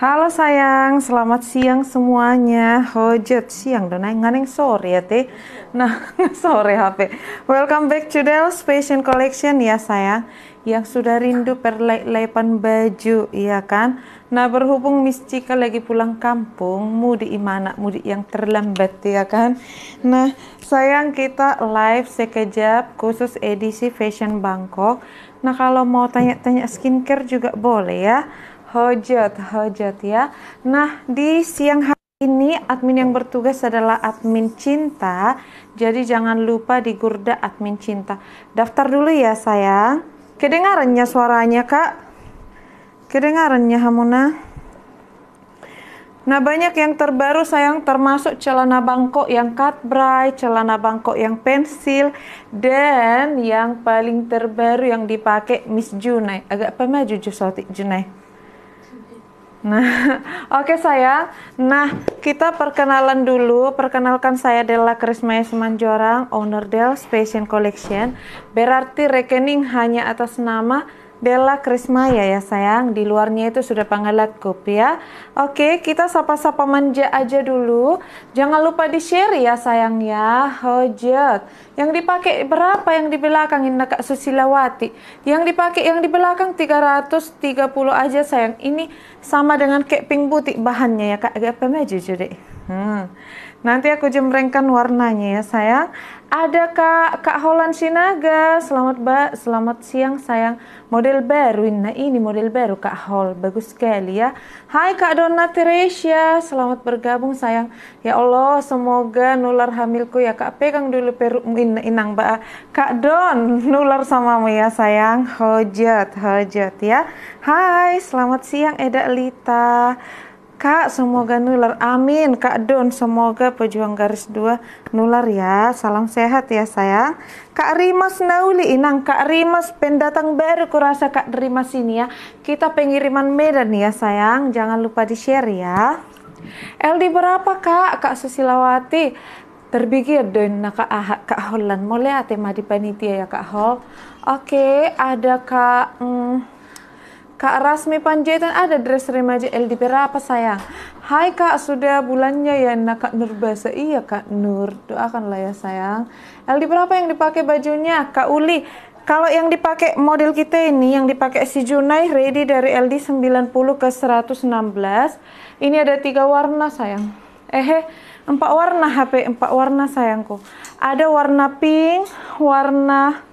Halo sayang, selamat siang semuanya. Hojet siang dan nganeng sore ya teh. Nah sore HP. Welcome back to Del Fashion Collection ya sayang. Yang sudah rindu perlai baju, ya kan? Nah berhubung Miss Cika lagi pulang kampung, mudi imana, mudik yang terlambat ya kan? Nah sayang kita live sekejap khusus edisi Fashion Bangkok. Nah kalau mau tanya-tanya skincare juga boleh ya Hojot, hojot ya. Nah, di siang hari ini admin yang bertugas adalah admin cinta. Jadi jangan lupa di gurda admin cinta. Daftar dulu ya sayang. Kedengarannya suaranya kak? Kedengarannya Hamuna? Nah banyak yang terbaru sayang termasuk celana bangkok yang cut bright, celana bangkok yang pensil dan yang paling terbaru yang dipakai Miss Junai. Agak apa Junai? Nah, oke okay, saya. Nah, kita perkenalan dulu. Perkenalkan saya Della Krisma Semanjorang, owner Dell Fashion Collection. Berarti rekening hanya atas nama Bella Krisma ya ya sayang, di luarnya itu sudah kopi ya. Oke, kita sapa-sapa manja aja dulu. Jangan lupa di-share ya sayang ya. Hojek. Yang dipakai berapa yang di belakang ini Kak Susilawati? Yang dipakai yang di belakang 330 aja sayang. Ini sama dengan keping butik bahannya ya Kak. Agak apa aja jadi. Hmm. Nanti aku jemrengkan warnanya ya sayang. Ada Kak Kak Holland Sinaga. Selamat ba, selamat siang sayang. Model baru nah ini model baru Kak Hol. Bagus sekali ya. Hai Kak Donna Teresia, selamat bergabung sayang. Ya Allah, semoga nular hamilku ya Kak. Pegang dulu perut in, inang ba. Kak Don, nular samamu ya sayang. Hojat, hojat ya. Hai, selamat siang Eda Lita. Kak, semoga nular. Amin. Kak Don, semoga pejuang garis dua nular ya. Salam sehat ya sayang. Kak Rimas Nauli, inang Kak Rimas pendatang baru kurasa Kak Rimas ini ya. Kita pengiriman Medan ya sayang. Jangan lupa di-share ya. LD berapa Kak? Kak Susilawati. Terbikir don nak ahak Kak Holland. mulai lihat tema di panitia ya Kak Hol. Oke, ada Kak... Hmm. Kak Rasmi Panjaitan ada dress remaja LDP apa sayang? Hai Kak, sudah bulannya ya nak Kak Nur Basa. Iya Kak Nur, doakanlah ya sayang. LDP apa yang dipakai bajunya? Kak Uli, kalau yang dipakai model kita ini, yang dipakai si Junai ready dari LD 90 ke 116. Ini ada tiga warna sayang. Eh, empat warna HP, empat warna sayangku. Ada warna pink, warna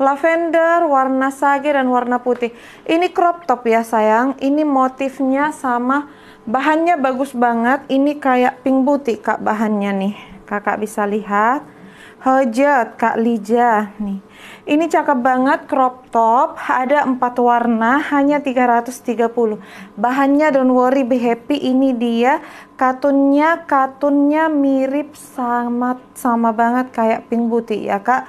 lavender, warna sage dan warna putih. Ini crop top ya sayang. Ini motifnya sama bahannya bagus banget. Ini kayak pink putih Kak bahannya nih. Kakak bisa lihat. Hojat Kak Lija nih. Ini cakep banget crop top, ada empat warna hanya 330. Bahannya don't worry be happy ini dia katunnya katunnya mirip sama sama banget kayak pink putih ya Kak.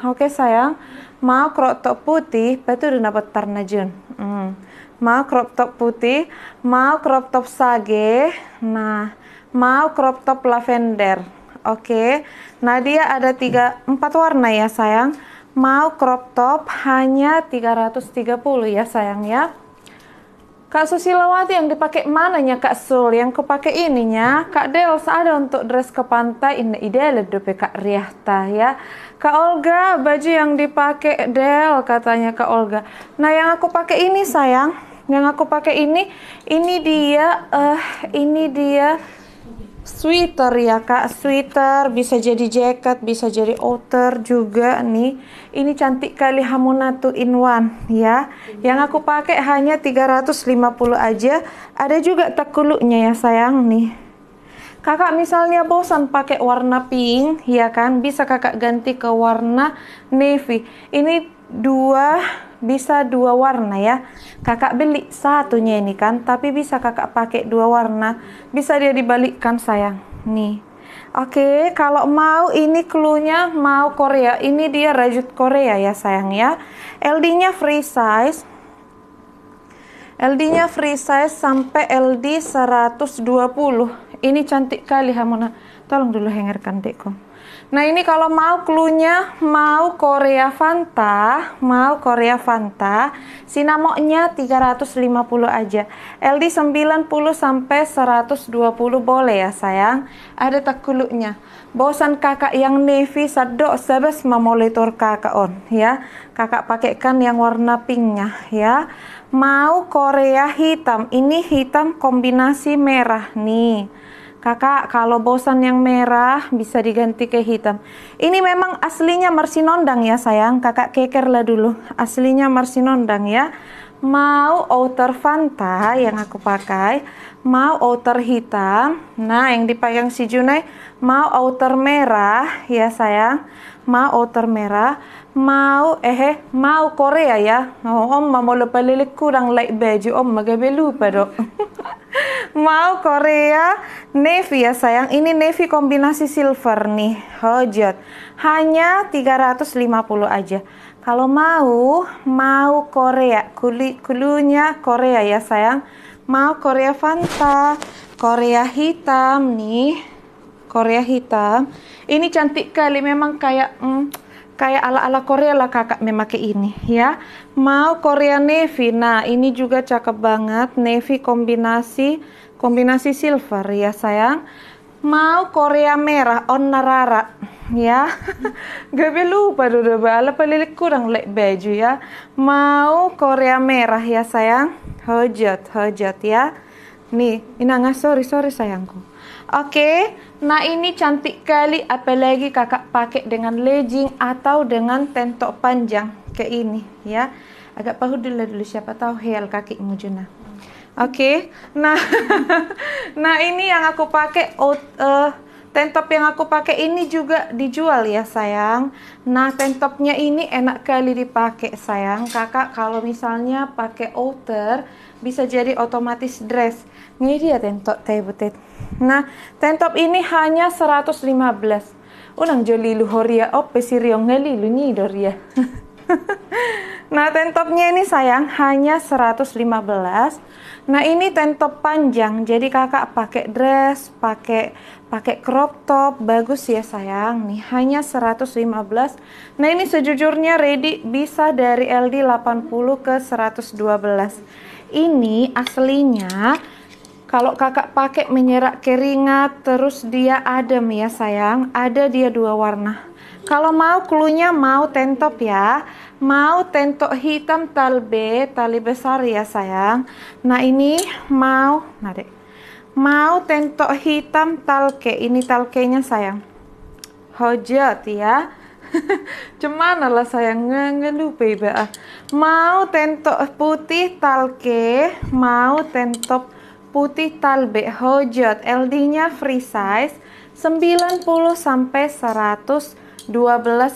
Oke sayang, mau crop top putih, betul udah dapat tarnajun. Hmm. Mau crop top putih, mau crop top sage, nah, mau crop top lavender. Oke, nah dia ada tiga, empat warna ya sayang. Mau crop top hanya 330 ya sayang ya. Kak Susilawati yang dipakai mananya Kak Sul? Yang kepake ininya Kak Dels ada untuk dress ke pantai ini ide lebih Kak Riahta ya. Kak Olga, baju yang dipakai Del, katanya Kak Olga. Nah, yang aku pakai ini sayang, yang aku pakai ini, ini dia, uh, ini dia sweater ya kak, sweater bisa jadi jaket, bisa jadi outer juga nih. Ini cantik kali Hamunatu in one ya. Yang aku pakai hanya 350 aja. Ada juga tekuluknya ya sayang nih. Kakak misalnya bosan pakai warna pink, ya kan? Bisa kakak ganti ke warna navy. Ini dua bisa dua warna ya. Kakak beli satunya ini kan, tapi bisa kakak pakai dua warna. Bisa dia dibalikkan sayang. Nih. Oke, kalau mau ini klunya mau Korea. Ini dia rajut Korea ya sayang ya. LD-nya free size. LD-nya free size sampai LD 120 ini cantik kali Hamona tolong dulu hanger cantikku nah ini kalau mau klunya mau Korea Fanta mau Korea Fanta sinamoknya 350 aja LD 90 sampai 120 boleh ya sayang ada takuluknya bosan kakak yang navy sadok sebes memonitor kakak on ya kakak pakaikan yang warna pinknya ya mau Korea hitam ini hitam kombinasi merah nih Kakak, kalau bosan yang merah bisa diganti ke hitam. Ini memang aslinya marsinondang ya sayang. Kakak lah dulu. Aslinya marsinondang ya. Mau outer Fanta yang aku pakai, mau outer hitam. Nah, yang dipakai si Junai mau outer merah ya sayang. Mau outer merah mau eh mau Korea ya. Oh, om mau lupa lilik kurang like baju om mage lupa dok. mau Korea navy ya sayang. Ini navy kombinasi silver nih. hojat Hanya 350 aja. Kalau mau, mau Korea. Kuli, kulunya Korea ya sayang. Mau Korea Fanta. Korea hitam nih. Korea hitam. Ini cantik kali memang kayak mm, kayak ala-ala Korea lah kakak memakai ini ya. Mau Korea navy. Nah, ini juga cakep banget navy kombinasi kombinasi silver ya sayang. Mau Korea merah on narara ya. Gabe lupa dulu bala pelilik kurang lek baju ya. Mau Korea merah ya sayang. hojat hojat ya. Nih, ini sorry sorry sayangku. Oke, okay? nah ini cantik kali apalagi kakak pakai dengan legging atau dengan tentok panjang kayak ini ya. Agak pahu dulu dulu siapa tahu heel kaki Mujuna. Oke, okay? nah nah ini yang aku pakai out, uh, eh, tentop yang aku pakai ini juga dijual ya sayang. Nah tentopnya ini enak kali dipakai sayang. Kakak kalau misalnya pakai outer bisa jadi otomatis dress. Ini dia tentop teh butet. Nah, tentop ini hanya 115. Unang joli luhoria ya, ope siriong ngeli lu doria. Ya. nah, tentopnya ini sayang hanya 115. Nah, ini tentop panjang. Jadi kakak pakai dress, pakai pakai crop top bagus ya sayang. Nih hanya 115. Nah, ini sejujurnya ready bisa dari LD 80 ke 112. Ini aslinya kalau kakak pakai menyerak keringat, terus dia adem ya sayang. Ada dia dua warna. Kalau mau klunya mau tentop ya. Mau tentok hitam talbe, tali besar ya sayang. Nah ini mau, nah dek. Mau tentok hitam talke, ini talkenya sayang. Hojot ya. Cuman lah sayang ngelupa ah. iba. Mau tentok putih talke, mau tentop putih talbe hojot LD-nya free size 90 sampai 112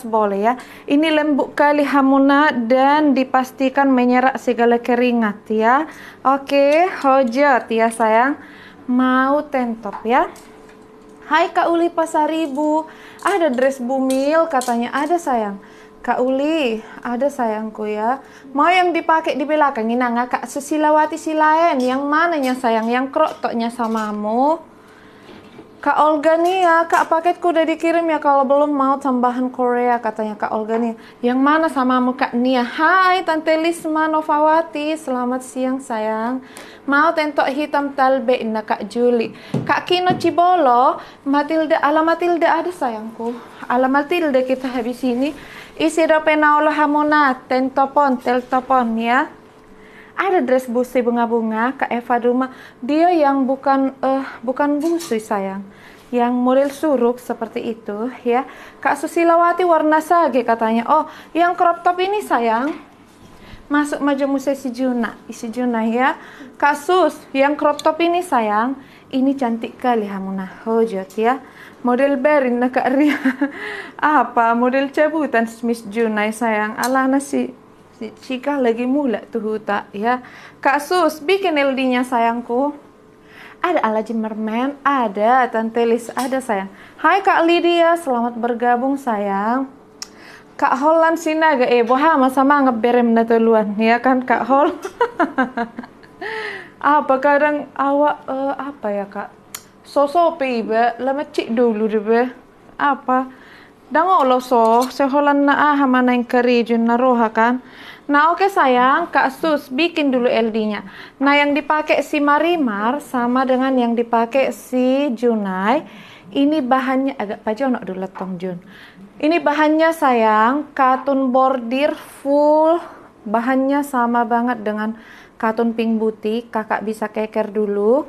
boleh ya. Ini lembut kali hamuna dan dipastikan menyerap segala keringat ya. Oke, hojot ya sayang. Mau tentop ya. Hai Kak Uli Pasaribu, ada dress bumil katanya ada sayang. Kak Uli, ada sayangku ya. Mau yang dipakai di belakang ini nggak Kak Susilawati silain. Yang mananya sayang? Yang sama samamu? Kak Olga nih ya, Kak paketku udah dikirim ya kalau belum mau tambahan Korea katanya Kak Olga nih. Yang mana sama samamu Kak Nia? Hai Tante Lisma Novawati, selamat siang sayang. Mau tentok hitam talbe na Kak Juli. Kak Kino Cibolo, Matilda, ala Matilda ada sayangku. Ala Matilda kita habis ini. Isiropenaolo hamona, tel topon ya. Ada dress busi bunga-bunga ke Eva di rumah. Dia yang bukan uh, bukan busi sayang. Yang model suruk seperti itu ya. Kak Susilawati warna sage katanya. Oh, yang crop top ini sayang. Masuk maju musa si Juna, isi Juna ya. Kak Sus, yang crop top ini sayang. Ini cantik kali Hamuna. Hojot ya model berin nak ria apa model cabutan Miss Junai sayang ala nasi Cika lagi mula tuh huta ya Kak Sus bikin LD nya sayangku ada ala Merman ada Tante Lis ada sayang Hai Kak Lydia selamat bergabung sayang Kak Holland sinaga eh boha masa mangap berem natuluan ya kan Kak Hol apa kadang awak uh, apa ya Kak pe iba lama cik dulu iba apa Dango lo so, seholan na ah mana yang keri jun na Roha kan. Nah oke sayang, Kak Sus bikin dulu LD-nya. Nah yang dipakai si Marimar sama dengan yang dipakai si Junai. Ini bahannya agak pajonok dulu tong Jun. Ini bahannya sayang, katun bordir full. Bahannya sama banget dengan katun pink butik. Kakak bisa keker dulu.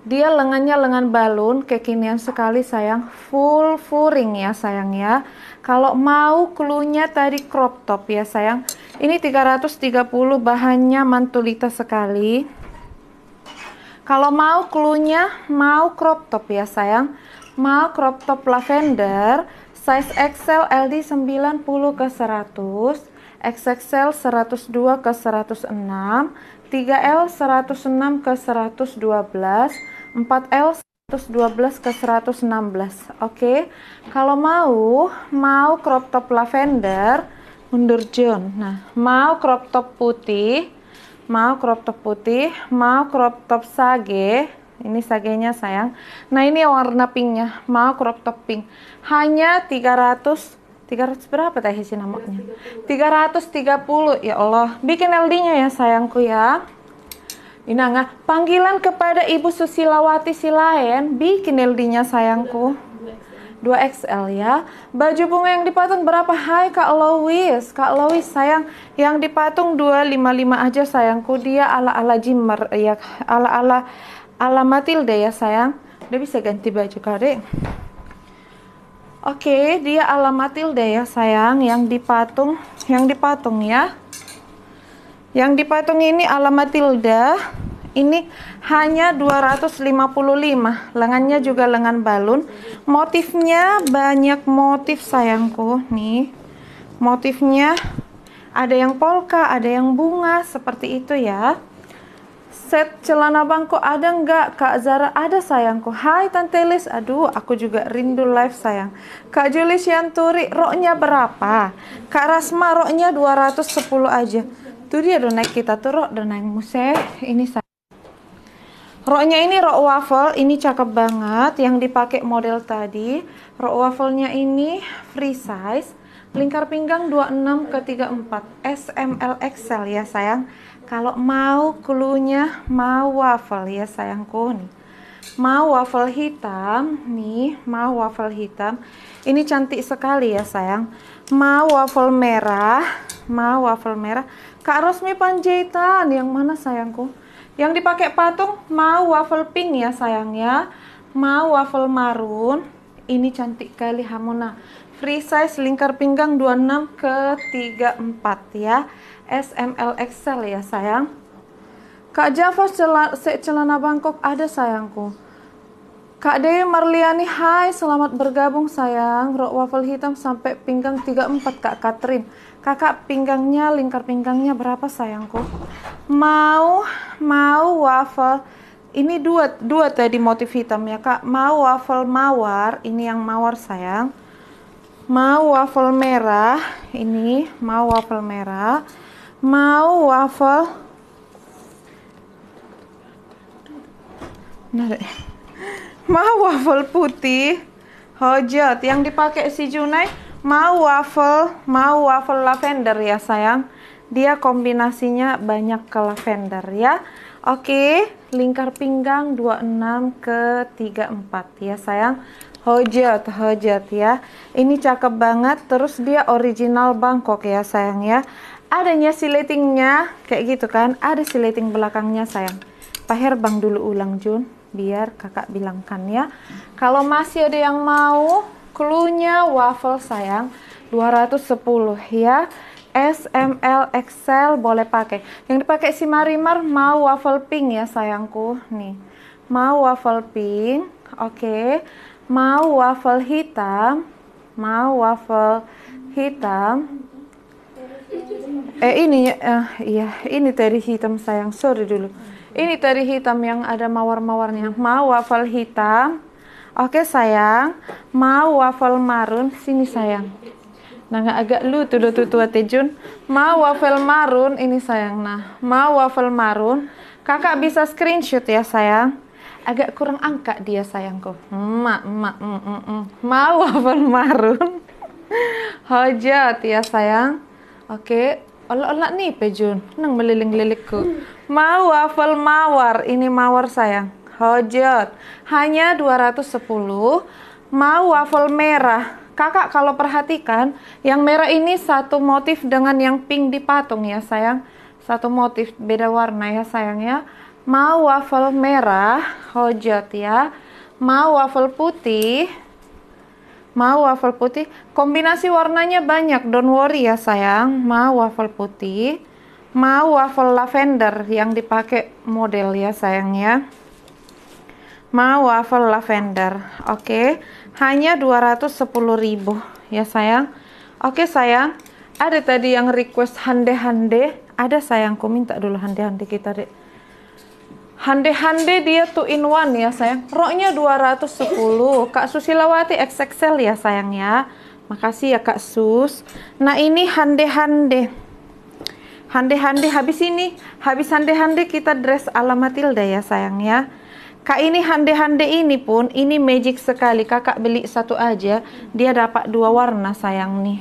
Dia lengannya lengan balon, kekinian sekali sayang, full furing ya sayang ya. Kalau mau klunya tadi crop top ya sayang. Ini 330 bahannya mantulita sekali. Kalau mau klunya mau crop top ya sayang. Mau crop top lavender, size XL LD 90 ke 100, XXL 102 ke 106, 3L 106 ke 112, 4L 112 ke 116. Oke. Okay. Kalau mau, mau crop top lavender, mundur John. Nah, mau crop top putih, mau crop top putih, mau crop top sage. Ini sagenya sayang. Nah, ini warna pinknya, mau crop top pink. Hanya 300 300 berapa teh isi namanya? 330. puluh ya Allah. Bikin LD-nya ya sayangku ya. Inanga, panggilan kepada Ibu Susilawati Silaen, bikin LD-nya sayangku. 2XL ya. Baju bunga yang dipatung berapa? Hai Kak Lois. Kak Lois sayang, yang dipatung 255 aja sayangku. Dia ala-ala Jimmer ya, ala-ala ala Matilda ya sayang. udah bisa ganti baju kare. Oke, dia alamat Matilda ya sayang, yang dipatung, yang dipatung ya. Yang dipatung ini alamat Matilda. Ini hanya 255. Lengannya juga lengan balun. Motifnya banyak motif sayangku. Nih. Motifnya ada yang polka, ada yang bunga seperti itu ya set celana bang ada nggak Kak Zara ada sayangku Hai Tante Lis aduh aku juga rindu live sayang Kak Julis Yanturi roknya berapa Kak Rasma roknya 210 aja tuh dia udah naik kita tuh rok udah naik museh ini sayang Roknya ini rok waffle, ini cakep banget yang dipakai model tadi. Rok waffle-nya ini free size, lingkar pinggang 26 ke 34, S, M, XL ya sayang. Kalau mau klunya mau waffle ya sayangku nih. Mau waffle hitam nih, mau waffle hitam. Ini cantik sekali ya sayang. Mau waffle merah, mau waffle merah. Kak Rosmi Panjaitan yang mana sayangku? Yang dipakai patung mau waffle pink ya sayang ya. Mau waffle marun. Ini cantik kali Hamona. Free size lingkar pinggang 26 ke 34 ya. SML Excel ya sayang. Kak Java celana, celana Bangkok ada sayangku. Kak Dewi Marliani, hai, selamat bergabung sayang. Rok waffle hitam sampai pinggang 34 Kak Katrin. Kakak pinggangnya, lingkar pinggangnya berapa sayangku? Mau, mau waffle. Ini dua, dua tadi motif hitam ya kak. Mau waffle mawar, ini yang mawar sayang. Mau waffle merah, ini mau waffle merah Mau waffle? Benar Mau waffle putih? Hojot yang dipakai si Junai mau waffle, mau waffle lavender ya sayang. Dia kombinasinya banyak ke lavender ya. Oke, lingkar pinggang 26 ke 34 ya sayang. Hojat, hojat ya. Ini cakep banget. Terus dia original Bangkok ya sayang ya adanya siletingnya kayak gitu kan ada sileting belakangnya sayang Pak Herbang dulu ulang Jun biar kakak bilangkan ya kalau masih ada yang mau klunya waffle sayang 210 ya SML XL boleh pakai yang dipakai si Marimar mau waffle pink ya sayangku nih mau waffle pink oke okay. mau waffle hitam mau waffle hitam Eh ini ya, uh, iya ini teri hitam sayang. Sorry dulu. Ini teri hitam yang ada mawar-mawarnya. Mau hitam. Oke sayang. Mau marun. Sini sayang. Nah nggak agak lu tuh tuh tua tejun. Mau wafal marun. Ini sayang. Nah mau marun. Kakak bisa screenshot ya sayang. Agak kurang angka dia sayangku. emak emak emak mm, emak. Mm, mm. mau marun. Hajat ya sayang Oke, olok-olok nih Pejun, neng meliling lilikku Mau wafel mawar, ini mawar sayang. Hojot, hanya 210. Mau wafel merah. Kakak kalau perhatikan, yang merah ini satu motif dengan yang pink di patung ya sayang. Satu motif beda warna ya sayang ya. Mau wafel merah, hojot ya. Mau wafel putih, Mau waffle putih? Kombinasi warnanya banyak. Don't worry ya sayang. Mau waffle putih? Mau waffle lavender yang dipakai model ya sayang ya. Mau waffle lavender. Oke. Hanya 210.000 ya sayang. Oke sayang. Ada tadi yang request hande-hande. Ada sayangku minta dulu hande-hande kita, deh Hande-hande dia tuh in one ya sayang. Roknya 210. Kak Susilawati XXL ya sayang ya. Makasih ya Kak Sus. Nah ini hande-hande. Hande-hande habis ini. Habis hande-hande kita dress ala Matilda ya sayang ya. Kak ini hande-hande ini pun ini magic sekali. Kakak beli satu aja. Dia dapat dua warna sayang nih.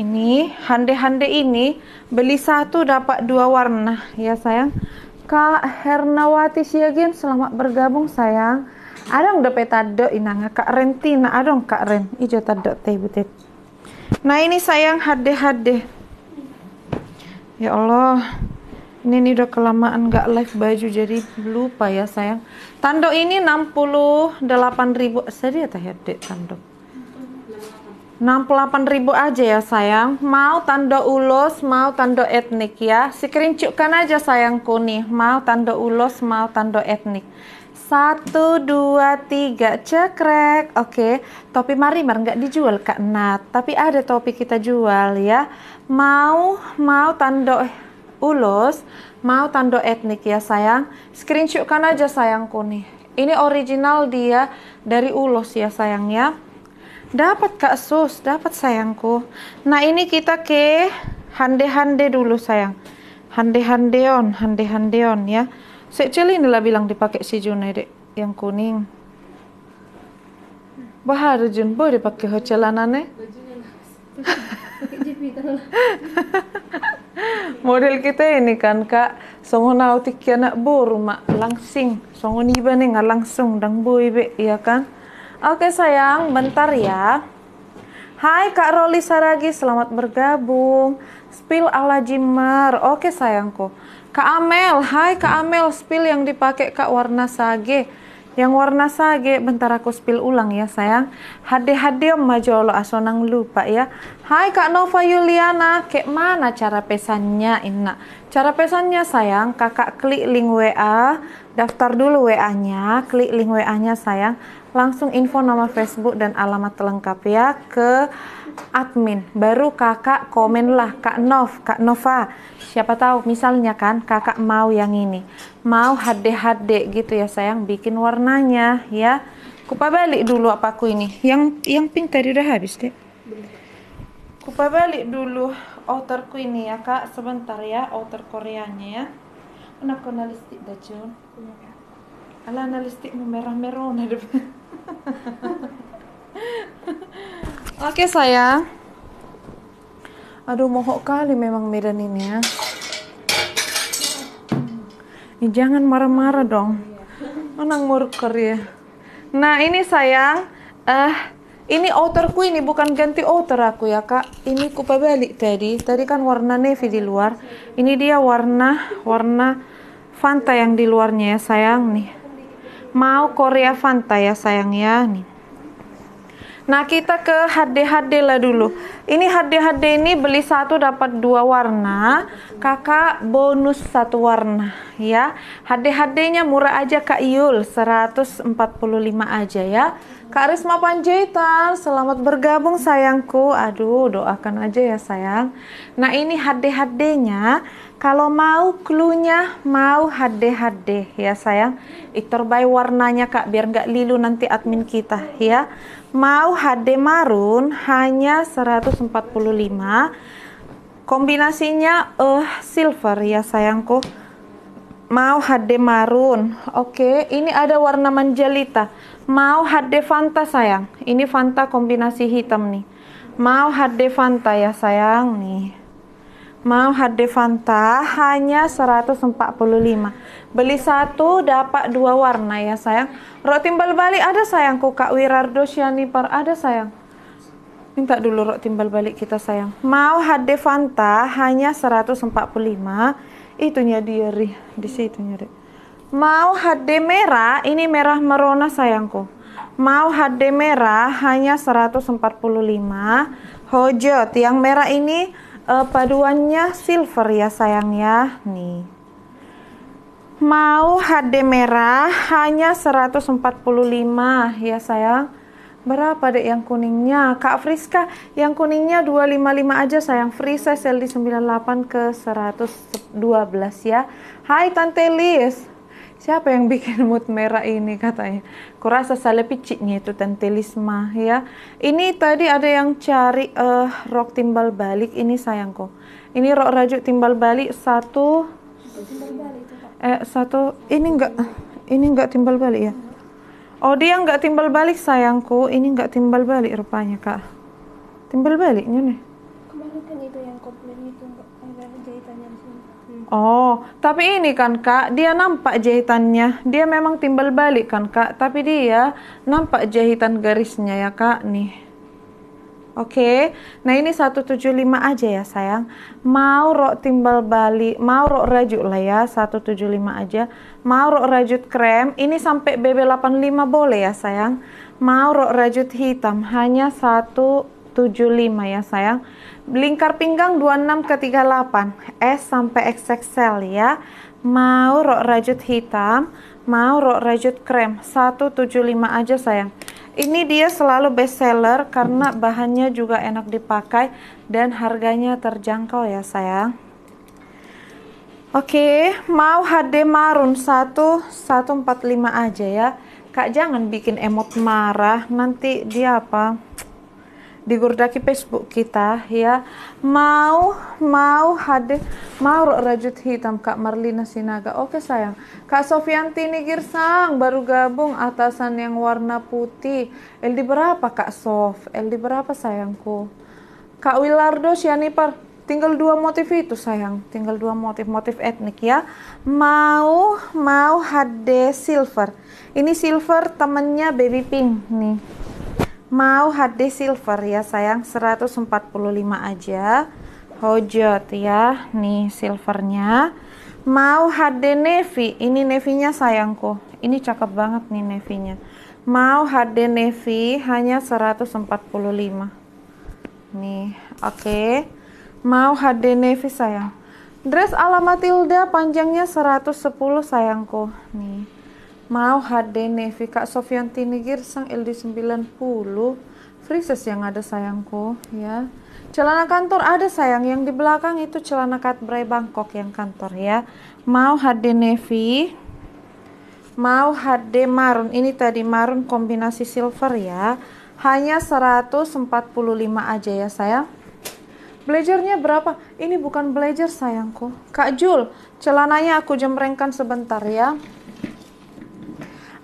Ini hande-hande ini beli satu dapat dua warna ya sayang. Kak Hernawati Siagian selamat bergabung sayang. Adong udah petado inang Kak Rentina, adong Kak Ren, ijo tado teh butet. Nah ini sayang HD HD. Ya Allah, ini, ini udah kelamaan nggak live baju jadi lupa ya sayang. Tando ini delapan ribu, sedih ya, teh HD ya, tando. 68.000 aja ya sayang. Mau tanda ulos, mau tanda etnik ya. si kerincukkan aja sayangku nih. Mau tanda ulos, mau tanda etnik. Satu, dua, tiga, cekrek. Oke, topi marimar nggak dijual Kak Nat, tapi ada topi kita jual ya. Mau, mau tanda ulos, mau tanda etnik ya sayang. Screenshotkan aja sayangku nih. Ini original dia dari ulos ya sayang ya. Dapat Kak Sus, dapat sayangku. Nah ini kita ke hande-hande dulu sayang. Hande-handeon, hande-handeon ya. Sekecil inilah bilang dipakai si Junaid eh, yang kuning. Bahar Jun, boleh dipakai hocelanane? Model kita ini kan kak, songo nautik anak bor mak langsing, songo niba nih langsung dang boy be, iya kan? Oke sayang, bentar ya. Hai Kak Roli Saragi, selamat bergabung. Spill ala Jimmer. Oke sayangku. Kak Amel, hai Kak Amel, spill yang dipakai Kak warna sage. Yang warna sage, bentar aku spill ulang ya sayang. Hade-hade majolo asonang lupa ya. Hai Kak Nova Yuliana, kayak mana cara pesannya Inna? Cara pesannya sayang, kakak klik link WA, daftar dulu WA-nya, klik link WA-nya sayang, langsung info nama Facebook dan alamat lengkap ya ke admin. Baru kakak komen lah, Kak Nov, Kak Nova. Siapa tahu misalnya kan kakak mau yang ini, mau HD-HD gitu ya sayang, bikin warnanya ya. Kupa balik dulu apaku ini. Yang yang pink tadi udah habis deh. Kupa balik dulu outerku ini ya kak Sebentar ya outer koreanya ya Kena kau lipstick dah Jun iya, Ala anak merah memerah-merah Oke sayang Aduh mohok kali memang Medan ini ya Ini Jangan marah-marah dong Mana murker ya Nah ini sayang eh uh, ini outerku ini bukan ganti outer aku ya kak. Ini ku balik tadi. Tadi kan warna navy di luar. Ini dia warna warna Fanta yang di luarnya ya sayang nih. Mau Korea Fanta ya sayang ya nih. Nah kita ke HD-HD lah dulu. Ini HD-HD ini beli satu dapat dua warna, kakak bonus satu warna ya. HD-HD-nya murah aja Kak Yul, 145 aja ya. Kak Risma Panjaitan, selamat bergabung sayangku. Aduh, doakan aja ya sayang. Nah ini HD-HD-nya, kalau mau klunya mau HD-HD ya sayang. Iktor terbaik warnanya Kak, biar nggak lilu nanti admin kita ya mau HD marun hanya 145 kombinasinya eh uh, silver ya sayangku mau HD marun oke ini ada warna manjalita mau HD Fanta sayang ini Fanta kombinasi hitam nih mau HD Fanta ya sayang nih mau HD Fanta hanya 145. Beli satu dapat dua warna ya sayang. Rok timbal balik ada sayangku Kak Wirardo per ada sayang. Minta dulu rok timbal balik kita sayang. Mau HD Fanta hanya 145. Itunya dia ri di situ nyari. Mau HD merah ini merah merona sayangku. Mau HD merah hanya 145. Hojo tiang merah ini uh, paduannya silver ya sayang ya nih mau HD merah hanya 145 ya sayang berapa deh yang kuningnya Kak Friska yang kuningnya 255 aja sayang free size LD 98 ke 112 ya Hai Tante liz siapa yang bikin mood merah ini katanya. Kurasa salah piciknya itu tentilisma ya. Ini tadi ada yang cari uh, rok timbal balik ini sayangku. Ini rok rajut timbal balik satu. eh satu ini enggak ini enggak timbal balik ya. Oh dia enggak timbal balik sayangku. Ini enggak timbal balik rupanya kak. Timbal baliknya nih. Kemarin kan itu yang komplain itu. Oh, tapi ini kan kak, dia nampak jahitannya. Dia memang timbal balik kan kak, tapi dia nampak jahitan garisnya ya kak nih. Oke, okay. nah ini 175 aja ya sayang. Mau rok timbal balik, mau rok rajut lah ya, 175 aja. Mau rok rajut krem, ini sampai BB85 boleh ya sayang. Mau rok rajut hitam, hanya satu 75 ya sayang. Lingkar pinggang 26 ke 38. S sampai XXL ya. Mau rok rajut hitam, mau rok rajut krem. 175 aja sayang. Ini dia selalu best seller karena bahannya juga enak dipakai dan harganya terjangkau ya sayang. Oke, mau HD marun 1145 aja ya. Kak jangan bikin emot marah, nanti dia apa? di digurdaki Facebook kita ya mau mau hade mau rajut hitam Kak Marlina Sinaga oke sayang Kak Sofianti Nigirsang baru gabung atasan yang warna putih LD berapa Kak Sof LD berapa sayangku Kak Wilardo Sianipar tinggal dua motif itu sayang tinggal dua motif motif etnik ya mau mau HD silver ini silver temennya baby pink nih mau HD silver ya sayang 145 aja hojot ya nih silvernya mau HD navy ini navynya sayangku ini cakep banget nih navynya mau HD navy hanya 145 nih oke okay. mau HD navy sayang dress ala Matilda panjangnya 110 sayangku nih Mau HD Nevi Kak Sofian Tinigir sang LD 90 Freezes yang ada sayangku ya Celana kantor ada sayang Yang di belakang itu celana cut bray Bangkok yang kantor ya Mau HD Navy Mau HD Marun Ini tadi Marun kombinasi silver ya Hanya 145 aja ya sayang Blazernya berapa? Ini bukan blazer sayangku Kak Jul, celananya aku jemrengkan sebentar ya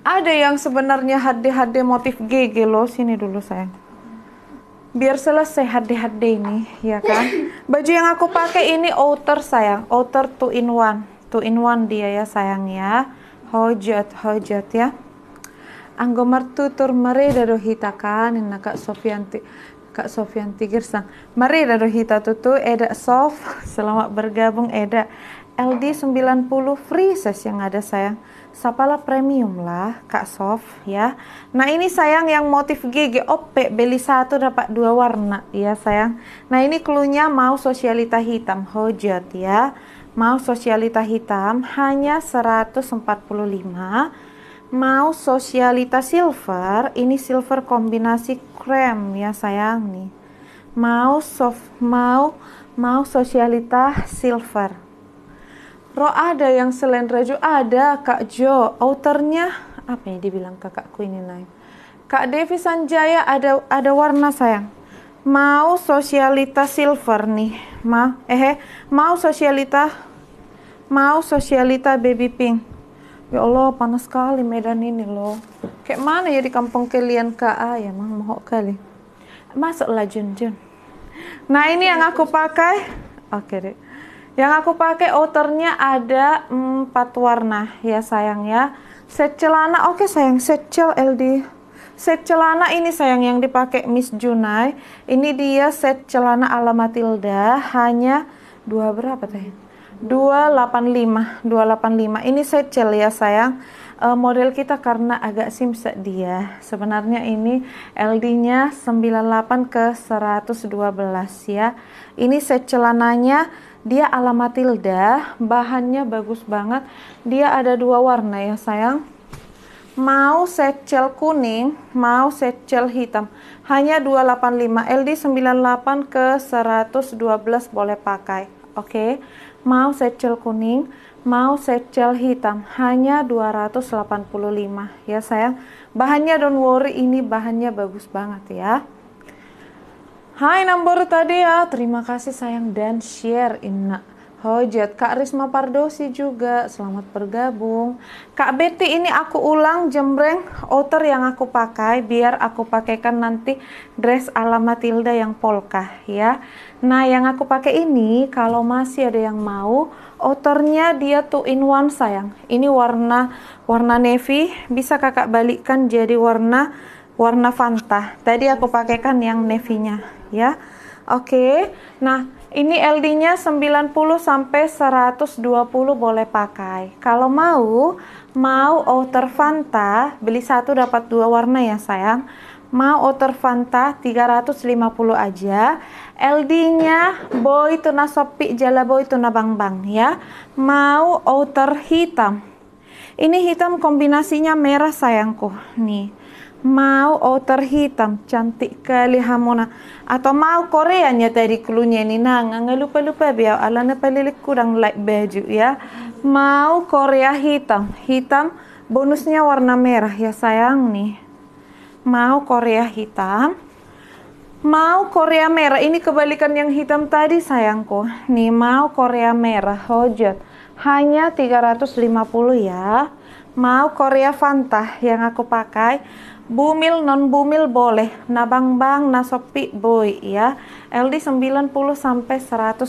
ada yang sebenarnya HD-HD motif GG lo Sini dulu sayang. Biar selesai HD-HD ini, ya kan? Baju yang aku pakai ini outer sayang. Outer two in one, two in one dia ya sayang ya. Hojat, hojat ya. tutur Anggomartu hita kan ini kak Sofianti Kak Sofianti gersang. Mari dado hita tutu Eda soft selamat bergabung Eda LD 90 free ses yang ada sayang. Sapalah premium lah Kak Sof ya. Nah ini sayang yang motif GGOP beli satu dapat dua warna ya sayang. Nah ini klunya mau sosialita hitam hojot ya. Mau sosialita hitam hanya 145 mau sosialita silver ini silver kombinasi krem ya sayang nih mau soft mau mau sosialita silver Ro ada yang selain Raju ada Kak Jo outernya apa ya dibilang kakakku ini naik Kak Devi Sanjaya ada ada warna sayang mau sosialita silver nih ma eh, eh mau sosialita mau sosialita baby pink ya Allah panas sekali Medan ini loh kayak mana ya di kampung kalian Kak ah, ya mah mohok kali masuklah Jun Jun nah ini yang aku pakai oke deh yang aku pakai outernya ada empat warna ya sayang ya. Set celana oke okay, sayang set cel LD. Set celana ini sayang yang dipakai Miss Junai. Ini dia set celana ala Matilda hanya dua berapa teh? 285, 285. Ini set cel ya sayang uh, model kita karena agak simset dia. Sebenarnya ini LD-nya 98 ke 112 ya. Ini set celananya dia ala Matilda, bahannya bagus banget. Dia ada dua warna ya sayang. Mau secel kuning, mau secel hitam. Hanya 285 LD 98 ke 112 boleh pakai. Oke. Okay. Mau secel kuning, mau secel hitam hanya 285 ya sayang bahannya don't worry ini bahannya bagus banget ya Hai number tadi ya terima kasih sayang dan share inna Hojat Kak Risma Pardosi juga selamat bergabung Kak Betty ini aku ulang jembreng outer yang aku pakai biar aku pakaikan nanti dress ala Matilda yang polka ya Nah yang aku pakai ini kalau masih ada yang mau outernya dia tuh in one sayang ini warna warna navy bisa kakak balikkan jadi warna warna fanta tadi aku pakaikan yang navy nya ya oke okay. nah ini LD nya 90 sampai 120 boleh pakai kalau mau mau outer fanta beli satu dapat dua warna ya sayang mau outer Fanta 350 aja. LD-nya boy tuna sopi jala boy tuna bang bang ya. Mau outer hitam. Ini hitam kombinasinya merah sayangku. Nih. Mau outer hitam cantik kali hamona. Atau mau Koreanya dari klunya ini nah nggak lupa-lupa biar alana pelilik kurang like baju ya. Mau Korea hitam. Hitam bonusnya warna merah ya sayang nih mau Korea hitam mau Korea merah ini kebalikan yang hitam tadi sayangku nih mau Korea merah hojot hanya 350 ya mau Korea Fanta yang aku pakai bumil non bumil boleh nabang bang nasopi boy ya LD 90 sampai 120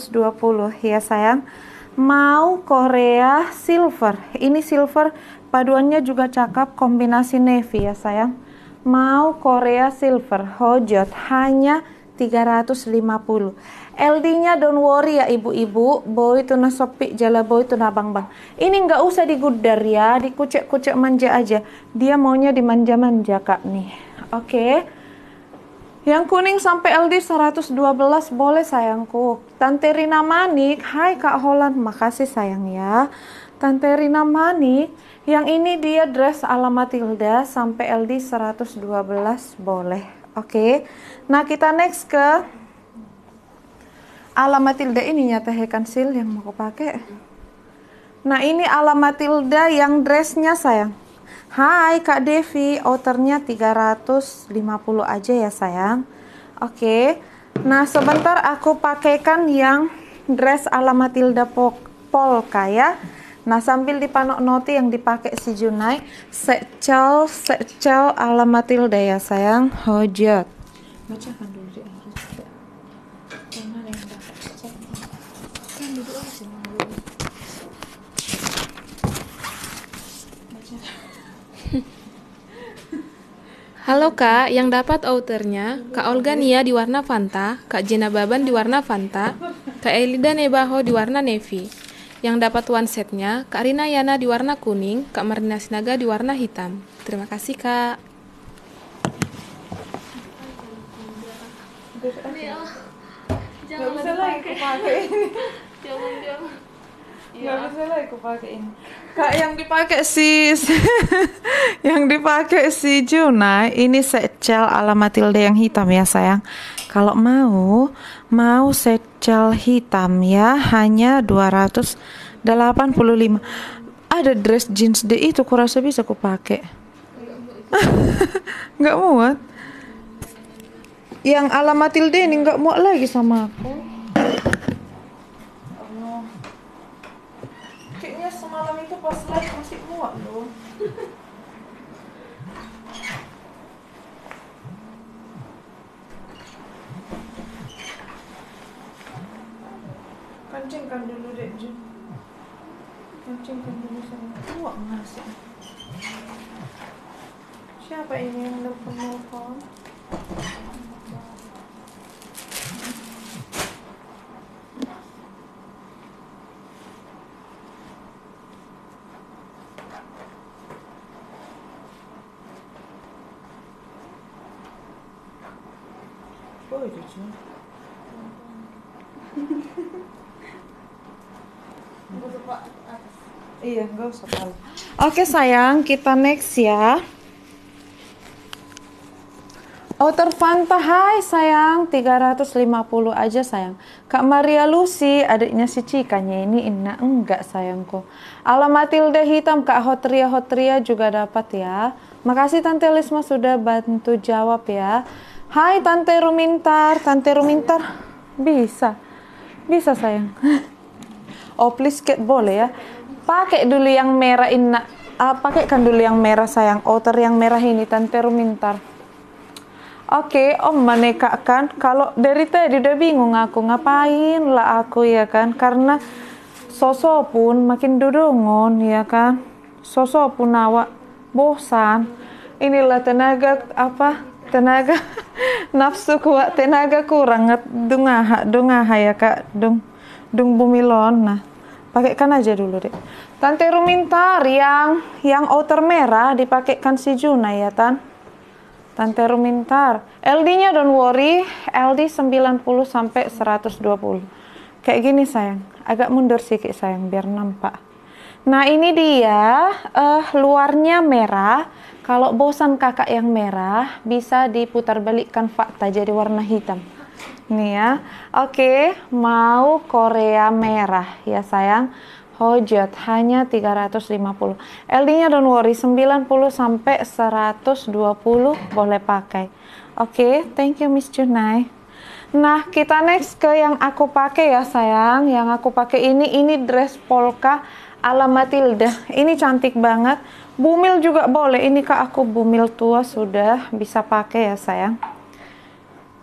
ya sayang mau Korea silver ini silver paduannya juga cakep kombinasi navy ya sayang mau Korea Silver Hojot hanya 350. LD-nya don't worry ya ibu-ibu, boy tuna sopik jala boy tuna bang-bang. Ini nggak usah digudar ya, dikucek-kucek manja aja. Dia maunya dimanja-manja kak nih. Oke. Okay. Yang kuning sampai LD 112 boleh sayangku. Tante Rina Manik, hai Kak Holland, makasih sayang ya. Tante Rina Manik, yang ini dia dress ala Matilda sampai LD 112 boleh. Oke. Okay. Nah, kita next ke ala Matilda ini nyata ya, sil yang mau pakai. Nah, ini ala Matilda yang dressnya sayang. Hai Kak Devi, outernya 350 aja ya sayang. Oke. Okay. Nah, sebentar aku pakaikan yang dress ala Matilda Polka ya. Nah, sambil dipanok noti yang dipakai si Junai, secel secel ala Matilda ya sayang, hojot. Bacakan dulu di kan Halo Kak, yang dapat outernya Kak Olga Nia di warna Fanta, Kak Jena Baban di warna Fanta, Kak Elida Nebaho di warna nevi yang dapat one setnya, Kak Rina Yana di warna kuning, Kak Marina Sinaga di warna hitam. Terima kasih, Kak. jangan bisa lagi aku pakai ini. Jangan, jangan. Gak bisa lagi aku pakai ini. Kak yang dipakai si yang dipakai si Juna ini secel ala Matilda yang hitam ya sayang. Kalau mau mau secel hitam ya hanya 285. Ada dress jeans deh itu kurasa bisa aku pakai. Enggak muat. Yang ala Matilda ini enggak muat lagi sama aku. makan dulu deh Jun kencingkan dulu sama tua ngasih ya. siapa ini yang nelfon nelfon iya nggak usah malu oke sayang kita next ya Oh Fanta, hai sayang 350 aja sayang Kak Maria Lucy adiknya si Cikanya ini Inna enggak sayangku Ala Matilda hitam Kak Hotria Hotria juga dapat ya Makasih Tante Lisma sudah bantu jawab ya Hai Tante Rumintar Tante Rumintar bisa bisa sayang Oh please get boleh ya pakai dulu yang merah inna ah, pakai kan dulu yang merah sayang outer yang merah ini tante rumintar Oke, okay, om kan kalau dari tadi udah bingung aku ngapain lah aku ya kan karena sosok pun makin dudungon ya kan sosok pun awak bosan inilah tenaga apa tenaga nafsu kuat tenaga kurang dungaha dungaha ya kak dung dung bumilon nah pakaikan aja dulu deh Tante Rumintar yang yang outer merah dipakaikan si Juna ya Tan Tante Rumintar LD nya don't worry LD 90 sampai 120 kayak gini sayang agak mundur sedikit sayang biar nampak nah ini dia uh, luarnya merah kalau bosan kakak yang merah bisa diputar balikkan fakta jadi warna hitam Nih ya. Oke, mau Korea merah ya sayang. Hojat hanya 350. LD-nya don't worry 90 sampai 120 boleh pakai. Oke, thank you Miss Junai. Nah, kita next ke yang aku pakai ya sayang. Yang aku pakai ini ini dress polka ala Matilda. Ini cantik banget. Bumil juga boleh. Ini Kak aku bumil tua sudah bisa pakai ya sayang.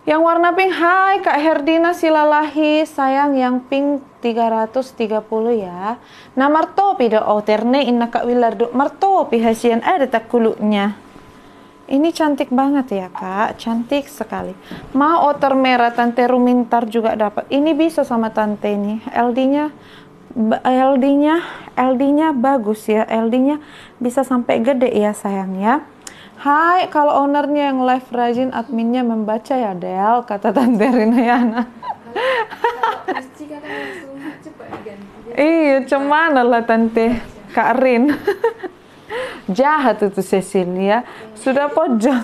Yang warna pink, hai Kak Herdina Silalahi, sayang yang pink 330 ya. Nah marto pida outerne inna Kak Wilardo, marto pihasian eh, ada tak kuluknya. Ini cantik banget ya kak, cantik sekali. Mau oter merah Tante Rumintar juga dapat. Ini bisa sama Tante ini. LD-nya LD-nya LD-nya bagus ya. LD-nya bisa sampai gede ya sayang ya. Hai, kalau ownernya yang live rajin, adminnya membaca ya Del, kata Tante Rina. Yana. iya, cuman lah Tante Kak Rin. Jahat itu Cecilia, sudah pojok.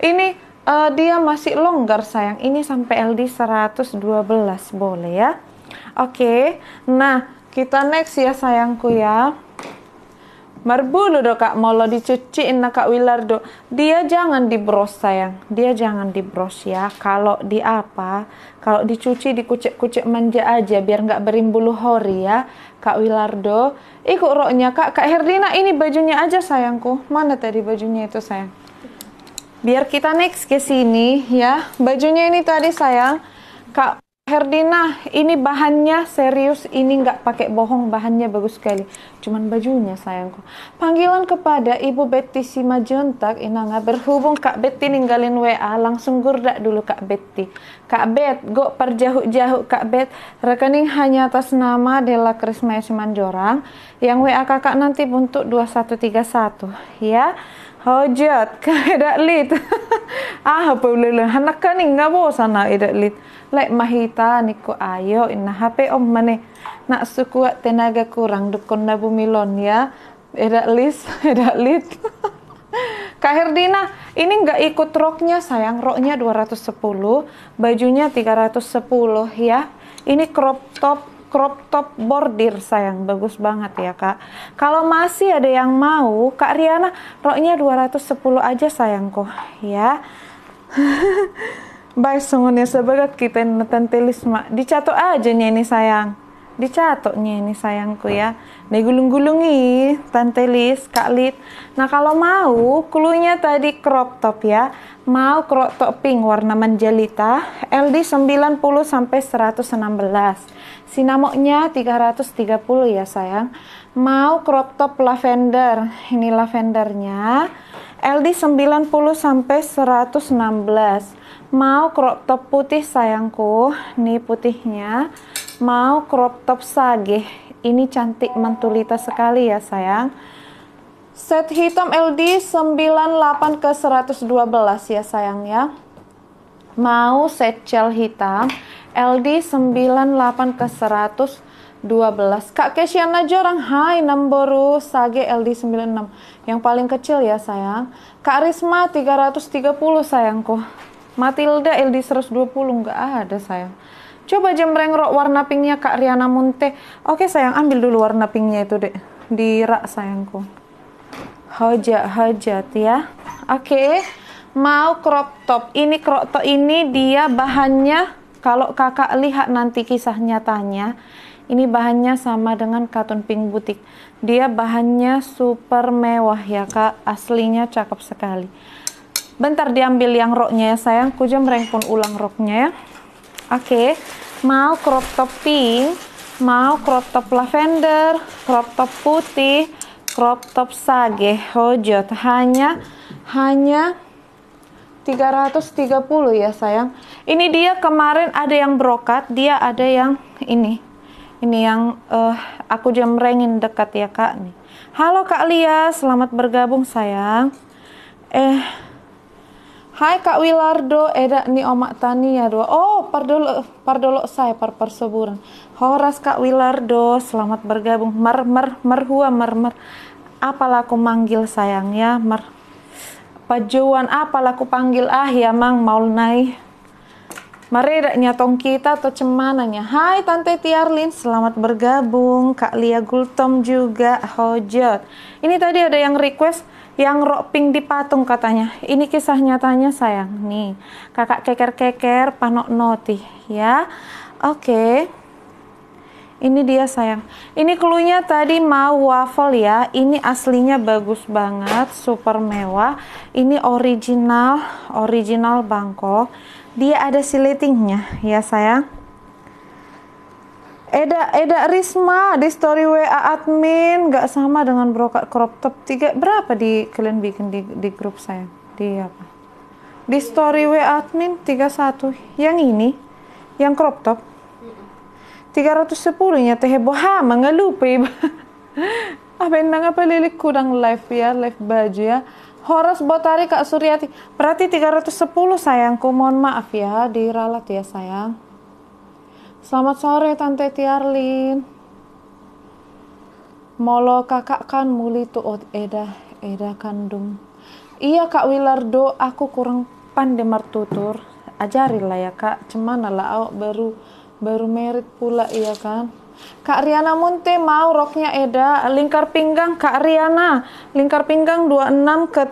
Ini uh, dia masih longgar sayang, ini sampai LD 112 boleh ya. Oke, okay. nah kita next ya sayangku ya. Marbulu do kak molo dicuciin nak kak Wilardo. Dia jangan dibros sayang. Dia jangan dibros ya. Kalau di apa? Kalau dicuci dikucek-kucek manja aja biar nggak berimbulu hori ya. Kak Wilardo, ikut roknya kak. Kak Herdina ini bajunya aja sayangku. Mana tadi bajunya itu sayang? Biar kita next ke sini ya. Bajunya ini tadi sayang. Kak Herdina, ini bahannya serius, ini nggak pakai bohong, bahannya bagus sekali. Cuman bajunya sayangku. Panggilan kepada Ibu Betty Simajuntak, nggak berhubung Kak Betty ninggalin WA, langsung gurdak dulu Kak Betty. Kak Bet, gue perjauh-jauh Kak Bet, rekening hanya atas nama Dela Krisma Simanjorang, yang WA kakak nanti untuk 2131, ya hojat ka ida lit ah apa ulele hanak ka ni ngabo sana ida lit lek mahita niko ayo inna hape om mane nak sukuat tenaga kurang dukun nabu lon ya ida lis ida lit Kak Herdina, ini nggak ikut roknya sayang, roknya 210, bajunya 310 ya. Ini crop top crop top bordir sayang bagus banget ya kak kalau masih ada yang mau kak Riana roknya 210 aja sayangku ya Baik sungguhnya sebagat kita nonton mak dicatok aja nih ini sayang dicatoknya ini sayangku ya gulung gulungi Tante Lis, Kak Lid nah kalau mau kulunya tadi crop top ya mau crop top pink warna menjelita LD 90 sampai 116 Sinamoknya 330 ya sayang. Mau crop top lavender. Ini lavendernya. LD 90 sampai 116. Mau crop top putih sayangku. ini putihnya. Mau crop top sage. Ini cantik mentulita sekali ya sayang. Set hitam LD 98 ke 112 ya sayang ya. Mau set gel hitam LD 98 ke 12 Kak Kesiana Jorang, hai Namboru Sage LD 96. Yang paling kecil ya sayang. Kak Risma 330 sayangku. Matilda LD 120 nggak ada sayang. Coba jembreng rok warna pinknya Kak Riana Munte. Oke sayang, ambil dulu warna pinknya itu dek. Di rak sayangku. haja hojat ya. Oke, mau crop top. Ini crop top ini dia bahannya kalau kakak lihat nanti kisah nyatanya, ini bahannya sama dengan katun pink butik. Dia bahannya super mewah ya kak, aslinya cakep sekali. Bentar diambil yang roknya ya sayang, ku jemreng pun ulang roknya ya. Oke, mau crop top pink, mau crop top lavender, crop top putih, crop top sage, hojot. Hanya, hanya 330 ya sayang. Ini dia kemarin ada yang brokat, dia ada yang ini. Ini yang uh, aku jemrengin dekat ya kak nih. Halo kak Lia, selamat bergabung sayang. Eh, hai kak Wilardo, eda eh, nih omak tani ya dua. Oh, pardolo, pardolo saya per perseburan. Horas kak Wilardo, selamat bergabung. Mer mer merhua mer mer. Apalah aku manggil sayang ya mer apa juan apa laku panggil ah ya mang mau Mari Maredaknya tong kita atau cemananya. Hai Tante Tiarlin, selamat bergabung. Kak Lia Gultom juga, Hojot. Ini tadi ada yang request yang roping di patung katanya. Ini kisah nyatanya sayang. Nih, kakak keker-keker panok noti ya. Oke. Okay. Ini dia sayang. Ini klunya tadi mau waffle ya. Ini aslinya bagus banget, super mewah. Ini original, original Bangkok. Dia ada siletingnya ya sayang. Eda Eda Risma di story WA admin gak sama dengan brokat crop top tiga berapa di kalian bikin di, di grup saya di apa di story WA admin 31 yang ini yang crop top 310-nya teh boha mengelupi. Aben nanga pelilik kurang live ya, live baju ya. Horas Botari Kak Suryati. Berarti 310 sayangku. Mohon maaf ya, diralat ya sayang. Selamat sore Tante Tiarlin. Molo kakak kan muli tuot eda, eda kandung. Iya Kak Wilardo, aku kurang pandai martutur. Ajarilah ya Kak, cuman lah awak baru baru merit pula iya kan Kak Riana Munte mau roknya Eda lingkar pinggang Kak Riana lingkar pinggang 26 ke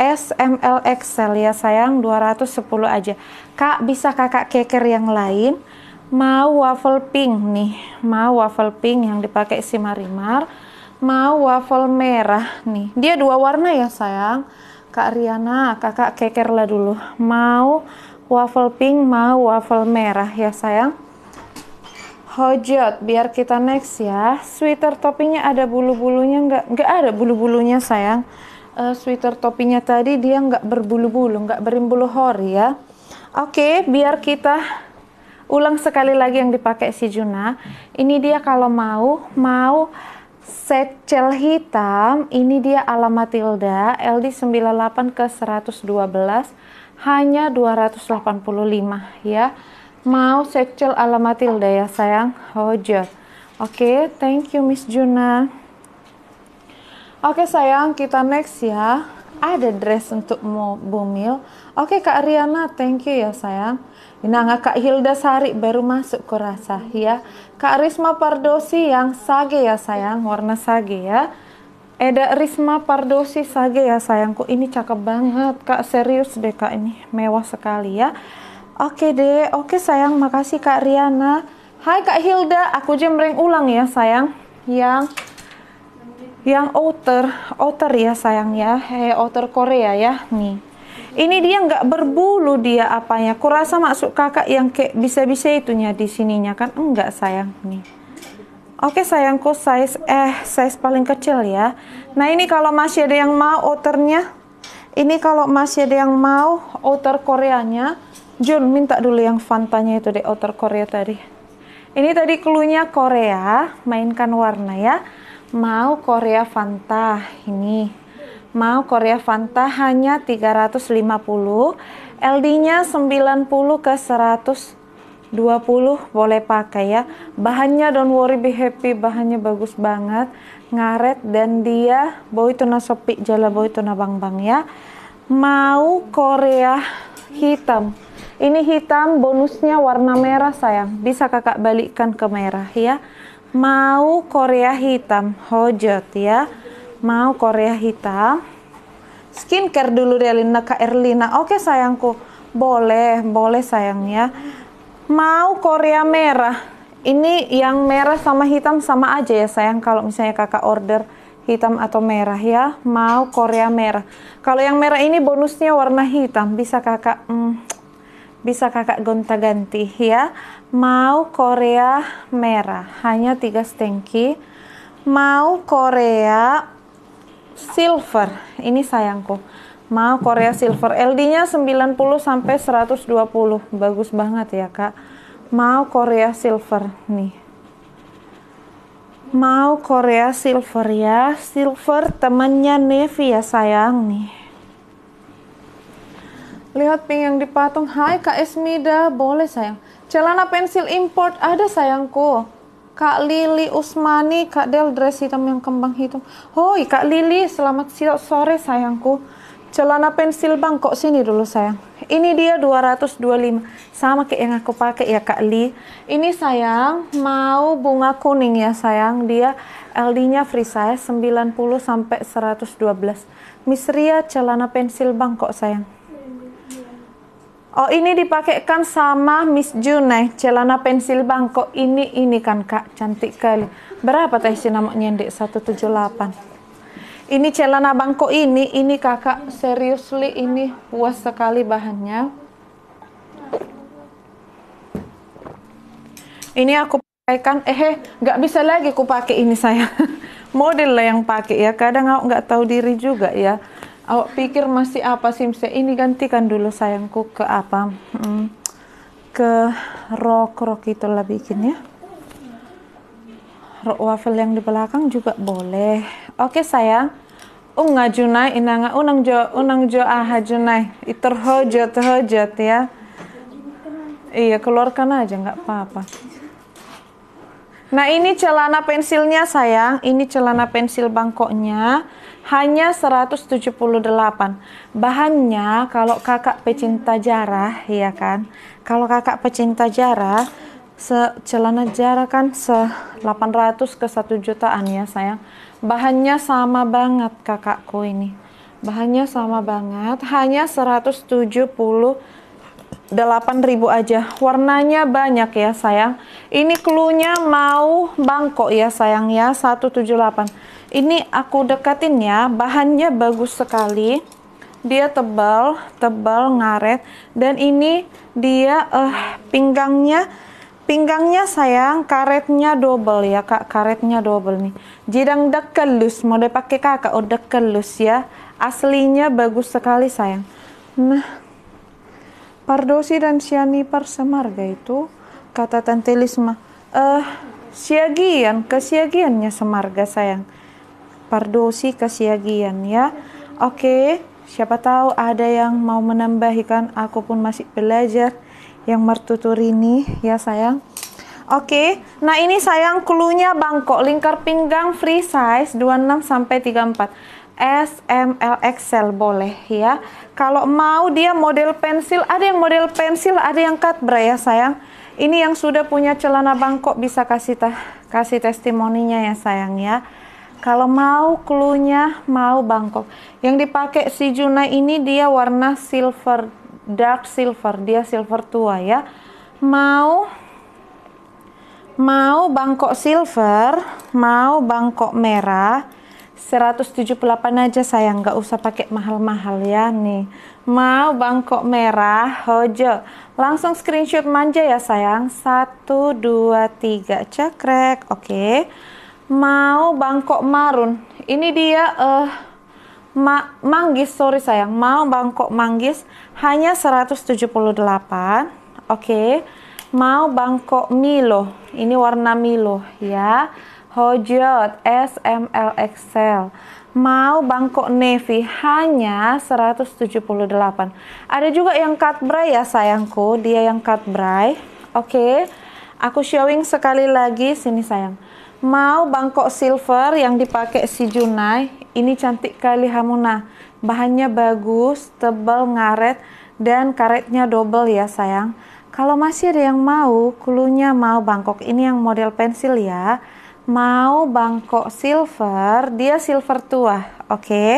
34 SML Excel ya sayang 210 aja Kak bisa kakak keker yang lain mau waffle pink nih mau waffle pink yang dipakai si Marimar mau waffle merah nih dia dua warna ya sayang Kak Riana kakak keker lah dulu mau waffle pink mau waffle merah ya sayang hojot biar kita next ya sweater toppingnya ada bulu-bulunya nggak nggak ada bulu-bulunya sayang uh, sweater toppingnya tadi dia nggak berbulu-bulu nggak berimbulu hori ya oke okay, biar kita ulang sekali lagi yang dipakai si Juna ini dia kalau mau mau set cel hitam ini dia ala Matilda LD 98 ke 112 hanya 285 ya. Mau sekcel ala Matilda ya sayang. hojo Oke, okay, thank you Miss Juna. Oke okay, sayang, kita next ya. Ada dress untuk Bumil. Oke okay, Kak Riana, thank you ya sayang. Nah, Kak Hilda Sari baru masuk kurasa ya. Kak Risma Pardosi yang sage ya sayang, warna sage ya. Eda Risma Pardosi Sage ya sayangku ini cakep banget kak serius deh kak ini mewah sekali ya oke deh oke sayang makasih kak Riana Hai kak Hilda aku jemreng ulang ya sayang yang yang outer outer ya sayang ya hey outer Korea ya nih ini dia nggak berbulu dia apanya kurasa masuk kakak yang kayak bisa-bisa itunya di sininya kan enggak sayang nih Oke sayangku size eh size paling kecil ya. Nah ini kalau masih ada yang mau outernya, ini kalau masih ada yang mau outer Koreanya, Jun minta dulu yang fantanya itu di outer Korea tadi. Ini tadi keluarnya Korea, mainkan warna ya. Mau Korea Fanta ini. Mau Korea Fanta hanya 350, LD-nya 90 ke 100 20 boleh pakai ya bahannya don't worry be happy bahannya bagus banget ngaret dan dia boy tuna sopi jala boy tuna bang bang ya mau korea hitam ini hitam bonusnya warna merah sayang bisa kakak balikkan ke merah ya mau korea hitam hojot ya mau korea hitam skincare dulu Relina Kak Erlina oke sayangku boleh boleh sayangnya mau Korea merah. Ini yang merah sama hitam sama aja ya sayang kalau misalnya kakak order hitam atau merah ya. Mau Korea merah. Kalau yang merah ini bonusnya warna hitam. Bisa kakak hmm, bisa kakak gonta-ganti ya. Mau Korea merah. Hanya tiga stengki. Mau Korea silver. Ini sayangku. Mau Korea Silver LD-nya 90 sampai 120. Bagus banget ya, Kak. Mau Korea Silver nih. Mau Korea Silver ya. Silver temennya Navy ya, sayang nih. Lihat pink yang dipatung. Hai Kak Esmida, boleh sayang. Celana pensil import ada sayangku. Kak Lili Usmani, Kak Del dress hitam yang kembang hitam. Hoi Kak Lili, selamat sore sayangku celana pensil bangkok sini dulu sayang ini dia 225 sama kayak yang aku pakai ya Kak Li ini sayang mau bunga kuning ya sayang dia LD nya free size 90 sampai 112 Miss celana pensil bangkok sayang Oh ini dipakaikan sama Miss June. Eh. celana pensil bangkok ini ini kan Kak cantik kali berapa teh si namanya tujuh 178 ini celana Bangkok ini ini kakak seriously ini puas sekali bahannya ini aku pakaikan eh, eh nggak bisa lagi aku pakai ini saya model lah yang pakai ya kadang aku nggak tahu diri juga ya aku pikir masih apa simse ini gantikan dulu sayangku ke apa hmm, ke rok rok itu lah bikin ya wafel yang di belakang juga boleh. Oke sayang. Unga junai inanga unang jo unang jo aha junai iterhojot hojot ya. Iya keluarkan aja nggak apa-apa. Nah ini celana pensilnya sayang, ini celana pensil bangkoknya hanya 178. Bahannya kalau kakak pecinta jarah ya kan. Kalau kakak pecinta jarah se celana jarak kan se 800 ke 1 jutaan ya sayang bahannya sama banget kakakku ini bahannya sama banget hanya 178 ribu aja warnanya banyak ya sayang ini klunya mau bangkok ya sayang ya 178 ini aku dekatin ya bahannya bagus sekali dia tebal tebal ngaret dan ini dia eh, pinggangnya Pinggangnya sayang, karetnya double ya kak, karetnya double nih. Jidang dekelus, mau dipakai kakak, oh dekelus ya. Aslinya bagus sekali sayang. Nah, pardosi dan siani persemarga itu, kata Tante Lisma, eh, uh, siagian, kesiagiannya semarga sayang. Pardosi kesiagian ya. Oke, okay. siapa tahu ada yang mau menambahkan aku pun masih belajar yang ini ya sayang. Oke, okay. nah ini sayang klunya bangkok lingkar pinggang free size 26 sampai 34. S, M, L, XL boleh ya. Kalau mau dia model pensil, ada yang model pensil, ada yang cut bra ya sayang. Ini yang sudah punya celana bangkok bisa kasih ta kasih testimoninya ya sayang ya. Kalau mau klunya mau bangkok. Yang dipakai si Juna ini dia warna silver dark silver, dia silver tua ya. Mau mau bangkok silver, mau bangkok merah 178 aja sayang, gak usah pakai mahal-mahal ya nih. Mau bangkok merah, hojo. Langsung screenshot manja ya sayang. 1 2 3 cekrek. Oke. Okay. Mau bangkok marun. Ini dia eh uh, ma manggis sorry sayang mau bangkok manggis hanya 178 oke okay. mau bangkok milo ini warna milo ya Hojot SML XL. mau bangkok navy hanya 178 ada juga yang cut bright ya sayangku dia yang cut bright. oke okay. aku showing sekali lagi sini sayang mau bangkok silver yang dipakai si Junai ini cantik kali Hamuna. Bahannya bagus, tebal, ngaret, dan karetnya double ya sayang. Kalau masih ada yang mau, kulunya mau bangkok. Ini yang model pensil ya. Mau bangkok silver, dia silver tua, oke. Okay?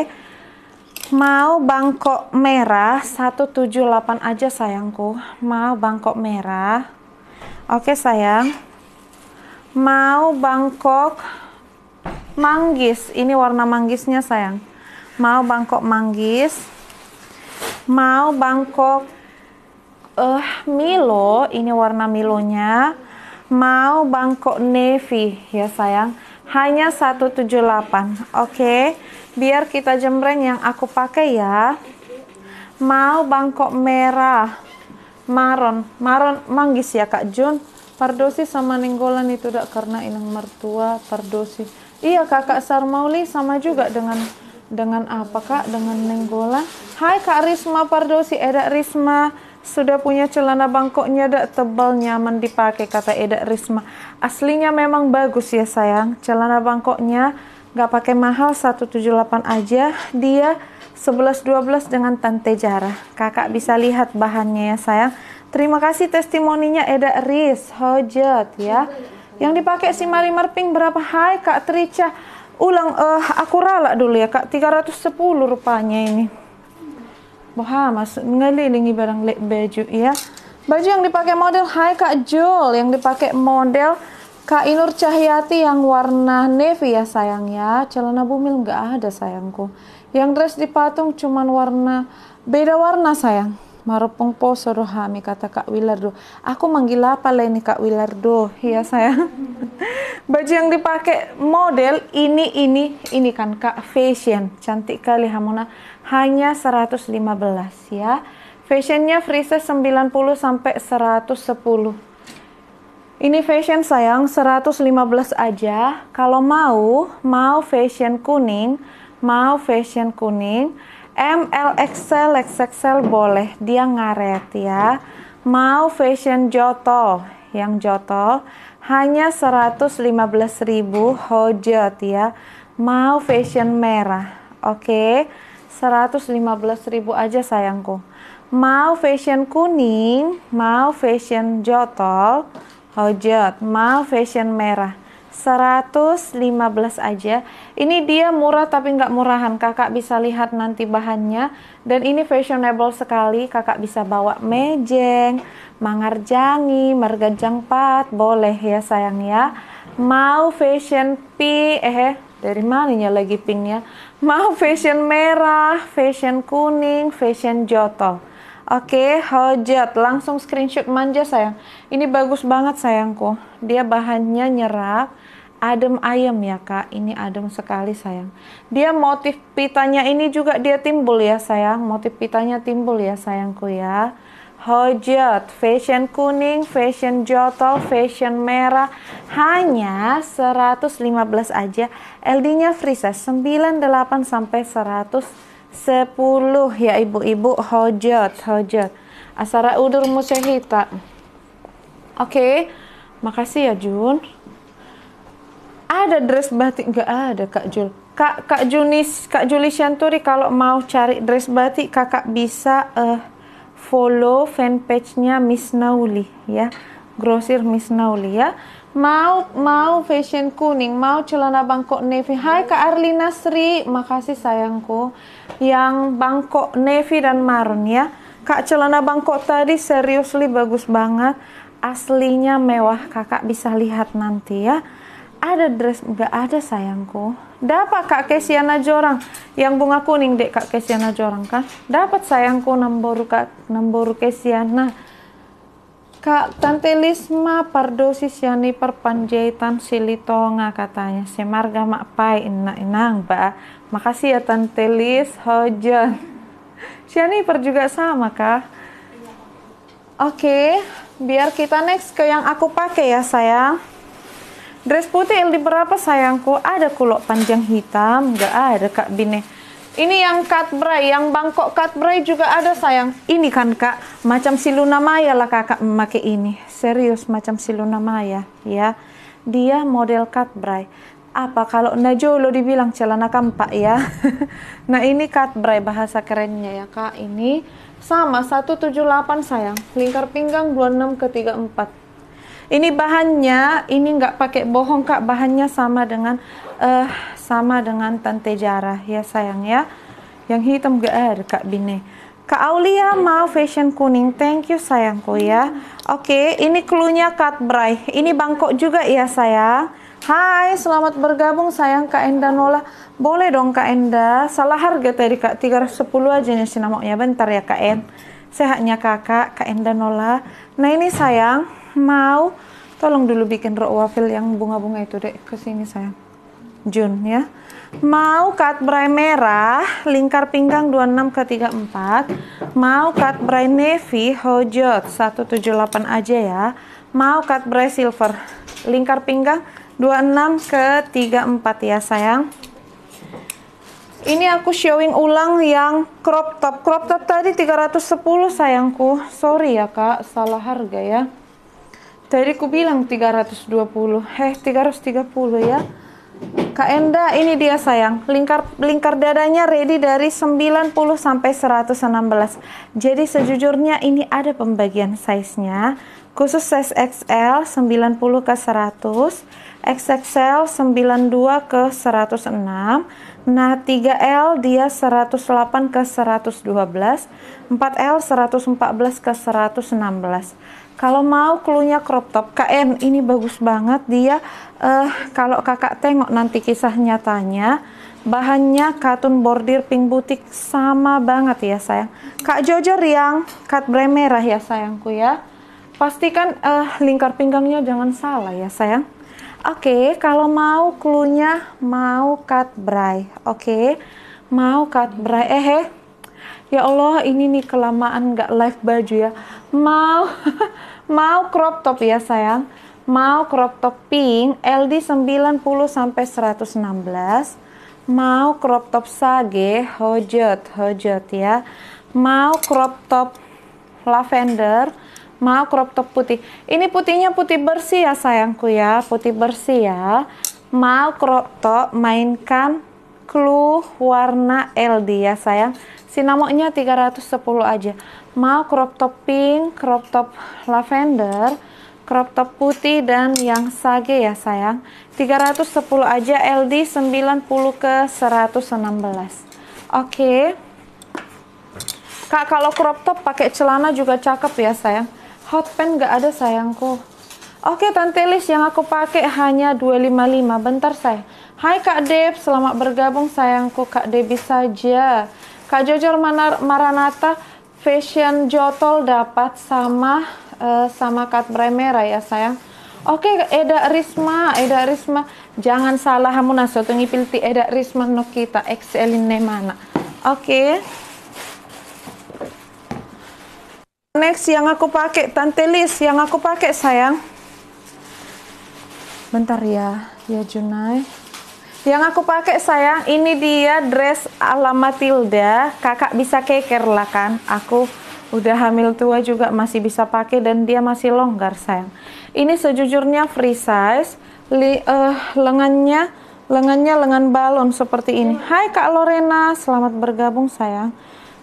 Mau bangkok merah 178 aja sayangku. Mau bangkok merah. Oke sayang. Mau bangkok manggis. Ini warna manggisnya sayang. Mau bangkok manggis. Mau bangkok uh, Milo. Ini warna Milonya. Mau bangkok navy ya sayang. Hanya 178. Oke. Biar kita jembreng yang aku pakai ya. Mau bangkok merah. Maron. Maron manggis ya Kak Jun. Pardosi sama Ninggolan itu dak karena inang mertua pardosi Iya kakak Sarmauli sama juga dengan dengan apa kak? Dengan nenggolan. Hai kak Risma Pardosi, Eda Risma sudah punya celana bangkoknya dak tebal nyaman dipakai kata Eda Risma. Aslinya memang bagus ya sayang. Celana bangkoknya nggak pakai mahal 178 aja. Dia 11 12 dengan Tante Jarah. Kakak bisa lihat bahannya ya sayang. Terima kasih testimoninya Eda Ris, Hojat ya. Yang dipakai si Mari Pink berapa? Hai Kak Trica. Ulang, uh, aku ralak dulu ya Kak. 310 rupanya ini. Boha mas, ngelilingi barang lek baju ya. Baju yang dipakai model Hai Kak Jul Yang dipakai model Kak Inur Cahyati yang warna navy ya sayang ya. Celana bumil nggak ada sayangku. Yang dress dipatung cuman warna beda warna sayang marupong po soro hami kata Kak Wilardo. Aku manggil apa lah ini Kak Wilardo? Iya sayang. Baju yang dipakai model ini ini ini kan Kak fashion. Cantik kali Hamona. Hanya 115 ya. Fashionnya free 90 sampai 110. Ini fashion sayang 115 aja. Kalau mau, mau fashion kuning, mau fashion kuning ML Excel Excel boleh dia ngaret ya mau fashion joto yang joto hanya 115.000 hojot ya mau fashion merah oke okay? 115.000 aja sayangku mau fashion kuning mau fashion joto hojot mau fashion merah 115 aja ini dia murah tapi nggak murahan kakak bisa lihat nanti bahannya dan ini fashionable sekali kakak bisa bawa mejeng mangarjangi marga jangpat boleh ya sayang ya mau fashion pi eh, eh dari mananya lagi pinknya mau fashion merah fashion kuning fashion jotol Oke, hojat. Langsung screenshot manja, sayang. Ini bagus banget, sayangku. Dia bahannya nyerap, adem ayam ya, Kak. Ini adem sekali, sayang. Dia motif pitanya ini juga dia timbul ya, sayang. Motif pitanya timbul ya, sayangku ya. Hojat, fashion kuning, fashion jotol, fashion merah hanya 115 aja. LD-nya free size 98 sampai 100 sepuluh ya ibu-ibu hojat hojat asara udur musyahita oke makasih ya Jun ada dress batik enggak ada Kak Jun Kak Kak Junis Kak Juli Syanturi kalau mau cari dress batik kakak bisa uh, follow fanpage-nya Miss Nauli ya grosir Miss Nauli ya mau mau fashion kuning mau celana bangkok navy Hai Kak Arlina Sri makasih sayangku yang bangkok navy dan Marun ya. Kak celana bangkok tadi seriously bagus banget. Aslinya mewah, kakak bisa lihat nanti ya. Ada dress nggak ada sayangku. Dapat Kak Kesiana Jorang yang bunga kuning dek Kak Kesiana Jorang kan. Dapat sayangku nomor Kak nomor Kesiana. Kak Tante Lisma pardosi siani perpanjaitan silitonga katanya semarga makpai enak enak mbak Makasih ya Tante Lis, Hojan. per juga sama kah? Oke, okay, biar kita next ke yang aku pakai ya sayang. Dress putih LD berapa sayangku? Ada kulok panjang hitam, nggak ada Kak Bine. Ini yang cut bray, yang bangkok cut bray juga ada sayang. Ini kan Kak, macam si Luna Maya lah Kakak memakai ini. Serius macam si Luna Maya ya. Dia model cut bray apa kalau lo dibilang celana kampak ya nah ini cut bray bahasa kerennya ya kak ini sama 178 sayang lingkar pinggang 26 ke 34 ini bahannya ini nggak pakai bohong kak bahannya sama dengan eh uh, sama dengan tante jarah ya sayang ya yang hitam gak ada kak bine Kak Aulia mau fashion kuning. Thank you sayangku ya. Oke, okay, ini klunya cut bray. Ini bangkok juga ya sayang. Hai, selamat bergabung sayang Kak Enda Nola. Boleh dong Kak Enda, salah harga tadi Kak, 310 aja nih sinamoknya. Bentar ya Kak En. Sehatnya kakak, Kak Enda Nola. Nah ini sayang, mau tolong dulu bikin rok wafil yang bunga-bunga itu deh ke sini sayang. Jun ya. Mau cut bray merah, lingkar pinggang 26 ke 34. Mau cut bray navy, hojot 178 aja ya. Mau cut bray silver, lingkar pinggang 26 ke 34 ya sayang ini aku showing ulang yang crop top crop top tadi 310 sayangku sorry ya kak salah harga ya tadi ku bilang 320 heh 330 ya Kak Enda ini dia sayang lingkar lingkar dadanya ready dari 90 sampai 116 jadi sejujurnya ini ada pembagian size nya khusus size XL 90 ke 100 XXL 92 ke 106 Nah 3L dia 108 ke 112 4L 114 ke 116 Kalau mau klunya crop top KN ini bagus banget dia eh, Kalau kakak tengok nanti kisah nyatanya Bahannya katun bordir pink butik sama banget ya sayang Kak Jojo yang cut merah ya sayangku ya Pastikan eh, lingkar pinggangnya jangan salah ya sayang Oke, okay, kalau mau klunya mau cut braille. Oke. Okay. Mau cut braille. Eh, eh. Ya Allah, ini nih kelamaan nggak live baju ya. Mau mau crop top ya, sayang. Mau crop top pink LD 90 sampai 116. Mau crop top sage hojot hojot ya. Mau crop top lavender Mau crop top putih. Ini putihnya putih bersih ya sayangku ya. Putih bersih ya. Mau crop top mainkan clue warna LD ya sayang. Sinamoknya 310 aja. Mau crop top pink, crop top lavender, crop top putih dan yang sage ya sayang 310 aja LD 90 ke 116 oke okay. kak kalau crop top pakai celana juga cakep ya sayang Hot pen gak ada sayangku. Oke Tante Lis yang aku pakai hanya 255. Bentar saya. Hai Kak Deb, selamat bergabung sayangku Kak Debi saja. Kak Jojo Manar Maranata fashion jotol dapat sama uh, sama Kat Bremera ya sayang. Oke, Eda Risma, Eda Risma, jangan salah kamu nasotungi pilti Eda Risma no kita XL ini mana. Oke. Okay. Next yang aku pakai Tante Lis yang aku pakai sayang. Bentar ya, ya Junai. Yang aku pakai sayang ini dia dress ala Matilda. Kakak bisa keker lah kan. Aku udah hamil tua juga masih bisa pakai dan dia masih longgar sayang. Ini sejujurnya free size. Li, uh, lengannya lengannya lengan balon seperti ini. Hai Kak Lorena, selamat bergabung sayang.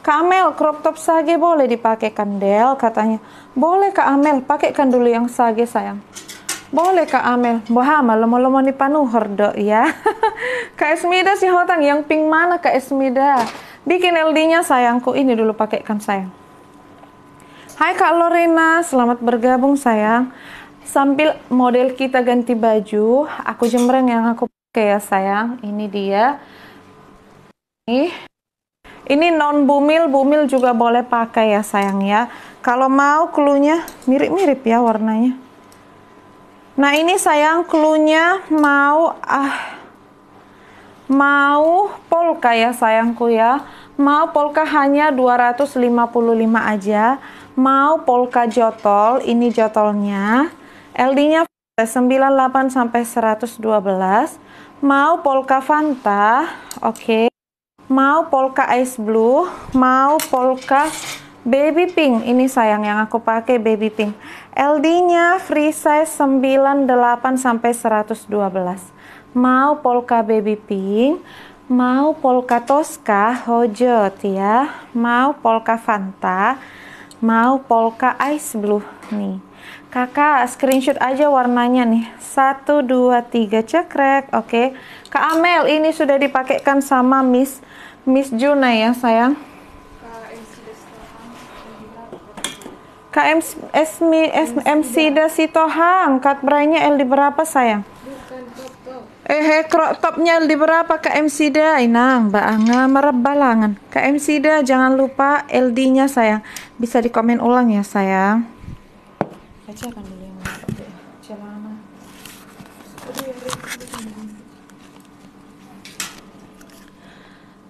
Kak Amel, crop top sage boleh dipakai kandel katanya. Boleh Kak Amel, pakaikan dulu yang sage sayang. Boleh Kak Amel, bahama lomo-lomo ni panuh ya. Kak Esmida si hotang, yang pink mana Kak Esmida? Bikin LD-nya sayangku, ini dulu pakaikan sayang. Hai Kak Lorena, selamat bergabung sayang. Sambil model kita ganti baju, aku jembreng yang aku pakai ya sayang. Ini dia. Ini ini non bumil, bumil juga boleh pakai ya sayang ya. Kalau mau klunya mirip-mirip ya warnanya. Nah ini sayang klunya mau ah mau polka ya sayangku ya. Mau polka hanya 255 aja. Mau polka jotol, ini jotolnya. LD-nya 98 sampai 112. Mau polka Fanta, oke. Okay mau polka ice blue, mau polka baby pink. Ini sayang yang aku pakai baby pink. LD-nya free size 98 sampai 112. Mau polka baby pink, mau polka Tosca, hojot ya, mau polka fanta, mau polka ice blue nih. Kakak screenshot aja warnanya nih. 1 2 3 cekrek. Oke. Okay. Kak Amel, ini sudah dipakaikan sama Miss Miss Juna ya, sayang. KMS Esmi Dasi Dasitohang, cut brainnya L di berapa sayang? Eh, eh crop topnya L di berapa KM Sida? Inang, Mbak Anga merebalangan. KM Sida jangan lupa LD-nya sayang. Bisa dikomen ulang ya sayang. Aja kan dulu yang mana. Celana.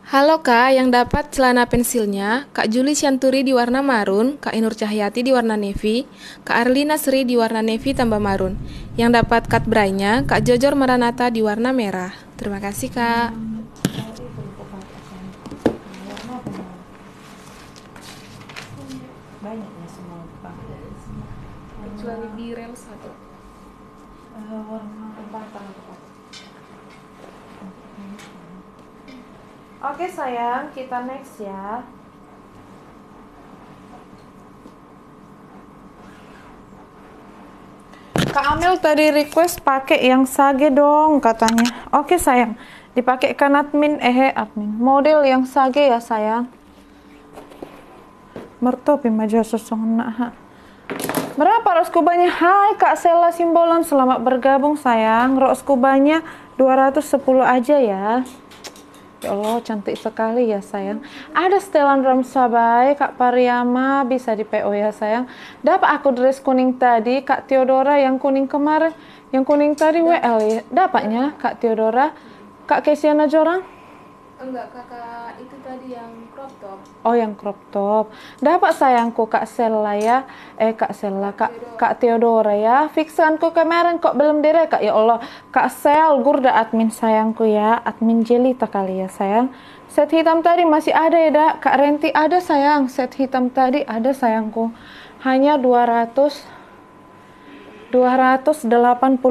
Halo Kak, yang dapat celana pensilnya, Kak Juli Sianturi di warna marun, Kak Inur Cahyati di warna navy, Kak Arlina Sri di warna navy tambah marun. Yang dapat cut Kak Jojor Maranata di warna merah. Terima kasih Kak. Banyaknya semua Kecuali di rel Oke sayang, kita next ya. Kak Amel tadi request pakai yang sage dong katanya. Oke sayang, dipakaikan admin eh admin model yang sage ya sayang. Mertopi maju sesona. Berapa roskubanya? Hai Kak Sela Simbolon, selamat bergabung sayang. Roskubanya 210 aja ya. Masya Allah, cantik sekali ya sayang. Ada setelan sabai, Kak Pariyama bisa di PO ya sayang. Dapat aku dress kuning tadi, Kak Theodora yang kuning kemarin. Yang kuning tadi WL ya. Dapatnya Kak Theodora. Kak Kesiana Jorang? Enggak, Kakak itu tadi yang top. Oh, yang crop top. Dapat sayangku Kak Sela ya. Eh Kak Sela, Kak Kak Theodora ya. Fixanku kemarin kok belum direk Kak. Ya Allah, Kak Sel gurda admin sayangku ya. Admin Jelita kali ya sayang. Set hitam tadi masih ada ya, Dak. Kak Renti ada sayang. Set hitam tadi ada sayangku. Hanya 200 285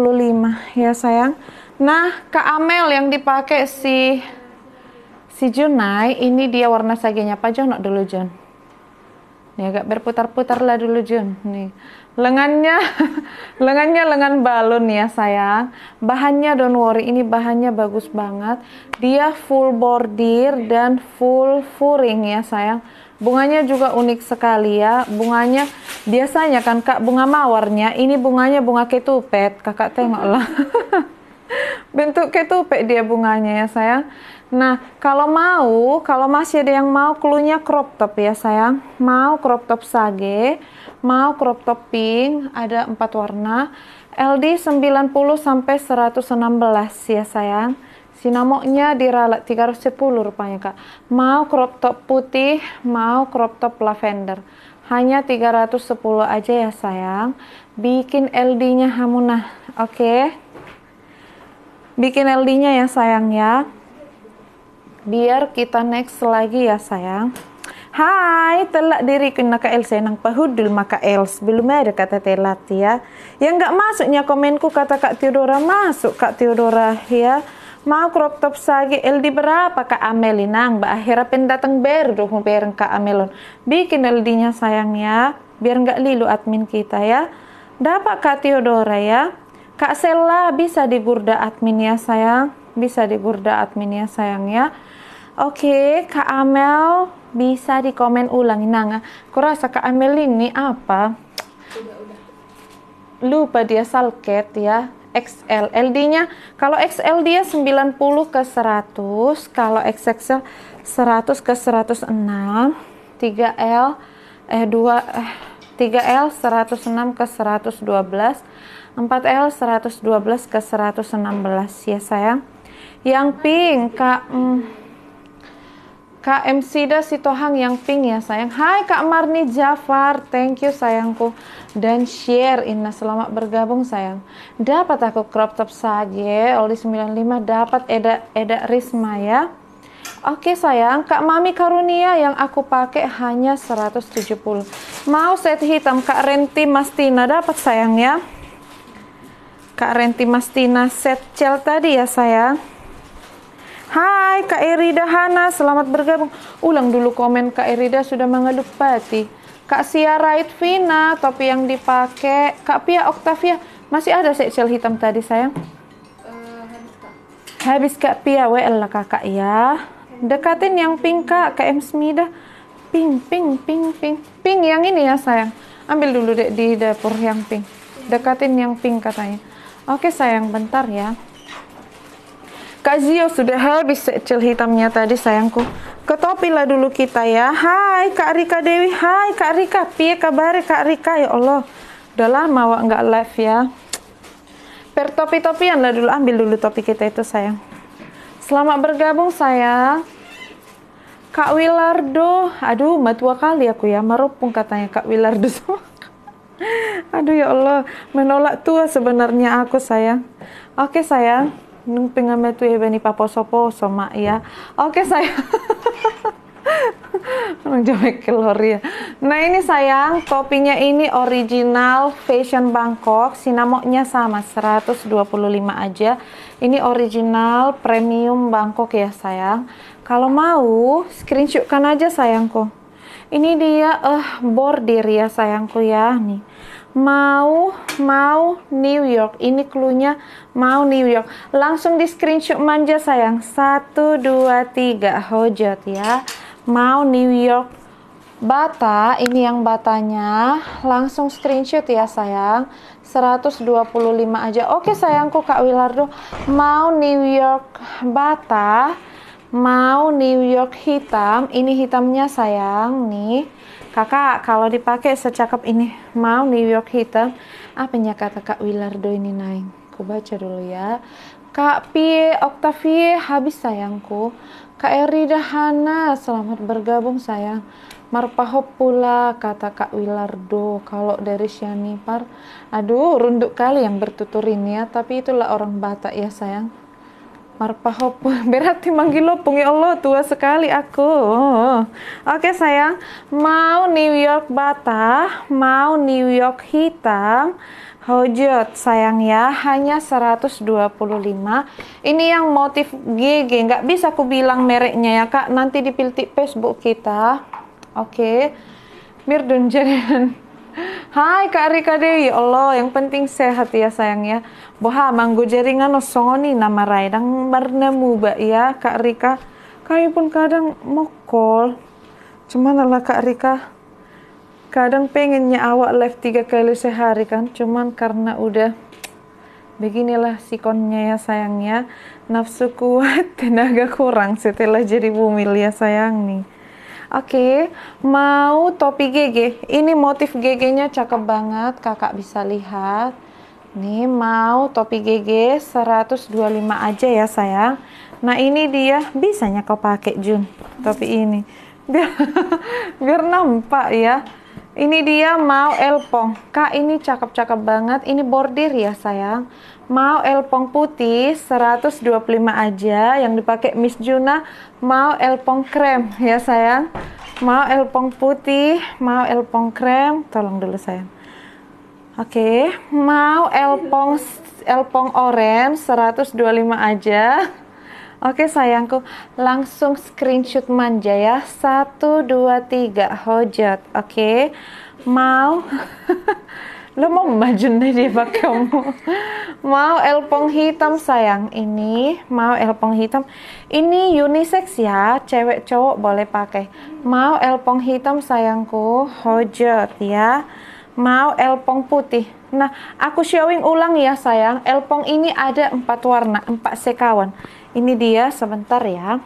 ya sayang. Nah, Kak Amel yang dipakai si si Junai ini dia warna sagenya pajonok dulu Jun Nih agak berputar-putar lah dulu Jun. Nih. Lengannya lengannya lengan balon ya sayang. Bahannya don't worry ini bahannya bagus banget. Dia full bordir dan full furing ya sayang. Bunganya juga unik sekali ya. Bunganya biasanya kan Kak bunga mawarnya, ini bunganya bunga ketupet. Kakak tengoklah. Bentuk ketupet dia bunganya ya sayang. Nah, kalau mau, kalau masih ada yang mau, klunya crop top ya sayang. Mau crop top sage, mau crop top pink, ada empat warna. LD 90 sampai 116 ya sayang. Sinamoknya diralat 310 rupanya kak. Mau crop top putih, mau crop top lavender. Hanya 310 aja ya sayang. Bikin LD-nya Hamunah, oke? Okay? Bikin LD-nya ya sayang ya biar kita next lagi ya sayang Hai, telak diri kena ke Elsa nang pahudul maka Els. Belum ada kata telat ya. Yang nggak masuknya komenku kata Kak Theodora masuk Kak Theodora ya. Mau crop top sagi LD berapa Kak Amelinang? Nah, mbak akhirnya pendatang berdoh bareng Kak Amelon. Bikin LD-nya sayang ya. Biar nggak lilu admin kita ya. Dapat Kak Theodora ya. Kak Sela bisa digurda admin ya sayang. Bisa digurda admin ya sayang ya. Oke, okay, Kak Amel bisa dikomen ulang. Nah, aku rasa Kak Amel ini apa? Lupa dia salket ya. XL. LD-nya kalau XL dia 90 ke 100, kalau XXL 100 ke 106, 3L eh 2 eh 3L 106 ke 112, 4L 112 ke 116 ya sayang. Yang pink Kak mm, Kak Emsida Sitohang yang pink ya sayang. Hai Kak Marni Jafar, thank you sayangku. Dan share Inna selamat bergabung sayang. Dapat aku crop top saja, oli 95 dapat Eda Eda Risma ya. Oke sayang, Kak Mami Karunia yang aku pakai hanya 170. Mau set hitam Kak Renti Mastina dapat sayang ya. Kak Renti Mastina set cel tadi ya sayang. Hai Kak Erida Hana, selamat bergabung. Ulang dulu komen Kak Erida sudah mengeluh pati. Kak Sia Rait Vina, topi yang dipakai. Kak Pia Octavia masih ada seksel hitam tadi sayang? Uh, habis Kak. Pia, WL lah kakak ya. Dekatin yang pink Kak, KM Smida. Pink, pink, pink, pink. Pink yang ini ya sayang. Ambil dulu dek di dapur yang pink. Dekatin yang pink katanya. Oke sayang, bentar ya. Kazio sudah habis secil hitamnya tadi sayangku. Ketopilah dulu kita ya. Hai Kak Rika Dewi, hai Kak Rika. Pie Kabari Kak Rika ya Allah. Udah lama wak nggak live ya. topi topian lah dulu, ambil dulu topi kita itu sayang. Selamat bergabung saya. Kak Wilardo, aduh matua kali aku ya, merupung katanya Kak Wilardo Aduh ya Allah, menolak tua sebenarnya aku sayang. Oke sayang nung tu ya, ni paposo-poso mak ya oke saya orang jamek ya nah ini sayang kopinya ini original fashion Bangkok sinamoknya sama 125 aja ini original premium Bangkok ya sayang kalau mau screenshotkan aja sayangku ini dia eh uh, bordir ya sayangku ya nih mau mau New York ini cluenya mau New York langsung di screenshot manja sayang satu dua tiga hojot ya mau New York bata ini yang batanya langsung screenshot ya sayang 125 aja oke sayangku Kak Wilardo mau New York bata mau New York hitam ini hitamnya sayang nih Kakak, kalau dipakai secakap ini, mau New York hitam, apanya kata Kak Wilardo ini naik? Aku baca dulu ya. Kak Pie Octavie habis sayangku. Kak Eri Dahana, selamat bergabung sayang. Marpahop pula, kata Kak Wilardo. Kalau dari Shani Par, aduh runduk kali yang bertutur ini ya, tapi itulah orang Batak ya sayang. Marpahopun, berarti manggil lo ya Allah tua sekali aku. Oke sayang, mau New York batah, mau New York hitam, Hojot sayang ya, hanya 125. Ini yang motif GG, nggak bisa aku bilang mereknya ya kak, nanti di Facebook kita. Oke, Mirdun Jerian. Hai Kak Rika Dewi, ya Allah, yang penting sehat ya sayangnya. Boha manggu jaringan songoni nama raidang bernemu ba ya Kak Rika. Kami pun kadang mokol. Cuman lah Kak Rika, kadang pengennya awak live tiga kali sehari kan, cuman karena udah beginilah sikonnya ya sayangnya. Nafsu kuat, tenaga kurang setelah jadi bumil ya sayang nih. Oke, mau topi GG. Ini motif GG-nya cakep banget, kakak bisa lihat. Nih mau topi GG 125 aja ya sayang. Nah ini dia, bisanya kau pakai Jun, topi ini. Biar, biar nampak ya. Ini dia mau elpong. Kak ini cakep-cakep banget, ini bordir ya sayang mau elpong putih 125 aja yang dipakai Miss Juna mau elpong krem ya sayang mau elpong putih mau elpong krem tolong dulu sayang oke okay. mau elpong elpong orange 125 aja Oke sayangku, langsung screenshot manja ya. Satu, dua, tiga, hojat. Oke, mau Lo mau majun deh di kamu. mau elpong hitam sayang. Ini mau elpong hitam. Ini unisex ya, cewek cowok boleh pakai. Mau elpong hitam sayangku, hojot ya. Mau elpong putih. Nah, aku showing ulang ya sayang. Elpong ini ada empat warna, empat sekawan. Ini dia sebentar ya.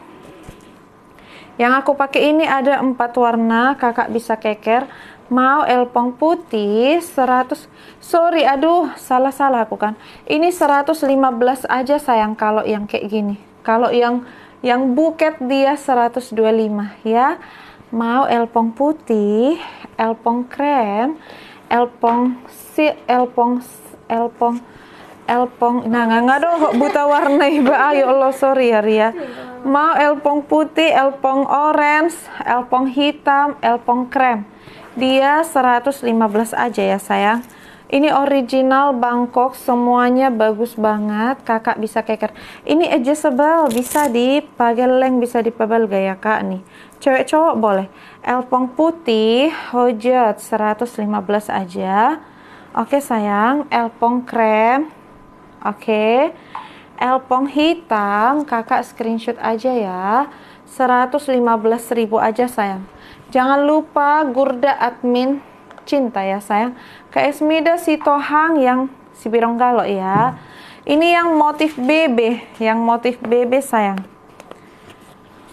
Yang aku pakai ini ada empat warna, kakak bisa keker mau elpong putih 100 sorry aduh salah-salah aku kan ini 115 aja sayang kalau yang kayak gini kalau yang yang buket dia 125 ya mau elpong putih elpong krem elpong si elpong elpong elpong nah nggak nggak dong kok buta warna iba ayo ah, ya lo sorry ya Ria mau elpong putih elpong orange elpong hitam elpong krem dia 115 aja ya sayang ini original Bangkok semuanya bagus banget kakak bisa keker ini adjustable bisa dipakai leng bisa dipebel gaya kak nih cewek cowok boleh elpong putih hojat 115 aja oke sayang elpong krem oke elpong hitam kakak screenshot aja ya ribu aja sayang Jangan lupa Gurda admin cinta ya sayang. Kak Esmida si Tohang yang si Birong Galo ya. Ini yang motif BB, yang motif BB sayang.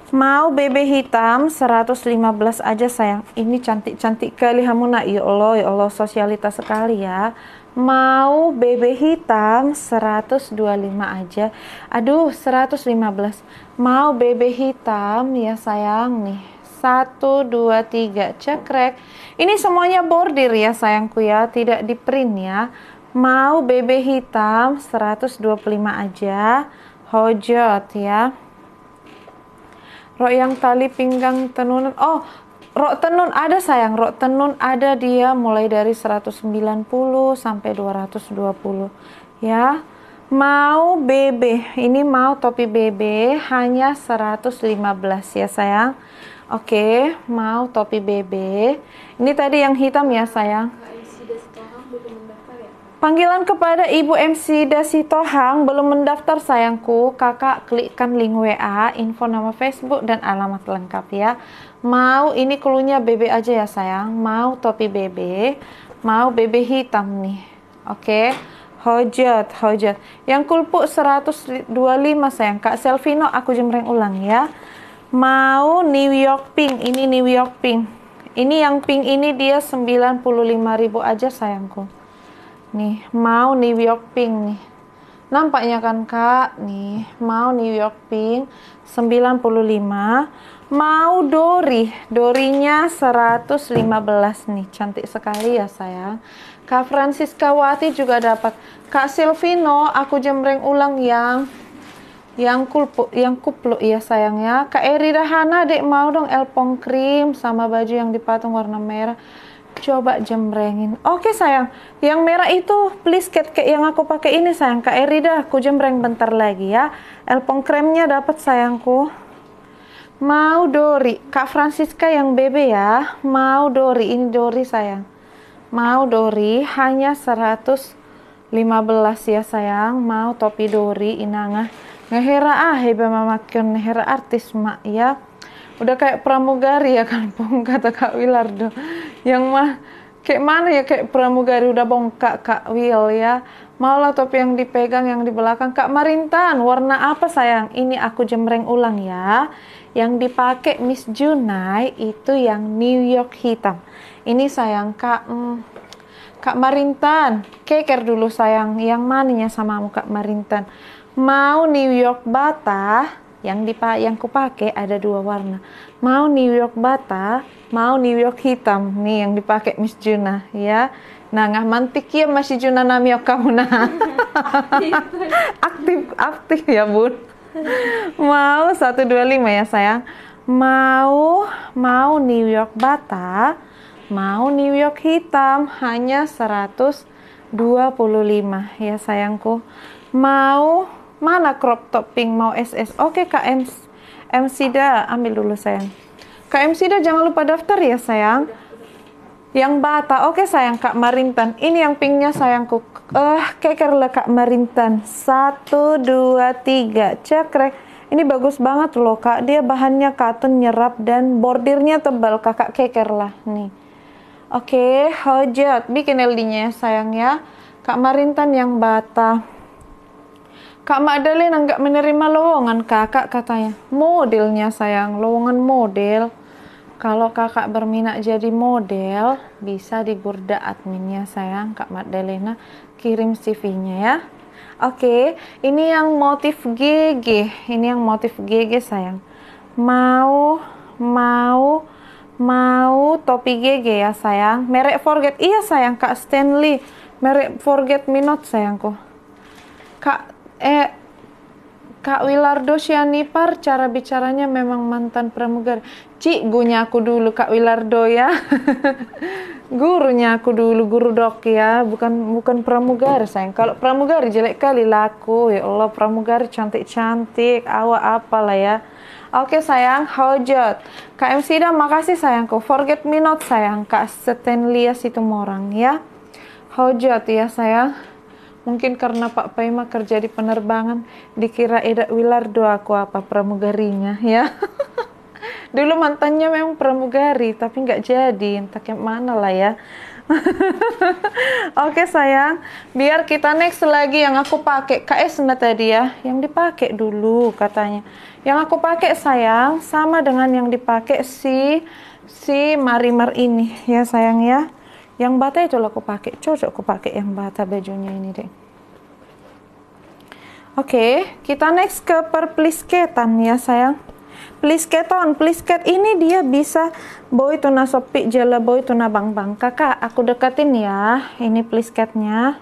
Mau BB hitam 115 aja sayang. Ini cantik-cantik kali Hamuna. Ya Allah, ya Allah sosialitas sekali ya mau BB hitam 125 aja. Aduh, 115. Mau BB hitam ya sayang nih satu, dua, tiga, cekrek. Ini semuanya bordir ya sayangku ya, tidak di print ya. Mau BB hitam 125 aja, hojot ya. Rok yang tali pinggang tenun Oh, rok tenun ada sayang, rok tenun ada dia mulai dari 190 sampai 220 ya mau BB ini mau topi BB hanya 115 ya sayang Oke, mau topi BB. Ini tadi yang hitam ya, sayang. Ya? Panggilan kepada Ibu MC Desi Tohang belum mendaftar sayangku. Kakak klikkan link WA, info nama Facebook dan alamat lengkap ya. Mau ini kulunya BB aja ya sayang. Mau topi BB, mau BB hitam nih. Oke. Hojat, hojat. Yang kulpuk 125 sayang. Kak Selvino aku jemreng ulang ya mau New York Pink ini New York Pink ini yang pink ini dia 95.000 aja sayangku nih mau New York Pink nih nampaknya kan kak nih mau New York Pink 95 mau Dori Dorinya 115 nih cantik sekali ya sayang Kak Francisca Wati juga dapat Kak Silvino aku jembreng ulang yang yang kulpo, yang kuplo iya sayangnya. Kak Eri Rahana dek mau dong elpong krim sama baju yang dipatung warna merah. Coba jembrengin. Oke sayang, yang merah itu please cat yang aku pakai ini sayang. Kak Eri dah, aku jembreng bentar lagi ya. Elpong kremnya dapat sayangku. Mau Dori, Kak Francisca yang bebe ya. Mau Dori, ini Dori sayang. Mau Dori hanya 115 ya sayang. Mau topi Dori inangah Ngehera ah mama mamakeun ngehera artis mak ya. Udah kayak pramugari ya kan? kampung kata Kak Wilardo. Yang mah kayak mana ya kayak pramugari udah bongkak Kak Wil ya. Maulah topi yang dipegang yang di belakang Kak Marintan. Warna apa sayang? Ini aku jemreng ulang ya. Yang dipakai Miss Junai itu yang New York hitam. Ini sayang Kak hmm, Kak Marintan, keker dulu sayang. Yang mananya sama Kak Marintan? Mau New York bata yang dipa yang kupakai ada dua warna. Mau New York bata, mau New York hitam nih yang dipakai Miss Juna ya. Nah, nggak mantik ya masih Juna namio kamu nah. aktif aktif ya bun. Mau 125 ya sayang. Mau mau New York bata, mau New York hitam hanya 125 ya sayangku. Mau Mana crop top pink mau SS? Oke Kak M, M Sida, ambil dulu sayang. Kak M Sida jangan lupa daftar ya sayang. Yang bata, oke sayang Kak Marintan. Ini yang pinknya sayangku. Eh, uh, lah Kak Marintan. Satu, dua, tiga. Cekrek. Ini bagus banget loh Kak. Dia bahannya katun nyerap dan bordirnya tebal. Kakak keker lah. Nih. Oke, hojat. Bikin LD-nya sayang ya. Kak Marintan yang bata. Kak Madeline nggak menerima lowongan kakak katanya. Modelnya sayang, lowongan model. Kalau kakak berminat jadi model, bisa di Burda adminnya sayang. Kak Magdalena kirim CV-nya ya. Oke, ini yang motif GG. Ini yang motif GG sayang. Mau, mau, mau topi GG ya sayang. Merek Forget, iya sayang Kak Stanley. Merek Forget Minot sayangku. Kak eh Kak Wilardo Sianipar cara bicaranya memang mantan pramugari. Cik, gurunya aku dulu Kak Wilardo ya. gurunya aku dulu guru dok ya, bukan bukan pramugari sayang. Kalau pramugari jelek kali laku. Ya Allah, pramugari cantik-cantik, awak apalah ya. Oke sayang, hojot. Kak MC dah makasih sayangku. Forget me not sayang, Kak Stanley ya, orang ya. Hojot ya sayang. Mungkin karena Pak Paima kerja di penerbangan, dikira Eda Wilardo aku apa pramugarinya ya. Dulu mantannya memang pramugari, tapi nggak jadi, entah kayak mana lah ya. Oke sayang, biar kita next lagi yang aku pakai KS nah tadi ya, yang dipakai dulu katanya. Yang aku pakai sayang sama dengan yang dipakai si si Marimar ini ya sayang ya. Yang bata itu aku pakai, cocok aku pakai yang bata bajunya ini deh. Oke, okay, kita next ke perplisketan ya sayang. Plisketon, plisket ini dia bisa boy tuna sopi jela boy tuna bang bang. Kakak, aku deketin ya. Ini plisketnya.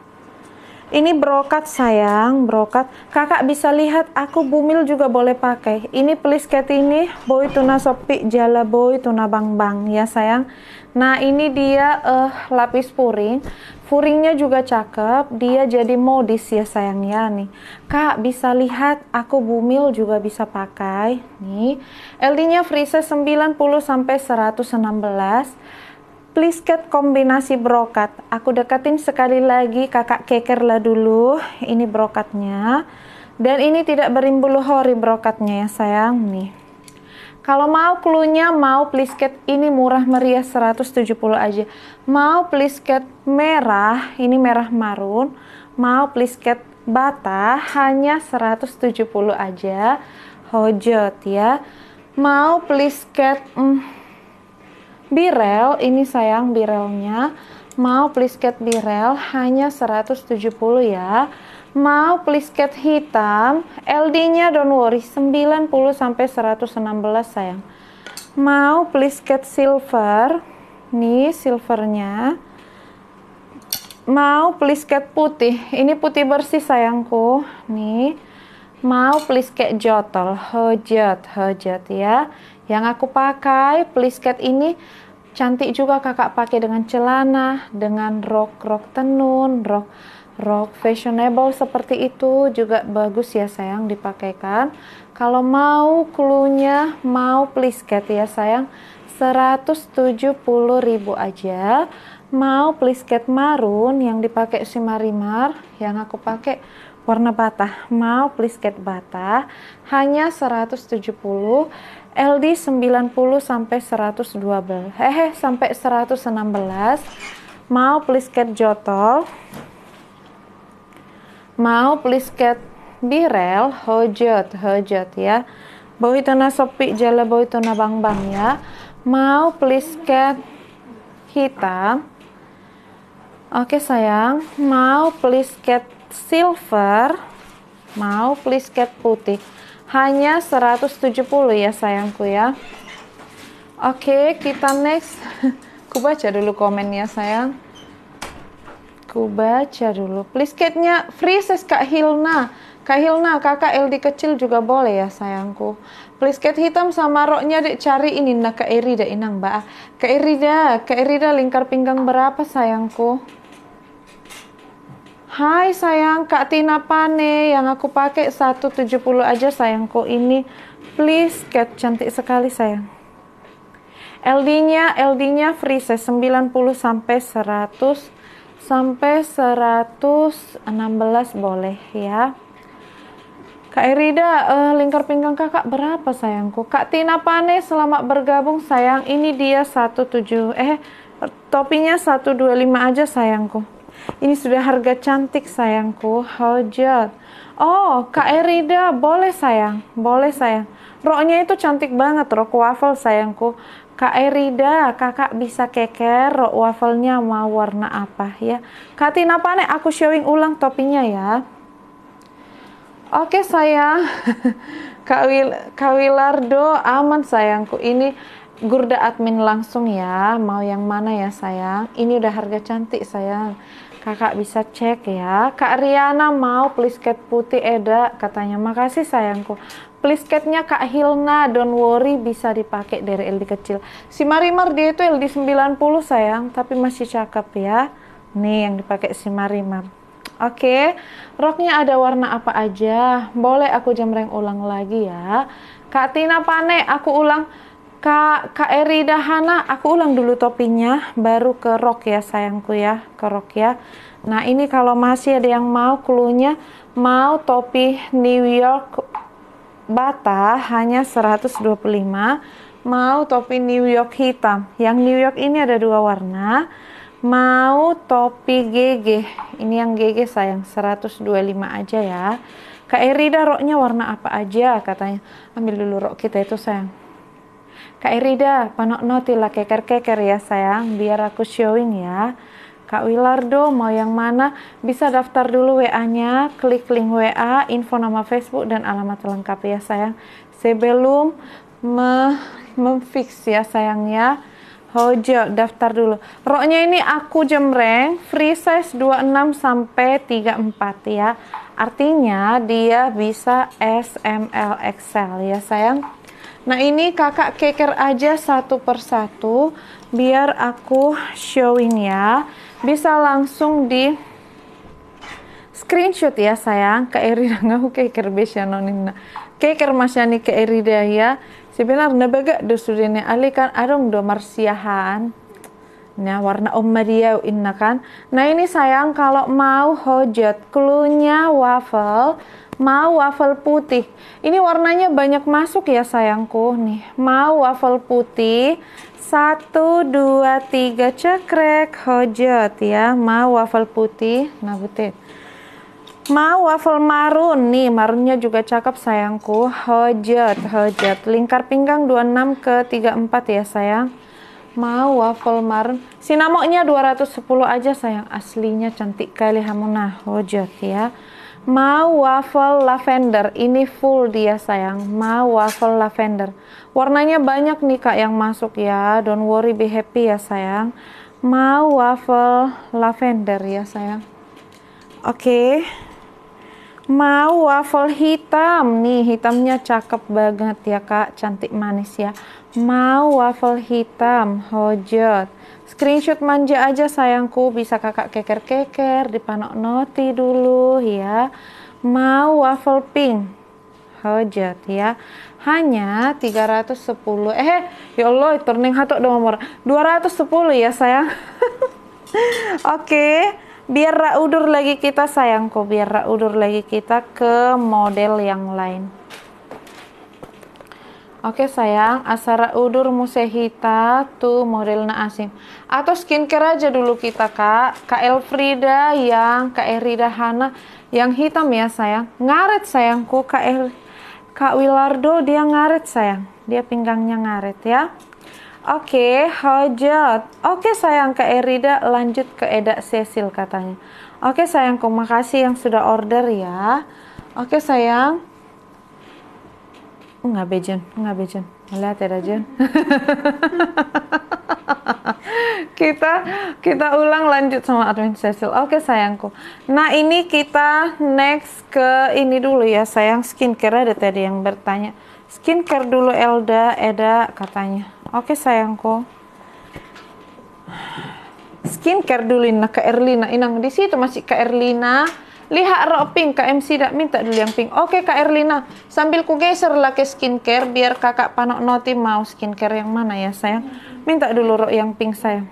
Ini brokat sayang, brokat. Kakak bisa lihat aku bumil juga boleh pakai. Ini plisket ini boy tuna sopi jala boy tuna bang bang ya sayang. Nah, ini dia uh, lapis puring Furingnya juga cakep, dia jadi modis ya sayangnya nih. Kak, bisa lihat aku bumil juga bisa pakai. Nih, LD-nya free size 90 sampai 116 please cat kombinasi brokat. Aku deketin sekali lagi kakak keker lah dulu. Ini brokatnya. Dan ini tidak berimbul hori brokatnya ya sayang nih. Kalau mau klunya mau plisket ini murah meriah 170 aja. Mau plisket merah, ini merah marun. Mau plisket bata hanya 170 aja. Hojot ya. Mau plisket mm, birel, ini sayang birelnya. Mau plisket birel hanya 170 ya mau plisket hitam LD-nya don't worry 90 sampai 116 sayang mau plisket silver nih silvernya mau plisket putih ini putih bersih sayangku nih mau plisket jotel, hojat hojat ya yang aku pakai plisket ini cantik juga kakak pakai dengan celana dengan rok rok tenun rok rok fashionable seperti itu juga bagus ya sayang dipakaikan kalau mau klunya mau please cat ya sayang 170.000 aja mau please cat marun yang dipakai si Marimar yang aku pakai warna bata mau please cat bata hanya 170 LD 90 sampai 112 eh, eh sampai 116 mau please joto jotol mau please get birel hojot hojot ya bau itu na sopi jala bau itu na bang bang ya mau please get hitam oke sayang mau please get silver mau please get putih hanya 170 ya sayangku ya oke kita next aku baca dulu komen ya sayang Aku baca dulu. Please kitnya freezes Kak Hilna. Kak Hilna, kakak LD kecil juga boleh ya sayangku. Please cat hitam sama roknya dek cari ini nak Kak Eri inang mbak. Kak Eri dah, Kak Eri lingkar pinggang berapa sayangku? Hai sayang, Kak Tina Pane yang aku pakai 170 aja sayangku ini. Please cat cantik sekali sayang. LD-nya, LD-nya free 90 sampai 100 sampai 116 boleh ya. Kak erida uh, lingkar pinggang kakak berapa sayangku? Kak Tina Pane, selamat bergabung sayang. Ini dia 17, eh topinya 125 aja sayangku. Ini sudah harga cantik sayangku. Hojat. Oh, Kak Erida, boleh sayang. Boleh sayang. Roknya itu cantik banget, rok waffle sayangku. Kak Erida, kakak bisa keker wafelnya mau warna apa ya? Kak Tina Pane, aku showing ulang topinya ya. Oke sayang, Kak, Wil, Kak Wilardo, aman sayangku. Ini gurda admin langsung ya, mau yang mana ya sayang? Ini udah harga cantik sayang. Kakak bisa cek ya. Kak Riana mau please cat putih Eda, katanya. Makasih sayangku please catnya Kak Hilna don't worry bisa dipakai dari LD kecil si Marimar dia itu LD 90 sayang tapi masih cakep ya nih yang dipakai si Marimar Oke, okay. roknya ada warna apa aja? Boleh aku jamreng ulang lagi ya. Kak Tina Pane, aku ulang. Kak, Kak Eri Dahana, aku ulang dulu topinya, baru ke rok ya sayangku ya, ke rok ya. Nah ini kalau masih ada yang mau klunya, mau topi New York bata hanya 125 mau topi New York hitam yang New York ini ada dua warna mau topi GG ini yang GG sayang 125 aja ya Kak Erida roknya warna apa aja katanya ambil dulu rok kita itu sayang Kak Erida panok noti lah keker-keker ya sayang biar aku showing ya Kak Wilardo mau yang mana bisa daftar dulu WA-nya klik link WA info nama Facebook dan alamat lengkap ya sayang Sebelum me memfix ya sayang ya Hojo daftar dulu roknya ini aku jemreng free size 26 sampai 34 ya artinya dia bisa SML XL ya sayang Nah ini kakak keker aja satu persatu biar aku showing ya bisa langsung di screenshot ya sayang ke erida ngahu ke kerbesya nonina ke nih ke erida ya sebenarnya baga ali alikan arung do marsiahan Nah, warna omadiau inna kan. Nah, ini sayang kalau mau hojat klunya waffle, mau waffle putih. Ini warnanya banyak masuk ya sayangku nih. Mau waffle putih satu, dua, tiga, cekrek, hojot ya. Mau waffle putih, nah nabutin. Mau waffle marun nih, marunnya juga cakep sayangku. Hojot, hojot. Lingkar pinggang 26 ke 34 ya sayang. Mau waffle marun. Sinamoknya 210 aja sayang. Aslinya cantik kali hamunah Hojot ya. Mau waffle lavender. Ini full dia sayang. Mau waffle lavender. Warnanya banyak nih kak yang masuk ya. Don't worry be happy ya sayang. Mau waffle lavender ya sayang. Oke. Okay. Mau waffle hitam nih. Hitamnya cakep banget ya kak. Cantik manis ya. Mau waffle hitam. Hojot. Screenshot manja aja sayangku, bisa kakak keker-keker, dipanok noti dulu ya. Mau waffle pink, hojat ya. Hanya 310, eh ya Allah turning hatok dong nomor 210 ya sayang. Oke, okay. biar rak udur lagi kita sayangku, biar rak udur lagi kita ke model yang lain. Oke sayang, asara udur musehita tuh modelnya asim. Atau skincare aja dulu kita kak. Kak Elfrida yang Kak Erida Hana yang hitam ya sayang. Ngaret sayangku Kak El, er, Kak Wilardo dia ngaret sayang. Dia pinggangnya ngaret ya. Oke, hajat. Oke sayang Kak Erida lanjut ke Eda Cecil katanya. Oke sayangku makasih yang sudah order ya. Oke sayang. Nga be gjën, nga be ya, kita kita ulang lanjut sama admin Cecil. Oke okay, sayangku. Nah ini kita next ke ini dulu ya sayang skincare ada tadi yang bertanya. Skincare dulu Elda, Eda katanya. Oke okay, sayangku. Skincare dulu nah ke Erlina. Inang di situ masih ke Erlina. Lihat rok pink, MC tidak minta dulu yang pink. Oke Kak Erlina, sambil ku geser lagi skincare biar kakak panok noti mau skincare yang mana ya sayang. Minta dulu rok yang pink sayang.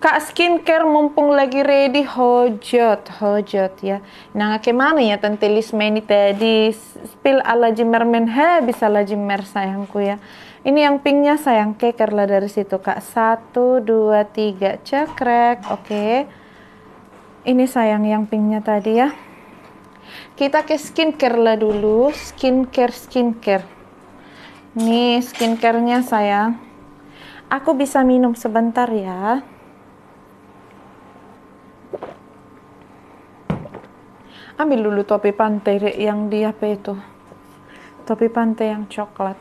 Kak skincare mumpung lagi ready hojot hojot ya. Nah kemana ya tentilis meni tadi spill ala Jimmerman men bisa ala jimmer sayangku ya. Ini yang pinknya sayang kekerlah dari situ kak. Satu, dua, tiga, cekrek. Oke. Ini sayang yang pinknya tadi ya. Kita ke skincare lah dulu. Skincare, skincare. Nih skincarenya sayang. Aku bisa minum sebentar ya. ambil dulu topi pantai yang di apa itu topi pantai yang coklat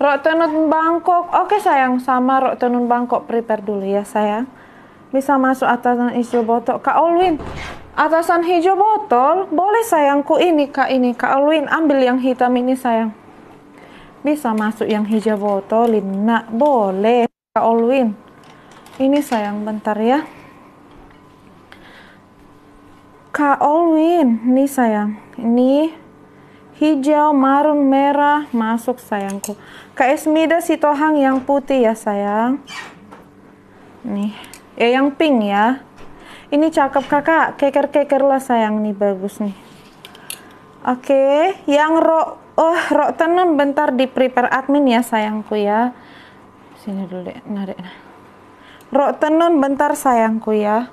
Rok tenun Bangkok. Oke sayang, sama rok tenun Bangkok prepare dulu ya sayang. Bisa masuk atasan hijau botol. Kak Olwin, atasan hijau botol boleh sayangku ini kak ini. Kak Olwin ambil yang hitam ini sayang. Bisa masuk yang hijau botol, Lina. Boleh Kak Olwin. Ini sayang bentar ya. Kak Olwin, ini sayang. Ini hijau, marun, merah masuk sayangku. Kak Esmida tohang yang putih ya sayang. Nih, ya yang pink ya. Ini cakep kakak, keker-keker lah sayang nih bagus nih. Oke, okay. yang ro oh ro tenun bentar di prepare admin ya sayangku ya. Sini dulu deh, narik. Ro tenun bentar sayangku ya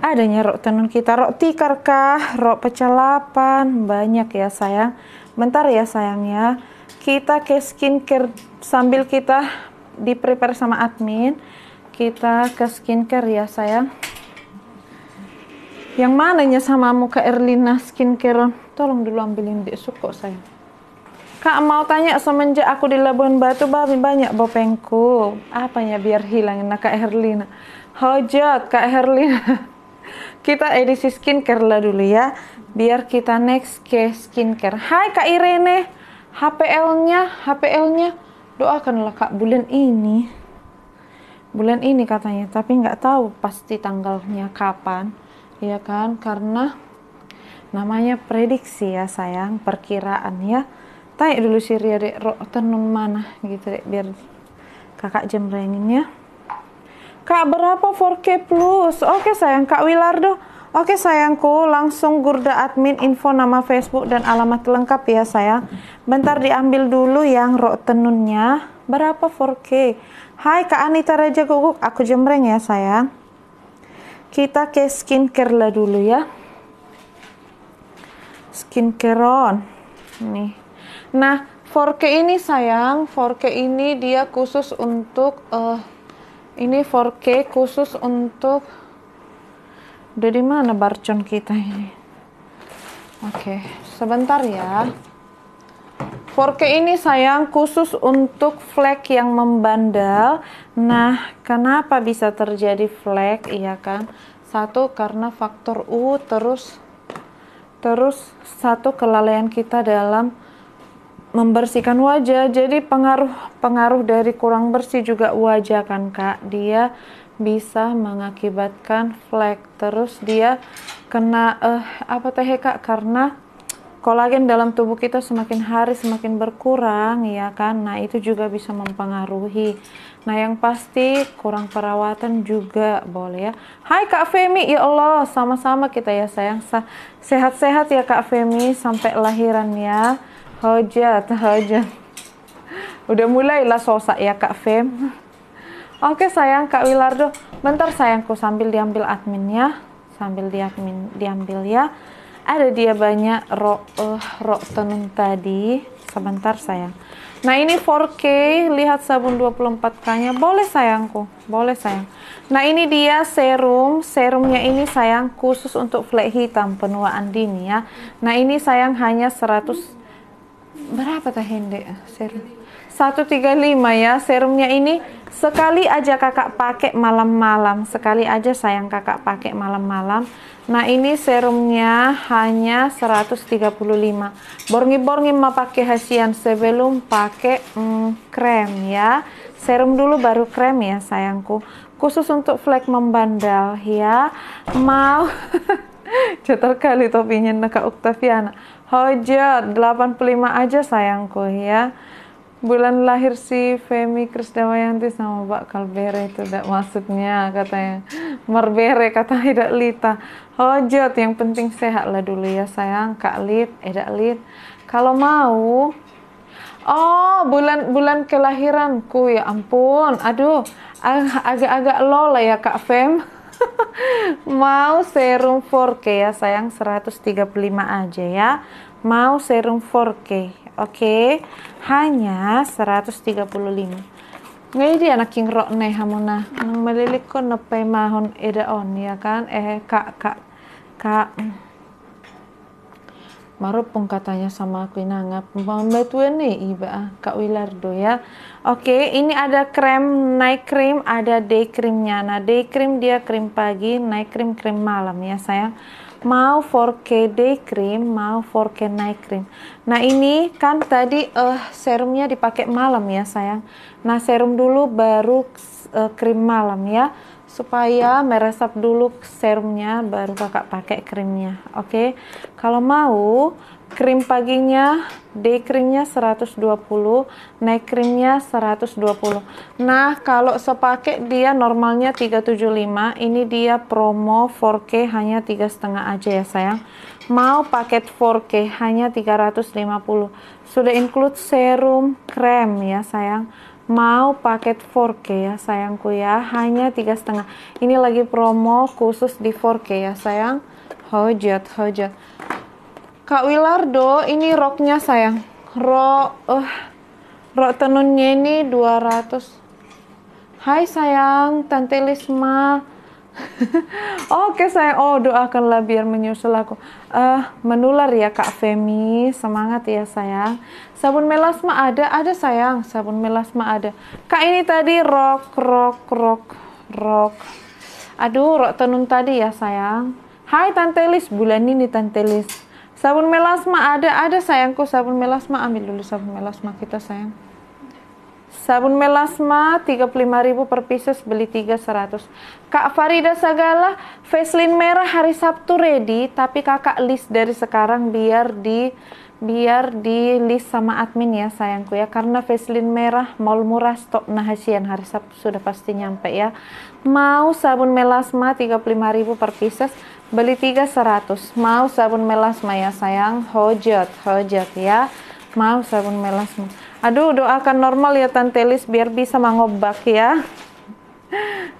adanya rok tenun kita rok tikar kah rok pecelapan banyak ya sayang bentar ya sayang ya. kita ke skincare sambil kita di prepare sama admin kita ke skincare ya sayang yang mananya sama muka Erlina skincare tolong dulu ambilin di suko sayang Kak mau tanya semenjak aku di Labuan Batu babi banyak bopengku. Apanya biar hilangin nah, Kak Erlina Hojot Kak Erlina kita edisi skincare lah dulu ya biar kita next ke skincare hai kak Irene HPL nya HPL nya doakanlah kak bulan ini bulan ini katanya tapi nggak tahu pasti tanggalnya kapan ya kan karena namanya prediksi ya sayang perkiraan ya tanya dulu si Ria dek tenun mana gitu dek biar kakak jemrenginnya Kak berapa 4K plus? Oke sayang, Kak Wilardo. Oke sayangku, langsung gurda admin info nama Facebook dan alamat lengkap ya sayang. Bentar diambil dulu yang rok tenunnya. Berapa 4K? Hai Kak Anita Reja Guguk, aku jemreng ya sayang. Kita ke skincare lah dulu ya. Skincare on. Nih. Nah, 4K ini sayang, 4K ini dia khusus untuk uh, ini 4K khusus untuk dari mana barcon kita ini oke okay, sebentar ya 4K ini sayang khusus untuk flag yang membandel nah kenapa bisa terjadi flag iya kan satu karena faktor U terus terus satu kelalaian kita dalam membersihkan wajah. Jadi pengaruh pengaruh dari kurang bersih juga wajah kan Kak. Dia bisa mengakibatkan flek. Terus dia kena eh apa teh Kak karena kolagen dalam tubuh kita semakin hari semakin berkurang ya kan nah itu juga bisa mempengaruhi nah yang pasti kurang perawatan juga boleh ya Hai Kak Femi ya Allah sama-sama kita ya sayang sehat-sehat ya Kak Femi sampai lahiran ya Hajat, hajat. Udah mulailah sosak ya Kak Fem. Oke sayang Kak Wilardo, bentar sayangku sambil diambil adminnya, sambil diadmin diambil ya. Ada dia banyak rok uh, ro eh, tenun tadi. Sebentar sayang. Nah ini 4K, lihat sabun 24K-nya. Boleh sayangku, boleh sayang. Nah ini dia serum, serumnya ini sayang khusus untuk flek hitam penuaan dini ya. Nah ini sayang hanya 100 berapa teh hende serum 135 ya serumnya ini sekali aja kakak pakai malam-malam sekali aja sayang kakak pakai malam-malam nah ini serumnya hanya 135 borngi-borngi mau pakai hasian sebelum pakai mm, krem ya serum dulu baru krem ya sayangku khusus untuk flek membandel ya mau jatuh kali topinya kak Oktaviana puluh 85 aja sayangku ya. Bulan lahir si Femi Krisdawayanti sama Pak Kalbere itu tidak maksudnya katanya. merbere kata tidak Lita. Hojot yang penting sehat lah dulu ya sayang Kak Lit Edak lit Kalau mau Oh, bulan bulan kelahiranku ya ampun. Aduh, agak-agak lola ya Kak Fem. mau serum 4K ya sayang 135 aja ya mau serum 4K oke okay. hanya 135 nggak dia anak king rock nih hamuna melilik kon nepe mahon eda on ya kan eh kak kak kak Marup pun katanya sama aku ini nangap pembantuan nih iba ah, Kak Wilardo ya. Oke, ini ada krem night cream, ada day creamnya. Nah, day cream dia krim pagi, night cream krim malam ya sayang. Mau 4K day cream, mau 4K night cream. Nah, ini kan tadi uh, serumnya dipakai malam ya sayang. Nah, serum dulu baru uh, eh, krim malam ya supaya meresap dulu serumnya baru kakak pakai krimnya oke okay? kalau mau krim paginya day krimnya 120 night krimnya 120 nah kalau sepaket dia normalnya 375 ini dia promo 4K hanya tiga setengah aja ya sayang mau paket 4K hanya 350 sudah include serum krem ya sayang mau paket 4K ya sayangku ya hanya tiga setengah ini lagi promo khusus di 4K ya sayang hojat hojat Kak Wilardo ini roknya sayang rok uh, rok tenunnya ini 200 Hai sayang Tante Lisma Oke sayang, oh doakanlah biar menyusul aku. Uh, menular ya Kak Femi, semangat ya sayang. Sabun melasma ada, ada sayang. Sabun melasma ada. Kak ini tadi rok, rok, rok, rok. Aduh, rok tenun tadi ya sayang. Hai Tante Lis, bulan ini Tante Lis. Sabun melasma ada, ada sayangku sabun melasma. Ambil dulu sabun melasma kita sayang. Sabun melasma 35.000 per pieces beli 300. Kak Farida segala. Vaseline merah hari Sabtu ready, tapi kakak list dari sekarang biar di biar di list sama admin ya sayangku ya karena vaseline merah mal murah stok nah hasian hari Sabtu sudah pasti nyampe ya mau sabun melasma 35.000 per pieces beli 3100 mau sabun melasma ya sayang hojat hojat ya mau sabun melasma aduh doakan normal ya tante Lis biar bisa mengobak ya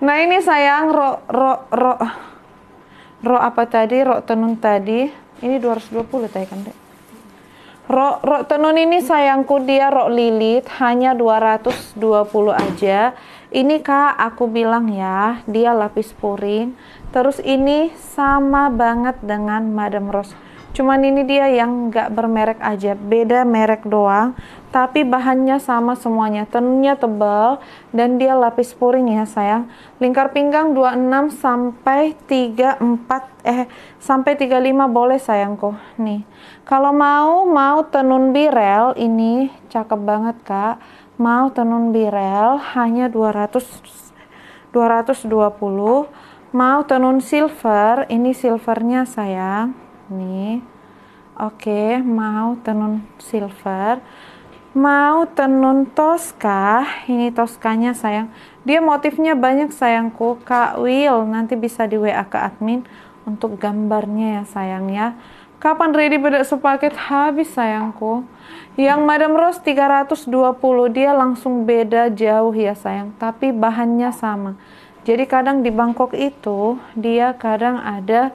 nah ini sayang ro ro ro ro apa tadi ro tenun tadi ini 220 tadi kan dek Rok rok tenun ini sayangku dia rok lilit hanya 220 aja. Ini Kak, aku bilang ya, dia lapis puring. Terus ini sama banget dengan Madam Rose. Cuman ini dia yang nggak bermerek aja, beda merek doang tapi bahannya sama semuanya tenunnya tebal dan dia lapis puring ya sayang lingkar pinggang 26 sampai 34 eh sampai 35 boleh sayangku nih kalau mau mau tenun birel ini cakep banget kak mau tenun birel hanya 200 220 mau tenun silver ini silvernya sayang nih Oke, okay, mau tenun silver Mau tenun toska, ini toskanya sayang. Dia motifnya banyak sayangku, Kak Will. Nanti bisa di WA ke admin untuk gambarnya ya sayang ya. Kapan ready beda sepaket habis sayangku? Yang Madam Rose 320 dia langsung beda jauh ya sayang, tapi bahannya sama. Jadi kadang di Bangkok itu dia kadang ada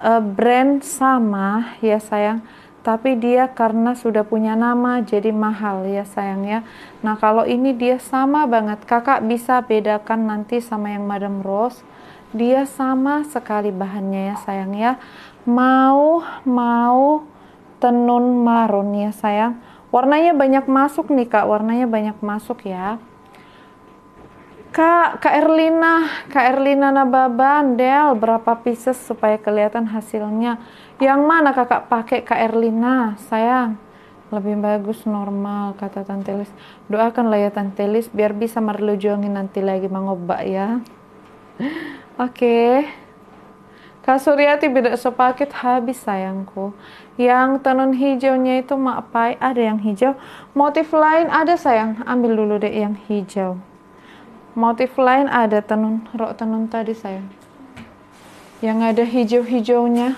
uh, brand sama ya sayang tapi dia karena sudah punya nama jadi mahal ya sayang ya. Nah kalau ini dia sama banget, kakak bisa bedakan nanti sama yang Madam Rose, dia sama sekali bahannya ya sayang ya. Mau, mau tenun marun ya sayang. Warnanya banyak masuk nih kak, warnanya banyak masuk ya. Kak, Kak Erlina, Kak Erlina Nababan, Del, berapa pieces supaya kelihatan hasilnya? Yang mana kakak pakai Kak Erlina, sayang? Lebih bagus normal, kata Tante Lis. lah ya Tante Lis, biar bisa Marlo nanti lagi mengobak ya. Oke. Okay. Kak Suryati tidak sepaket habis sayangku. Yang tenun hijaunya itu mak pai ada yang hijau. Motif lain ada sayang. Ambil dulu deh yang hijau. Motif lain ada tenun rok tenun tadi sayang. Yang ada hijau-hijaunya.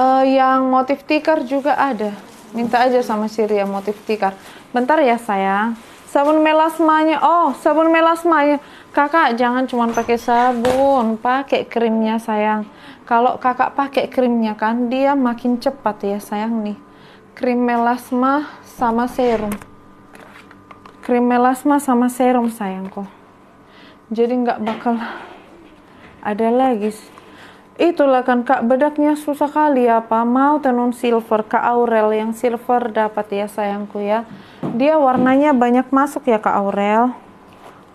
Uh, yang motif tikar juga ada. Minta aja sama yang motif tikar. Bentar ya sayang. Sabun melasmanya. Oh, sabun melasmanya. Kakak jangan cuma pakai sabun, pakai krimnya sayang. Kalau kakak pakai krimnya kan dia makin cepat ya sayang nih. Krim melasma sama serum. Krim melasma sama serum sayangku. Jadi nggak bakal ada lagi Itulah kan kak bedaknya susah kali ya pak mau tenun silver kak Aurel yang silver dapat ya sayangku ya dia warnanya banyak masuk ya kak Aurel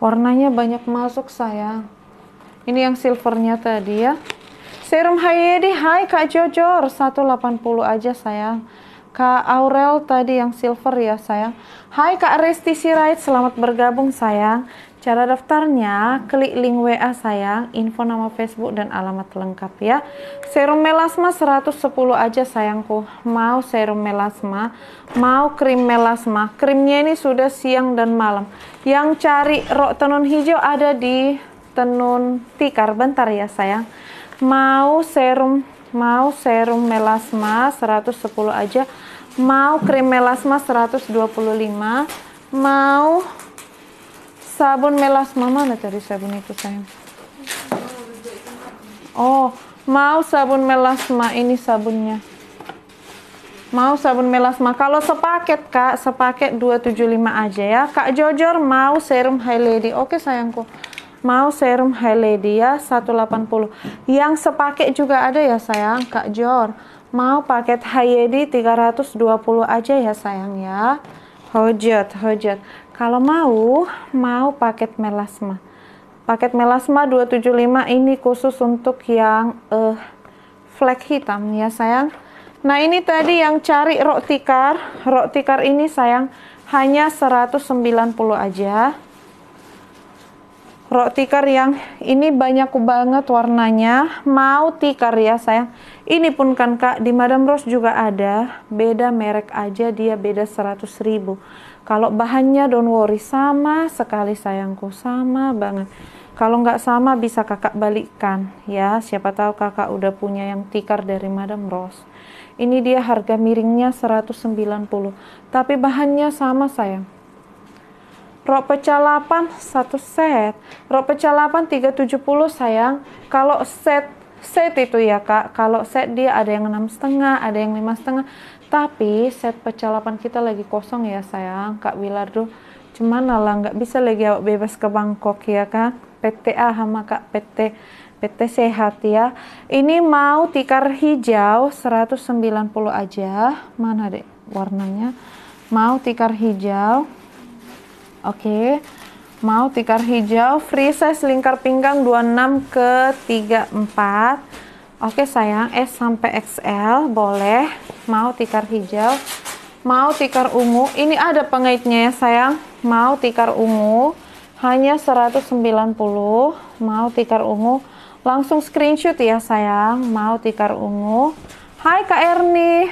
warnanya banyak masuk sayang ini yang silvernya tadi ya serum Hayedi hai kak Jojor 180 aja sayang kak Aurel tadi yang silver ya sayang hai kak Resti Sirait selamat bergabung sayang Cara daftarnya, klik link WA saya, info nama Facebook dan alamat lengkap ya. Serum melasma 110 aja sayangku. Mau serum melasma, mau krim melasma. Krimnya ini sudah siang dan malam. Yang cari rok tenun hijau ada di tenun tikar. Bentar ya sayang. Mau serum mau serum melasma 110 aja. Mau krim melasma 125. Mau sabun melasma mana cari tadi sabun itu sayang oh mau sabun melasma ini sabunnya mau sabun melasma kalau sepaket kak sepaket 275 aja ya kak Jojor mau serum high lady oke sayangku mau serum high lady ya 180 yang sepaket juga ada ya sayang kak Jor mau paket high lady 320 aja ya sayang ya hojot hojot kalau mau, mau paket melasma. Paket melasma 275 ini khusus untuk yang uh, flek hitam ya sayang. Nah ini tadi yang cari rok tikar. Rok tikar ini sayang hanya 190 aja. Rok tikar yang ini banyak banget warnanya. Mau tikar ya sayang. Ini pun kan kak di Madam Rose juga ada. Beda merek aja dia beda 100 ribu. Kalau bahannya don't worry sama sekali sayangku sama banget. Kalau nggak sama bisa kakak balikkan ya. Siapa tahu kakak udah punya yang tikar dari Madam Rose. Ini dia harga miringnya 190. Tapi bahannya sama sayang. Rok pecah 8 satu set. Rok pecah 8 370 sayang. Kalau set set itu ya kak kalau set dia ada yang enam setengah ada yang lima setengah tapi set pecalapan kita lagi kosong ya sayang, Kak Wilardo. Cuman lah nggak bisa lagi awak bebas ke Bangkok ya kan. A sama Kak PT PT sehat ya. Ini mau tikar hijau 190 aja. Mana deh warnanya? Mau tikar hijau. Oke. Mau tikar hijau free size lingkar pinggang 26 ke 34 Oke sayang, S sampai XL boleh. Mau tikar hijau, mau tikar ungu. Ini ada pengaitnya ya sayang. Mau tikar ungu hanya 190. Mau tikar ungu langsung screenshot ya sayang. Mau tikar ungu. Hai Kak Erni.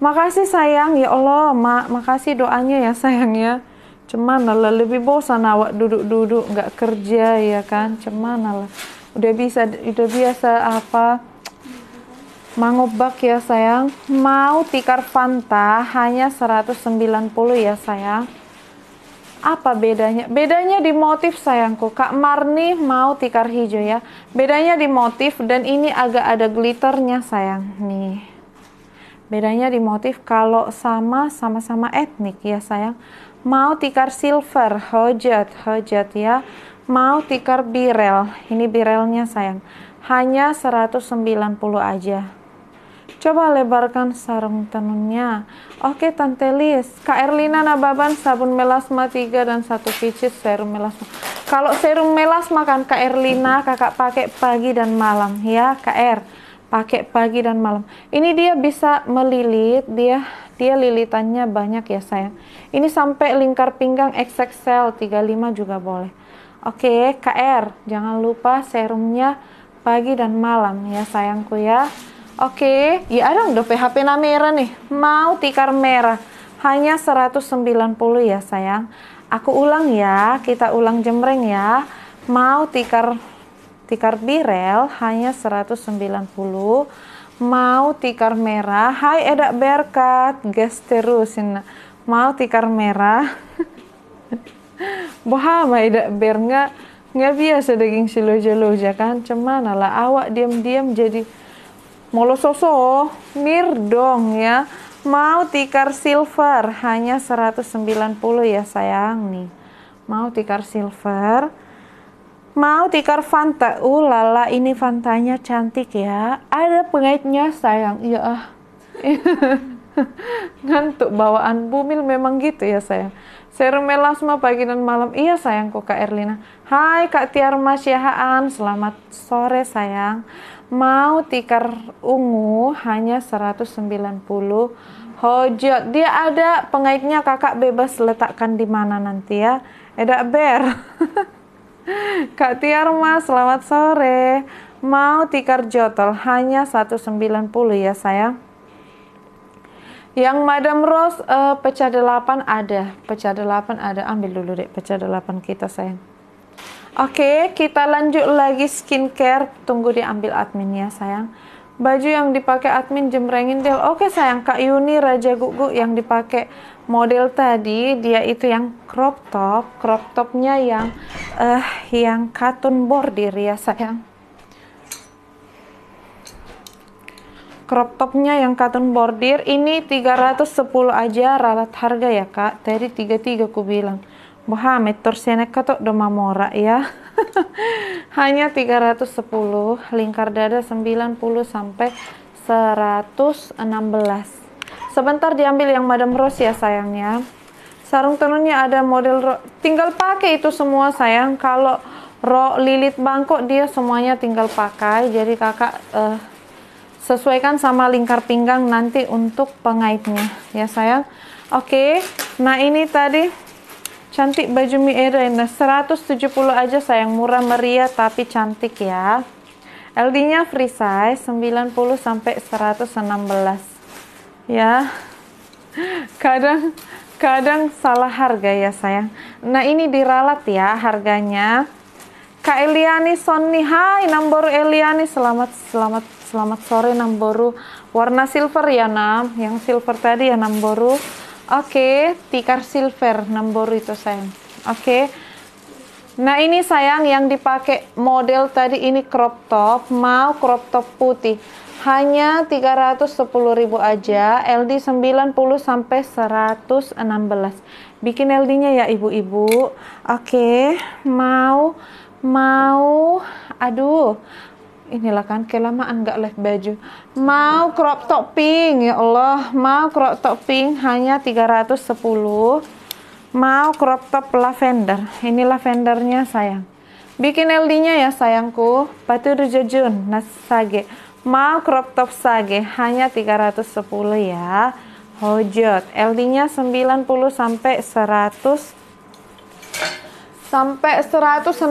Makasih sayang. Ya Allah, ma makasih doanya ya sayang ya. Cuman lah lebih bosan awak duduk-duduk nggak kerja ya kan. Cuman lah udah bisa udah biasa apa mangobak ya sayang mau tikar Fanta hanya 190 ya sayang apa bedanya? Bedanya di motif sayangku. Kak Marni mau tikar hijau ya. Bedanya di motif dan ini agak ada glitternya sayang. Nih. Bedanya di motif kalau sama sama-sama etnik ya sayang. Mau tikar silver, hojat, hojat ya. Mau tikar birel. Ini birelnya sayang. Hanya 190 aja. Coba lebarkan sarung tenunnya. Oke Tante Lis, Kak Erlina Nababan sabun melasma 3 dan 1 pieces serum melasma. Kalau serum melasma kan Kak Erlina kakak pakai pagi dan malam ya Kak Er. Pakai pagi dan malam. Ini dia bisa melilit, dia dia lilitannya banyak ya sayang. Ini sampai lingkar pinggang XXL 35 juga boleh. Oke, KR, jangan lupa serumnya pagi dan malam ya sayangku ya. Oke, ya ada udah PHP na merah nih, mau tikar merah. Hanya 190 ya sayang. Aku ulang ya, kita ulang jemreng ya. Mau tikar tikar birel hanya 190. Mau tikar merah, hai edak berkat, gas terusin. Mau tikar merah. Bahama ida bernga nggak biasa daging silo jelo kan cuman ala awak diam-diam jadi molo soso mir dong ya mau tikar silver hanya 190 ya sayang nih mau tikar silver mau tikar fanta ulala uh, ini fantanya cantik ya ada pengaitnya sayang iya ah ngantuk bawaan bumil memang gitu ya sayang Serumela semua pagi dan malam. Iya sayangku Kak Erlina. Hai Kak Tiarma Syahaan, selamat sore sayang. Mau tikar ungu hanya 190 hojot. Dia ada pengaitnya kakak bebas letakkan di mana nanti ya. Eda ber. Kak Tiarma selamat sore. Mau tikar jotol hanya 190 ya sayang. Yang Madam Rose uh, pecah delapan ada, pecah delapan ada. Ambil dulu deh pecah delapan kita sayang. Oke, kita lanjut lagi skincare. Tunggu diambil admin ya sayang. Baju yang dipakai admin jemrengin deh. Oke sayang, Kak Yuni Raja Gugu yang dipakai model tadi dia itu yang crop top, crop topnya yang uh, yang katun bordir ya sayang. crop topnya yang cotton bordir ini 310 aja ralat harga ya kak tadi 33 ku bilang bah meter seneka katok doma mora ya hanya 310 lingkar dada 90 sampai 116 sebentar diambil yang madam rose ya sayangnya sarung tenunnya ada model ro tinggal pakai itu semua sayang kalau rok lilit bangkok dia semuanya tinggal pakai jadi kakak uh, sesuaikan sama lingkar pinggang nanti untuk pengaitnya ya sayang oke okay. nah ini tadi cantik baju Mi Erena 170 aja sayang murah meriah tapi cantik ya LD nya free size 90 sampai 116 ya kadang kadang salah harga ya sayang nah ini diralat ya harganya Kak Eliani Sonny, hai Namboru Eliani, selamat selamat Selamat sore Namboru. Warna silver ya Nam. Yang silver tadi ya Namboru. Oke, okay, tikar silver Namboru itu sayang. Oke. Nah ini sayang yang dipakai model tadi ini crop top, mau crop top putih. Hanya 310.000 aja, LD 90 sampai 116. Bikin LD-nya ya ibu-ibu. Oke, mau mau aduh inilah kan kelamaan nggak live baju mau crop top pink ya Allah mau crop top pink hanya 310 mau crop top lavender ini lavendernya sayang bikin LD nya ya sayangku batu rujujun sage mau crop top sage hanya 310 ya hojot LD nya 90 sampai 100 sampai 116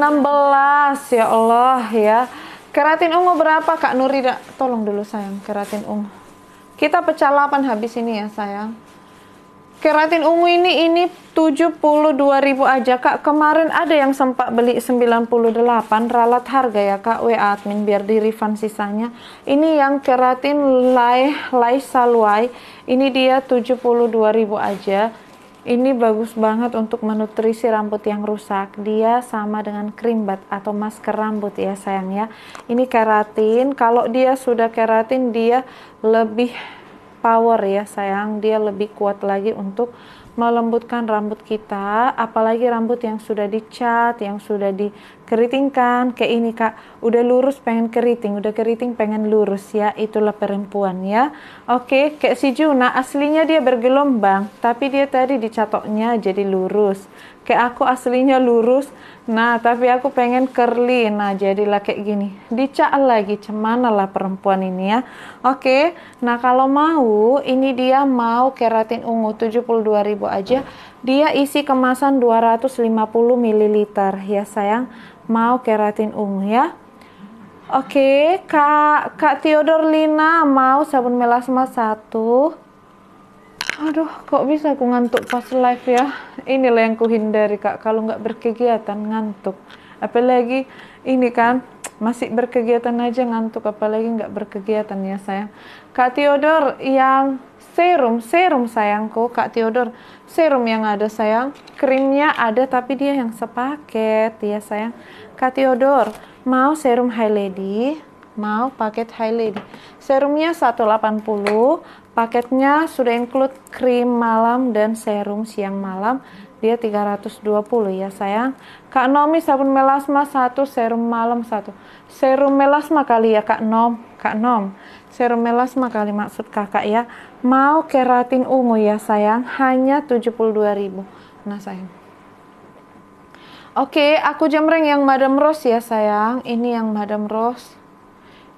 ya Allah ya Keratin ungu berapa Kak Nurida? Tolong dulu sayang, keratin ungu. Kita pecah 8 habis ini ya sayang. Keratin ungu ini ini 72.000 aja Kak. Kemarin ada yang sempat beli 98 ralat harga ya Kak WA admin biar di refund sisanya. Ini yang keratin lai lai saluai ini dia 72.000 aja. Ini bagus banget untuk menutrisi rambut yang rusak. Dia sama dengan krim bat atau masker rambut ya sayang ya. Ini keratin. Kalau dia sudah keratin dia lebih power ya sayang. Dia lebih kuat lagi untuk melembutkan rambut kita, apalagi rambut yang sudah dicat, yang sudah dikeritingkan, kayak ini kak, udah lurus pengen keriting, udah keriting pengen lurus ya, itulah perempuan ya. Oke, kayak si Juna, aslinya dia bergelombang, tapi dia tadi dicatoknya jadi lurus. Kayak aku aslinya lurus, Nah, tapi aku pengen curly. Nah, jadilah kayak gini. Dicak lagi, cemana lah perempuan ini ya. Oke, nah kalau mau, ini dia mau keratin ungu 72.000 aja. Dia isi kemasan 250 ml ya sayang. Mau keratin ungu ya. Oke, Kak, Kak Lina mau sabun melasma satu aduh kok bisa aku ngantuk pas live ya inilah yang kuhindari kak kalau nggak berkegiatan ngantuk apalagi ini kan masih berkegiatan aja ngantuk apalagi nggak berkegiatan ya sayang kak Theodor yang serum serum sayangku kak Theodor serum yang ada sayang krimnya ada tapi dia yang sepaket ya sayang kak Theodor mau serum high lady mau paket high lady serumnya 180 Paketnya sudah include krim malam dan serum siang malam. Dia 320 ya sayang. Kak Nomi sabun melasma satu, serum malam satu. Serum melasma kali ya Kak Nom. Kak Nom. Serum melasma kali maksud kakak ya. Mau keratin ungu ya sayang. Hanya 72.000. Nah sayang. Oke, aku jemreng yang Madam Rose ya sayang. Ini yang Madam Rose.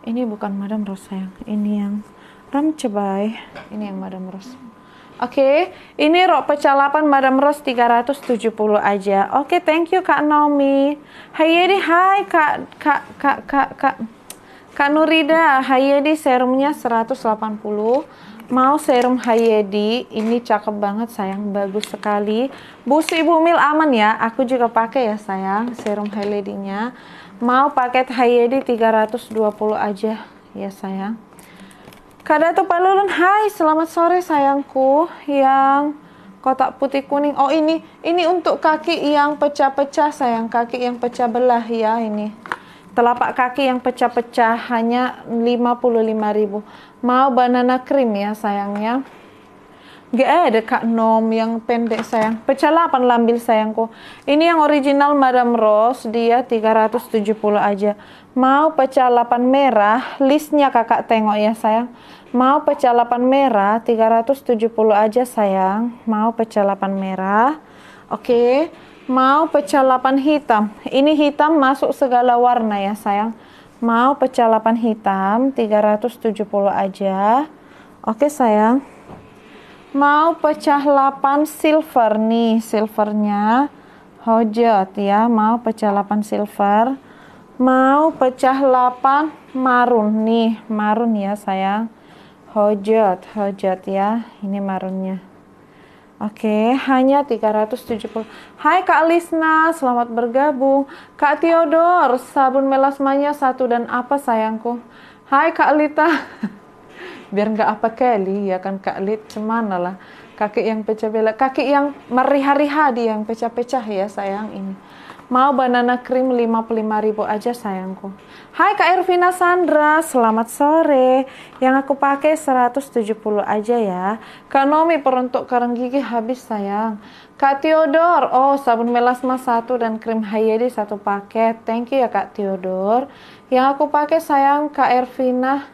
Ini bukan Madam Rose sayang. Ini yang Ram cebai. Ini yang Madam Rose. Oke, okay. ini rok pecah 8 Madam Rose 370 aja. Oke, okay, thank you Kak Naomi. Hayedi, hai Kak Kak Kak Kak Kak. Kak Nurida, Hayedi serumnya 180. Mau serum Hayedi, ini cakep banget sayang, bagus sekali. Busi Ibu Mil aman ya, aku juga pakai ya sayang serum Hayedinya. Mau paket Hayedi 320 aja ya sayang tuh Palulun, hai, selamat sore sayangku yang kotak putih kuning. Oh ini, ini untuk kaki yang pecah-pecah sayang, kaki yang pecah belah ya ini. Telapak kaki yang pecah-pecah hanya 55.000. Mau banana cream ya sayangnya. Gak ada Kak Nom yang pendek sayang. Pecah 8 lambil sayangku. Ini yang original Madam Rose, dia 370 aja. Mau pecah 8 merah, listnya kakak tengok ya sayang. Mau pecah 8 merah, 370 aja sayang. Mau pecah 8 merah. Oke, mau pecah 8 hitam. Ini hitam masuk segala warna ya sayang. Mau pecah 8 hitam, 370 aja. Oke sayang. Mau pecah 8 silver nih silvernya. Hojot ya, mau pecah 8 silver mau pecah 8 marun nih marun ya sayang hojot hojot ya ini marunnya Oke, hanya 370. Hai Kak Lisna, selamat bergabung. Kak Theodor, sabun melasmanya satu dan apa sayangku? Hai Kak Lita. Biar nggak apa kali ya kan Kak Lit, cemana lah. Kaki yang pecah bela, kaki yang merihari hari-hari yang pecah-pecah ya sayang ini. Mau banana cream ribu aja sayangku. Hai Kak Irvina Sandra, selamat sore. Yang aku pakai 170 aja ya. Kak Nomi peruntuk karang gigi habis sayang. Kak Theodor, oh sabun melasma satu dan krim Hayedi satu paket. Thank you ya Kak Theodor. Yang aku pakai sayang Kak Irvina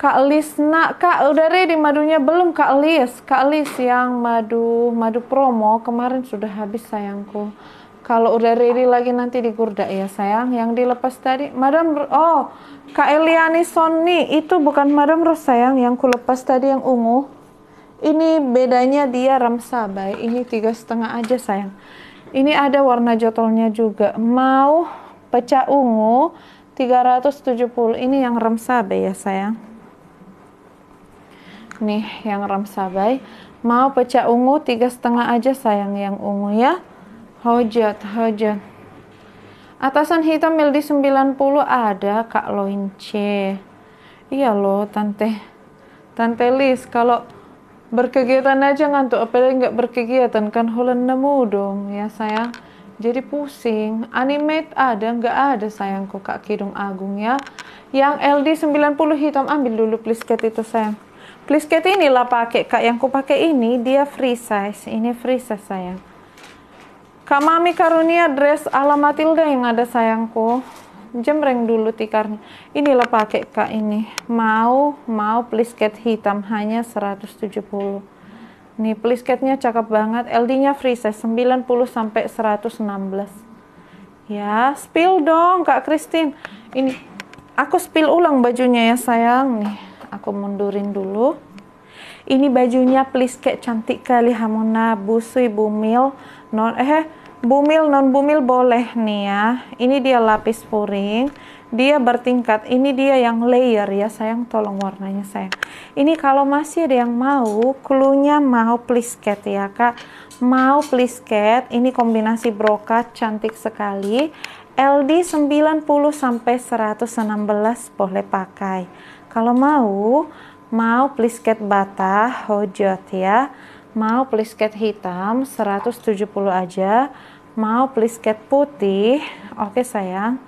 Kak Lisna, Kak udah ready madunya belum Kak Lis? Kak Lis yang madu madu promo kemarin sudah habis sayangku. Kalau udah ready lagi nanti di digurda ya sayang. Yang dilepas tadi, Madam, oh, Kak Eliani Sony itu bukan Madam Rose sayang yang kulepas tadi yang ungu. Ini bedanya dia sabai. Ini tiga setengah aja sayang. Ini ada warna jotolnya juga. Mau pecah ungu 370. Ini yang sabai ya sayang. Nih yang ramsabai. Mau pecah ungu tiga setengah aja sayang yang ungu ya. Hojat, hojat. Atasan hitam ld 90 ada Kak Loince. Iya loh, Tante. Tante Lis, kalau berkegiatan aja ngantuk, apalagi nggak berkegiatan kan holen nemu dong ya sayang. Jadi pusing. Animate ada, nggak ada sayangku Kak Kidung Agung ya. Yang LD 90 hitam ambil dulu please Kat itu sayang. Please Kat inilah pakai Kak yang ku pakai ini dia free size. Ini free size sayang. Kak Mami karunia dress ala Matilda yang ada sayangku. Jemreng dulu tikarnya. Inilah pakai kak ini. Mau, mau please cat hitam hanya 170. Nih please catnya cakep banget. LD-nya free size 90 sampai 116. Ya, spill dong Kak Christine. Ini aku spill ulang bajunya ya sayang. Nih, aku mundurin dulu. Ini bajunya please cat cantik kali Hamuna Busui Bumil. Non eh bumil non bumil boleh nih ya ini dia lapis puring dia bertingkat ini dia yang layer ya sayang tolong warnanya sayang ini kalau masih ada yang mau klunya mau please cat ya kak mau please cat ini kombinasi brokat cantik sekali LD 90 sampai 116 boleh pakai kalau mau mau please cat bata hojot ya mau plisket hitam 170 aja Mau please putih. Oke sayang.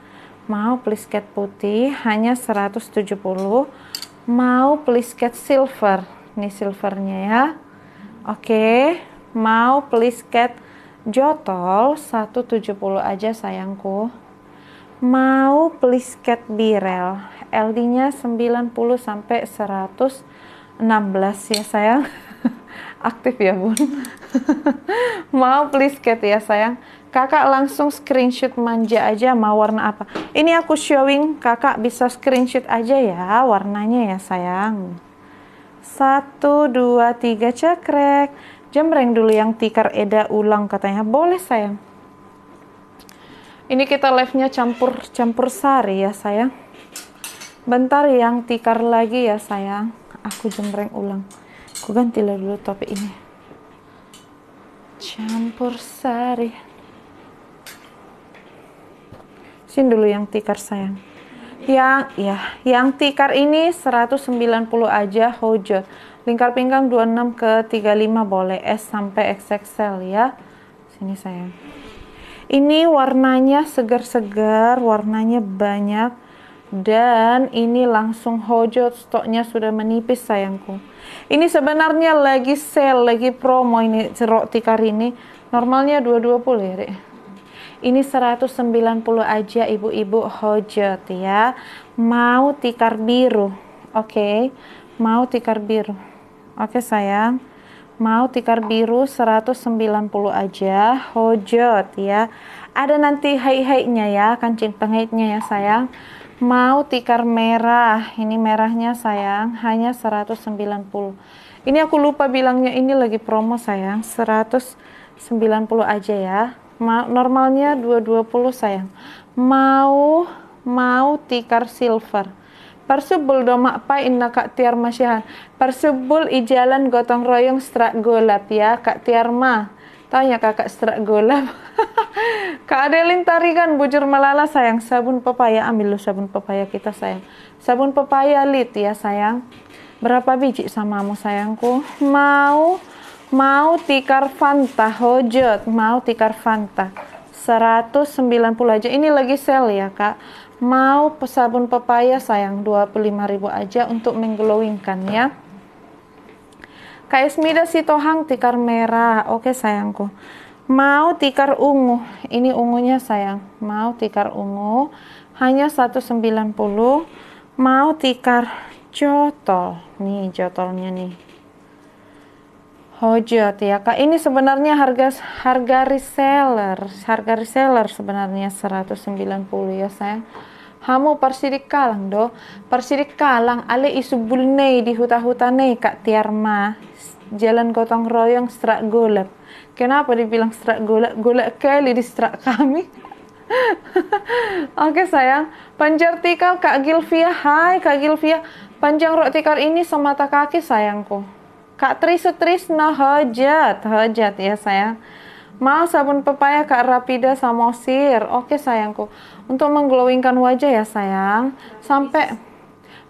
Mau please putih hanya 170. Mau please silver. Ini silvernya ya. Oke. Mau please cat jotol 170 aja sayangku. Mau please birel. LD-nya 90 sampai 116 ya sayang. aktif ya bun. mau please Kate ya sayang. Kakak langsung screenshot manja aja mau warna apa. Ini aku showing kakak bisa screenshot aja ya warnanya ya sayang. Satu, dua, tiga, cekrek. Jemreng dulu yang tikar Eda ulang katanya. Boleh sayang. Ini kita live-nya campur-campur sari ya sayang. Bentar yang tikar lagi ya sayang. Aku jemreng ulang aku lah dulu topik ini campur sari sini dulu yang tikar sayang yang ya yang tikar ini 190 aja hojo lingkar pinggang 26 ke 35 boleh S sampai XXL ya sini sayang ini warnanya segar-segar warnanya banyak dan ini langsung hojot stoknya sudah menipis sayangku ini sebenarnya lagi sale lagi promo ini cerok tikar ini normalnya 220 ya dek ini 190 aja ibu-ibu hojot ya mau tikar biru oke okay. mau tikar biru oke okay, sayang mau tikar biru 190 aja hojot ya ada nanti hai nya ya kancing pengaitnya ya sayang Mau tikar merah. Ini merahnya sayang, hanya 190. Ini aku lupa bilangnya ini lagi promo sayang, 190 aja ya. Ma normalnya 220 sayang. Mau mau tikar silver. Persebul doma pa inna kak tiar masyahan. Persebul ijalan gotong royong strak gulat ya kak tiar ma Tanya kakak seterak gula. Kak Adelin tarikan bujur malala sayang. Sabun pepaya, ambil lu sabun pepaya kita sayang. Sabun pepaya lit ya sayang. Berapa biji samamu sayangku? Mau, mau tikar Fanta, hojot. Mau tikar Fanta. 190 aja. Ini lagi sel ya kak. Mau sabun pepaya sayang 25.000 aja untuk mengglowingkan ya si Tohang tikar merah. Oke sayangku. Mau tikar ungu. Ini ungunya sayang. Mau tikar ungu. Hanya 190. Mau tikar jotol. Nih jotolnya nih. Hojot ya kak. Ini sebenarnya harga harga reseller. Harga reseller sebenarnya 190 ya sayang hamu persidik kalang do persidik kalang ale isu bulnei di huta-huta nei kak tiarma jalan gotong royong serak golak. Kenapa dibilang serak golak? Golak kali di serak kami. Oke sayang, panjang tikar Kak Gilvia. Hai Kak Gilvia, panjang rok tikar ini semata kaki sayangku. Kak Tris nah hajat, hajat ya sayang. Mal sabun pepaya Kak Rapida sama sir. Oke sayangku, untuk mengglowingkan wajah ya sayang. Sampai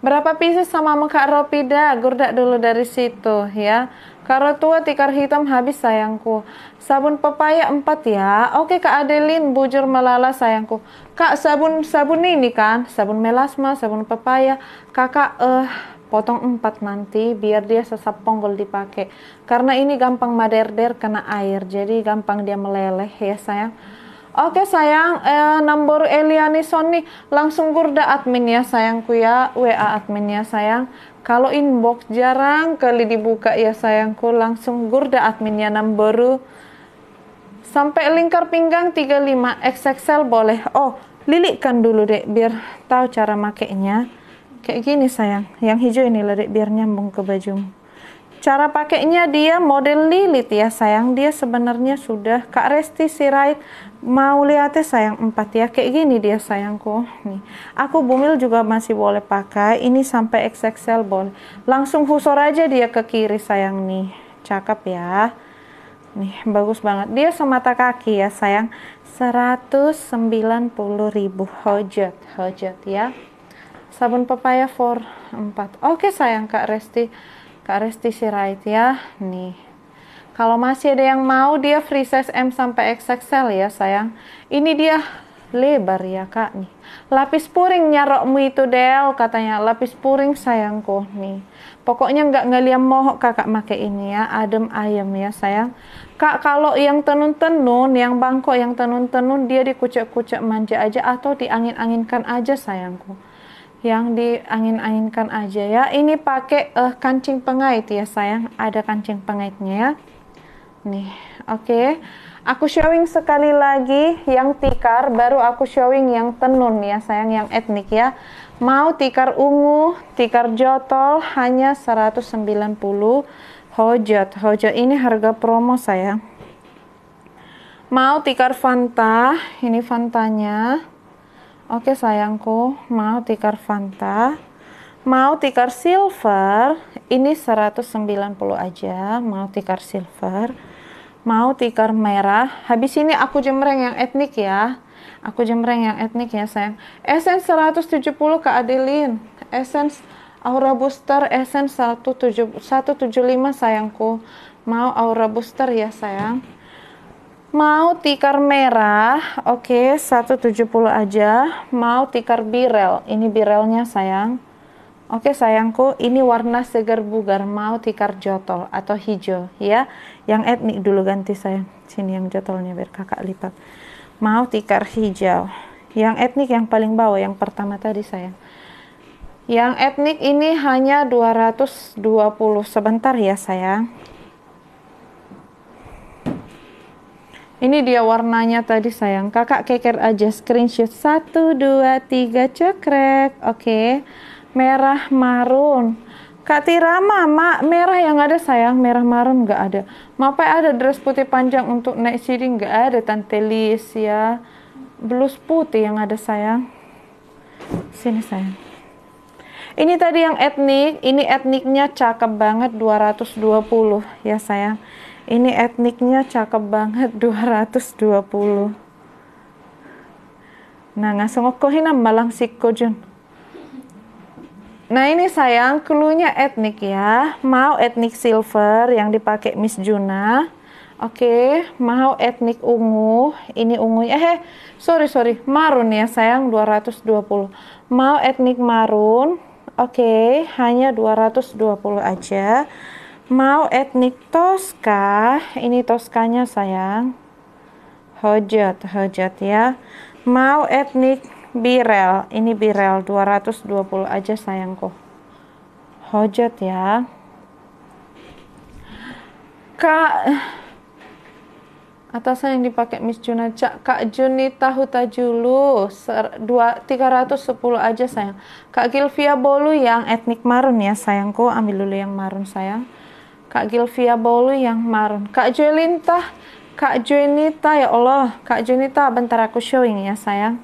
berapa pieces sama Kak Rapida? Gurdak dulu dari situ ya. Karena tua tikar hitam habis sayangku. Sabun pepaya empat ya. Oke Kak Adelin, bujur melala sayangku. Kak sabun sabun ini kan, sabun melasma, sabun pepaya. Kakak eh uh, potong empat nanti biar dia sesap ponggol dipakai. Karena ini gampang maderder kena air, jadi gampang dia meleleh ya sayang. Oke sayang, eh, nomor Eliani Sony langsung gurda admin ya sayangku ya, WA admin ya sayang. Kalau inbox jarang kali dibuka ya sayangku, langsung gurda adminnya nam baru Sampai lingkar pinggang 35 XXL boleh. Oh, lilitkan dulu dek biar tahu cara makainya. Kayak gini sayang, yang hijau ini dek biar nyambung ke baju Cara pakainya dia model lilit ya sayang, dia sebenarnya sudah Kak Resti Sirait mau lihatnya sayang empat ya kayak gini dia sayangku nih aku bumil juga masih boleh pakai ini sampai XXL boleh langsung husor aja dia ke kiri sayang nih cakep ya nih bagus banget dia semata kaki ya sayang 190.000 hojet hojet ya sabun pepaya for 4 oke sayang Kak Resti Kak Resti Sirait ya nih kalau masih ada yang mau, dia free size M sampai XXL ya sayang. Ini dia lebar ya kak nih. Lapis puring nyarokmu itu Del katanya. Lapis puring sayangku nih. Pokoknya nggak ngeliam mohok kakak make ini ya. Adem ayam ya sayang. Kak kalau yang tenun-tenun, yang bangkok yang tenun-tenun dia dikucek-kucek manja aja atau diangin-anginkan aja sayangku yang diangin-anginkan aja ya. Ini pakai uh, kancing pengait ya sayang. Ada kancing pengaitnya ya nih. Oke. Okay. Aku showing sekali lagi yang tikar, baru aku showing yang tenun ya sayang, yang etnik ya. Mau tikar ungu, tikar jotol hanya 190 hojot. Hojot ini harga promo saya. Mau tikar Fanta, ini Fantanya. Oke sayangku, mau tikar Fanta. Mau tikar silver, ini 190 aja, mau tikar silver mau tikar merah. Habis ini aku jemreng yang etnik ya. Aku jemreng yang etnik ya sayang. Essence 170 ke Adeline. Essence Aura Booster Essence 175 sayangku. Mau Aura Booster ya sayang. Mau tikar merah, oke okay, 170 aja. Mau tikar birel, ini birelnya sayang. Oke okay, sayangku, ini warna segar bugar mau tikar jotol atau hijau ya. Yang etnik dulu ganti saya. Sini yang jotolnya biar kakak lipat. Mau tikar hijau. Yang etnik yang paling bawah yang pertama tadi saya. Yang etnik ini hanya 220 sebentar ya saya. Ini dia warnanya tadi sayang. Kakak keker aja screenshot 1 2 3 cekrek. Oke. Okay merah marun. Kak Tira, Mama, merah yang ada sayang, merah marun nggak ada. Mapai ada dress putih panjang untuk naik sini nggak ada, Tante Lis ya. Blus putih yang ada sayang. Sini sayang. Ini tadi yang etnik, ini etniknya cakep banget 220 ya sayang. Ini etniknya cakep banget 220. Nah, ngasong kok ini malang sikko jun. Nah ini sayang, keluarnya etnik ya. Mau etnik silver yang dipakai Miss Juna. Oke, okay. mau etnik ungu. Ini ungu. Eh, eh sorry, sorry. Marun ya sayang, 220. Mau etnik marun. Oke, okay. hanya 220 aja. Mau etnik toska. Ini Toskanya sayang. Hojat, hojat ya. Mau etnik Birel, ini Birel 220 aja sayangku. Hojat ya. Kak Atasan yang dipakai Miss Juna Cak Kak Juni tahu tajulu ser, dua, 310 aja sayang Kak Gilvia Bolu yang etnik marun ya sayangku ambil dulu yang marun sayang Kak Gilvia Bolu yang marun Kak Joelintah Kak Junita ya Allah Kak Junita bentar aku showing ya sayang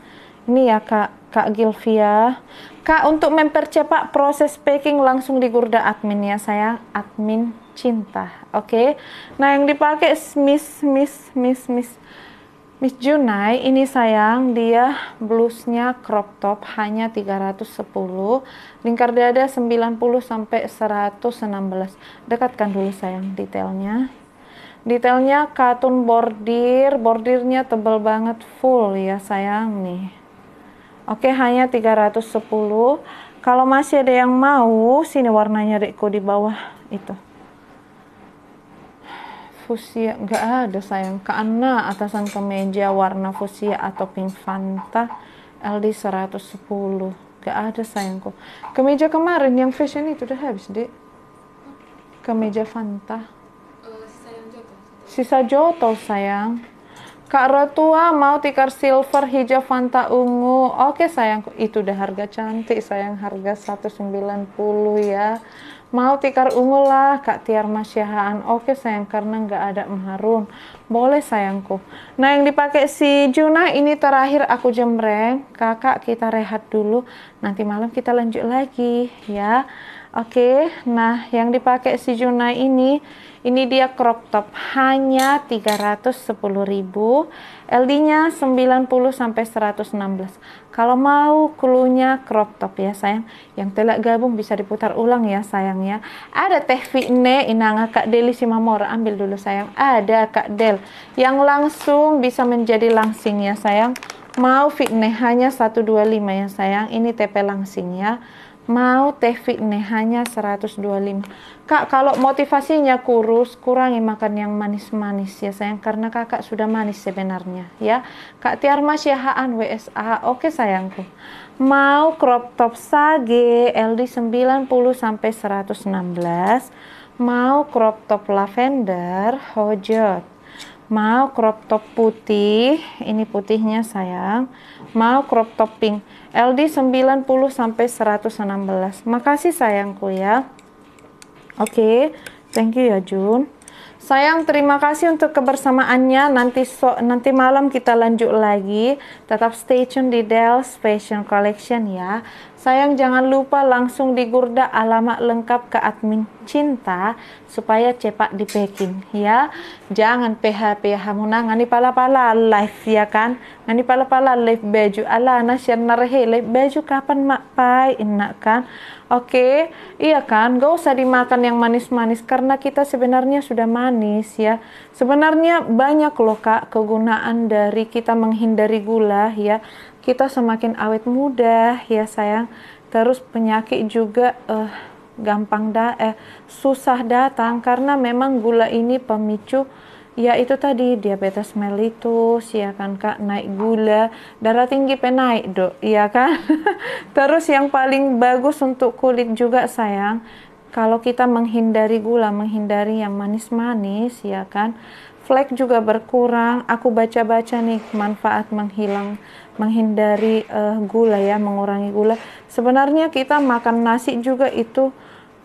ini ya Kak, Kak Gilvia. Kak, untuk mempercepat proses packing langsung di Gurda admin ya sayang, admin cinta. Oke. Okay? Nah, yang dipakai Miss Miss Miss Miss Miss Junai ini sayang dia blusnya crop top hanya 310, lingkar dada 90 sampai 116. Dekatkan dulu sayang detailnya. Detailnya katun bordir, bordirnya tebal banget full ya sayang nih. Oke, hanya 310. Kalau masih ada yang mau, sini warnanya Riko di bawah itu. Fusia enggak ada sayang. Karena atasan kemeja warna fusia atau pink Fanta LD 110 gak ada sayangku kemeja kemarin yang fashion itu udah habis dek kemeja Fanta eh, sisa joto sayang Kak Rotua mau tikar silver hijau Fanta ungu. Oke sayangku itu udah harga cantik sayang harga 190 ya. Mau tikar ungu lah Kak Tiar Masyahaan. Oke sayang karena nggak ada Maharun. Boleh sayangku. Nah yang dipakai si Juna ini terakhir aku jemreng. Kakak kita rehat dulu. Nanti malam kita lanjut lagi ya. Oke, nah yang dipakai si Juna ini, ini dia crop top hanya 310.000, LD-nya 90 sampai 116. Kalau mau klunya crop top ya sayang, yang telak gabung bisa diputar ulang ya sayang ya. Ada Teh Fitne, inanga Kak Deli Simamora, ambil dulu sayang. Ada Kak Del, yang langsung bisa menjadi langsing ya sayang. Mau Fitne hanya 125 ya sayang, ini TP langsing ya mau teh fitness hanya 125 kak kalau motivasinya kurus kurangi makan yang manis-manis ya sayang karena kakak sudah manis sebenarnya ya kak Tiarma Syahaan WSA oke sayangku mau crop top sage LD 90 sampai 116 mau crop top lavender hojot mau crop top putih ini putihnya sayang mau crop top pink LD 90 sampai 116. Makasih sayangku ya. Oke, okay. thank you ya Jun. Sayang, terima kasih untuk kebersamaannya. Nanti so, nanti malam kita lanjut lagi. Tetap stay tune di Dell Fashion Collection ya. Sayang jangan lupa langsung digurda alamat lengkap ke admin Cinta supaya cepat di packing ya. Jangan PH-PH ngani pala-pala live ya kan. Ngani pala-pala live baju ala nasian narhe live baju kapan mak pai enak kan. Oke, iya kan, gak usah dimakan yang manis-manis karena kita sebenarnya sudah manis ya. Sebenarnya banyak loh kak kegunaan dari kita menghindari gula ya kita semakin awet muda ya sayang. Terus penyakit juga uh, gampang da eh susah datang karena memang gula ini pemicu ya itu tadi diabetes mellitus ya kan kak naik gula darah tinggi penaik dok ya kan terus yang paling bagus untuk kulit juga sayang kalau kita menghindari gula menghindari yang manis-manis ya kan flek juga berkurang aku baca-baca nih manfaat menghilang menghindari uh, gula ya, mengurangi gula. Sebenarnya kita makan nasi juga itu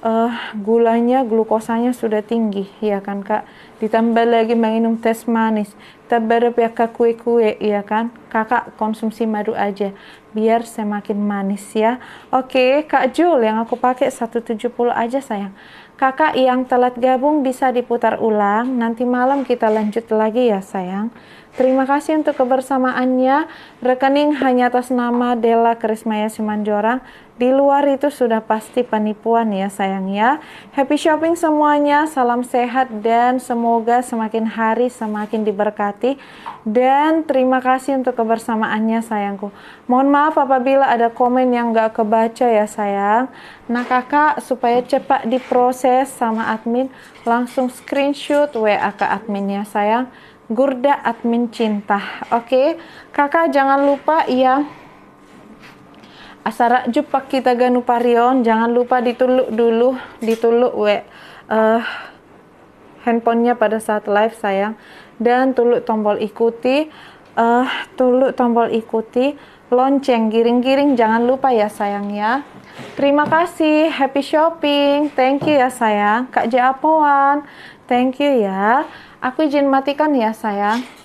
uh, gulanya, glukosanya sudah tinggi, ya kan kak. Ditambah lagi minum tes manis, tambah ya kak kue-kue, ya kan. Kakak konsumsi madu aja, biar semakin manis ya. Oke, kak Jul yang aku pakai 170 aja sayang. Kakak yang telat gabung bisa diputar ulang, nanti malam kita lanjut lagi ya sayang. Terima kasih untuk kebersamaannya. Rekening hanya atas nama Della Krismaya Simanjorang. Di luar itu sudah pasti penipuan ya sayang ya. Happy shopping semuanya, salam sehat dan semoga semakin hari semakin diberkati. Dan terima kasih untuk kebersamaannya sayangku. Mohon maaf apabila ada komen yang gak kebaca ya sayang. Nah kakak supaya cepat diproses sama admin langsung screenshot WA ke adminnya sayang Gurda admin cinta. Oke, okay. kakak jangan lupa ya. Asara jumpa kita parion. jangan lupa dituluk dulu, dituluk we uh, handphonenya pada saat live sayang. Dan tuluk tombol ikuti, uh, tuluk tombol ikuti, lonceng giring-giring jangan lupa ya sayang ya. Terima kasih, happy shopping, thank you ya sayang. Kak Japoan, thank you ya. Aku izin matikan ya sayang.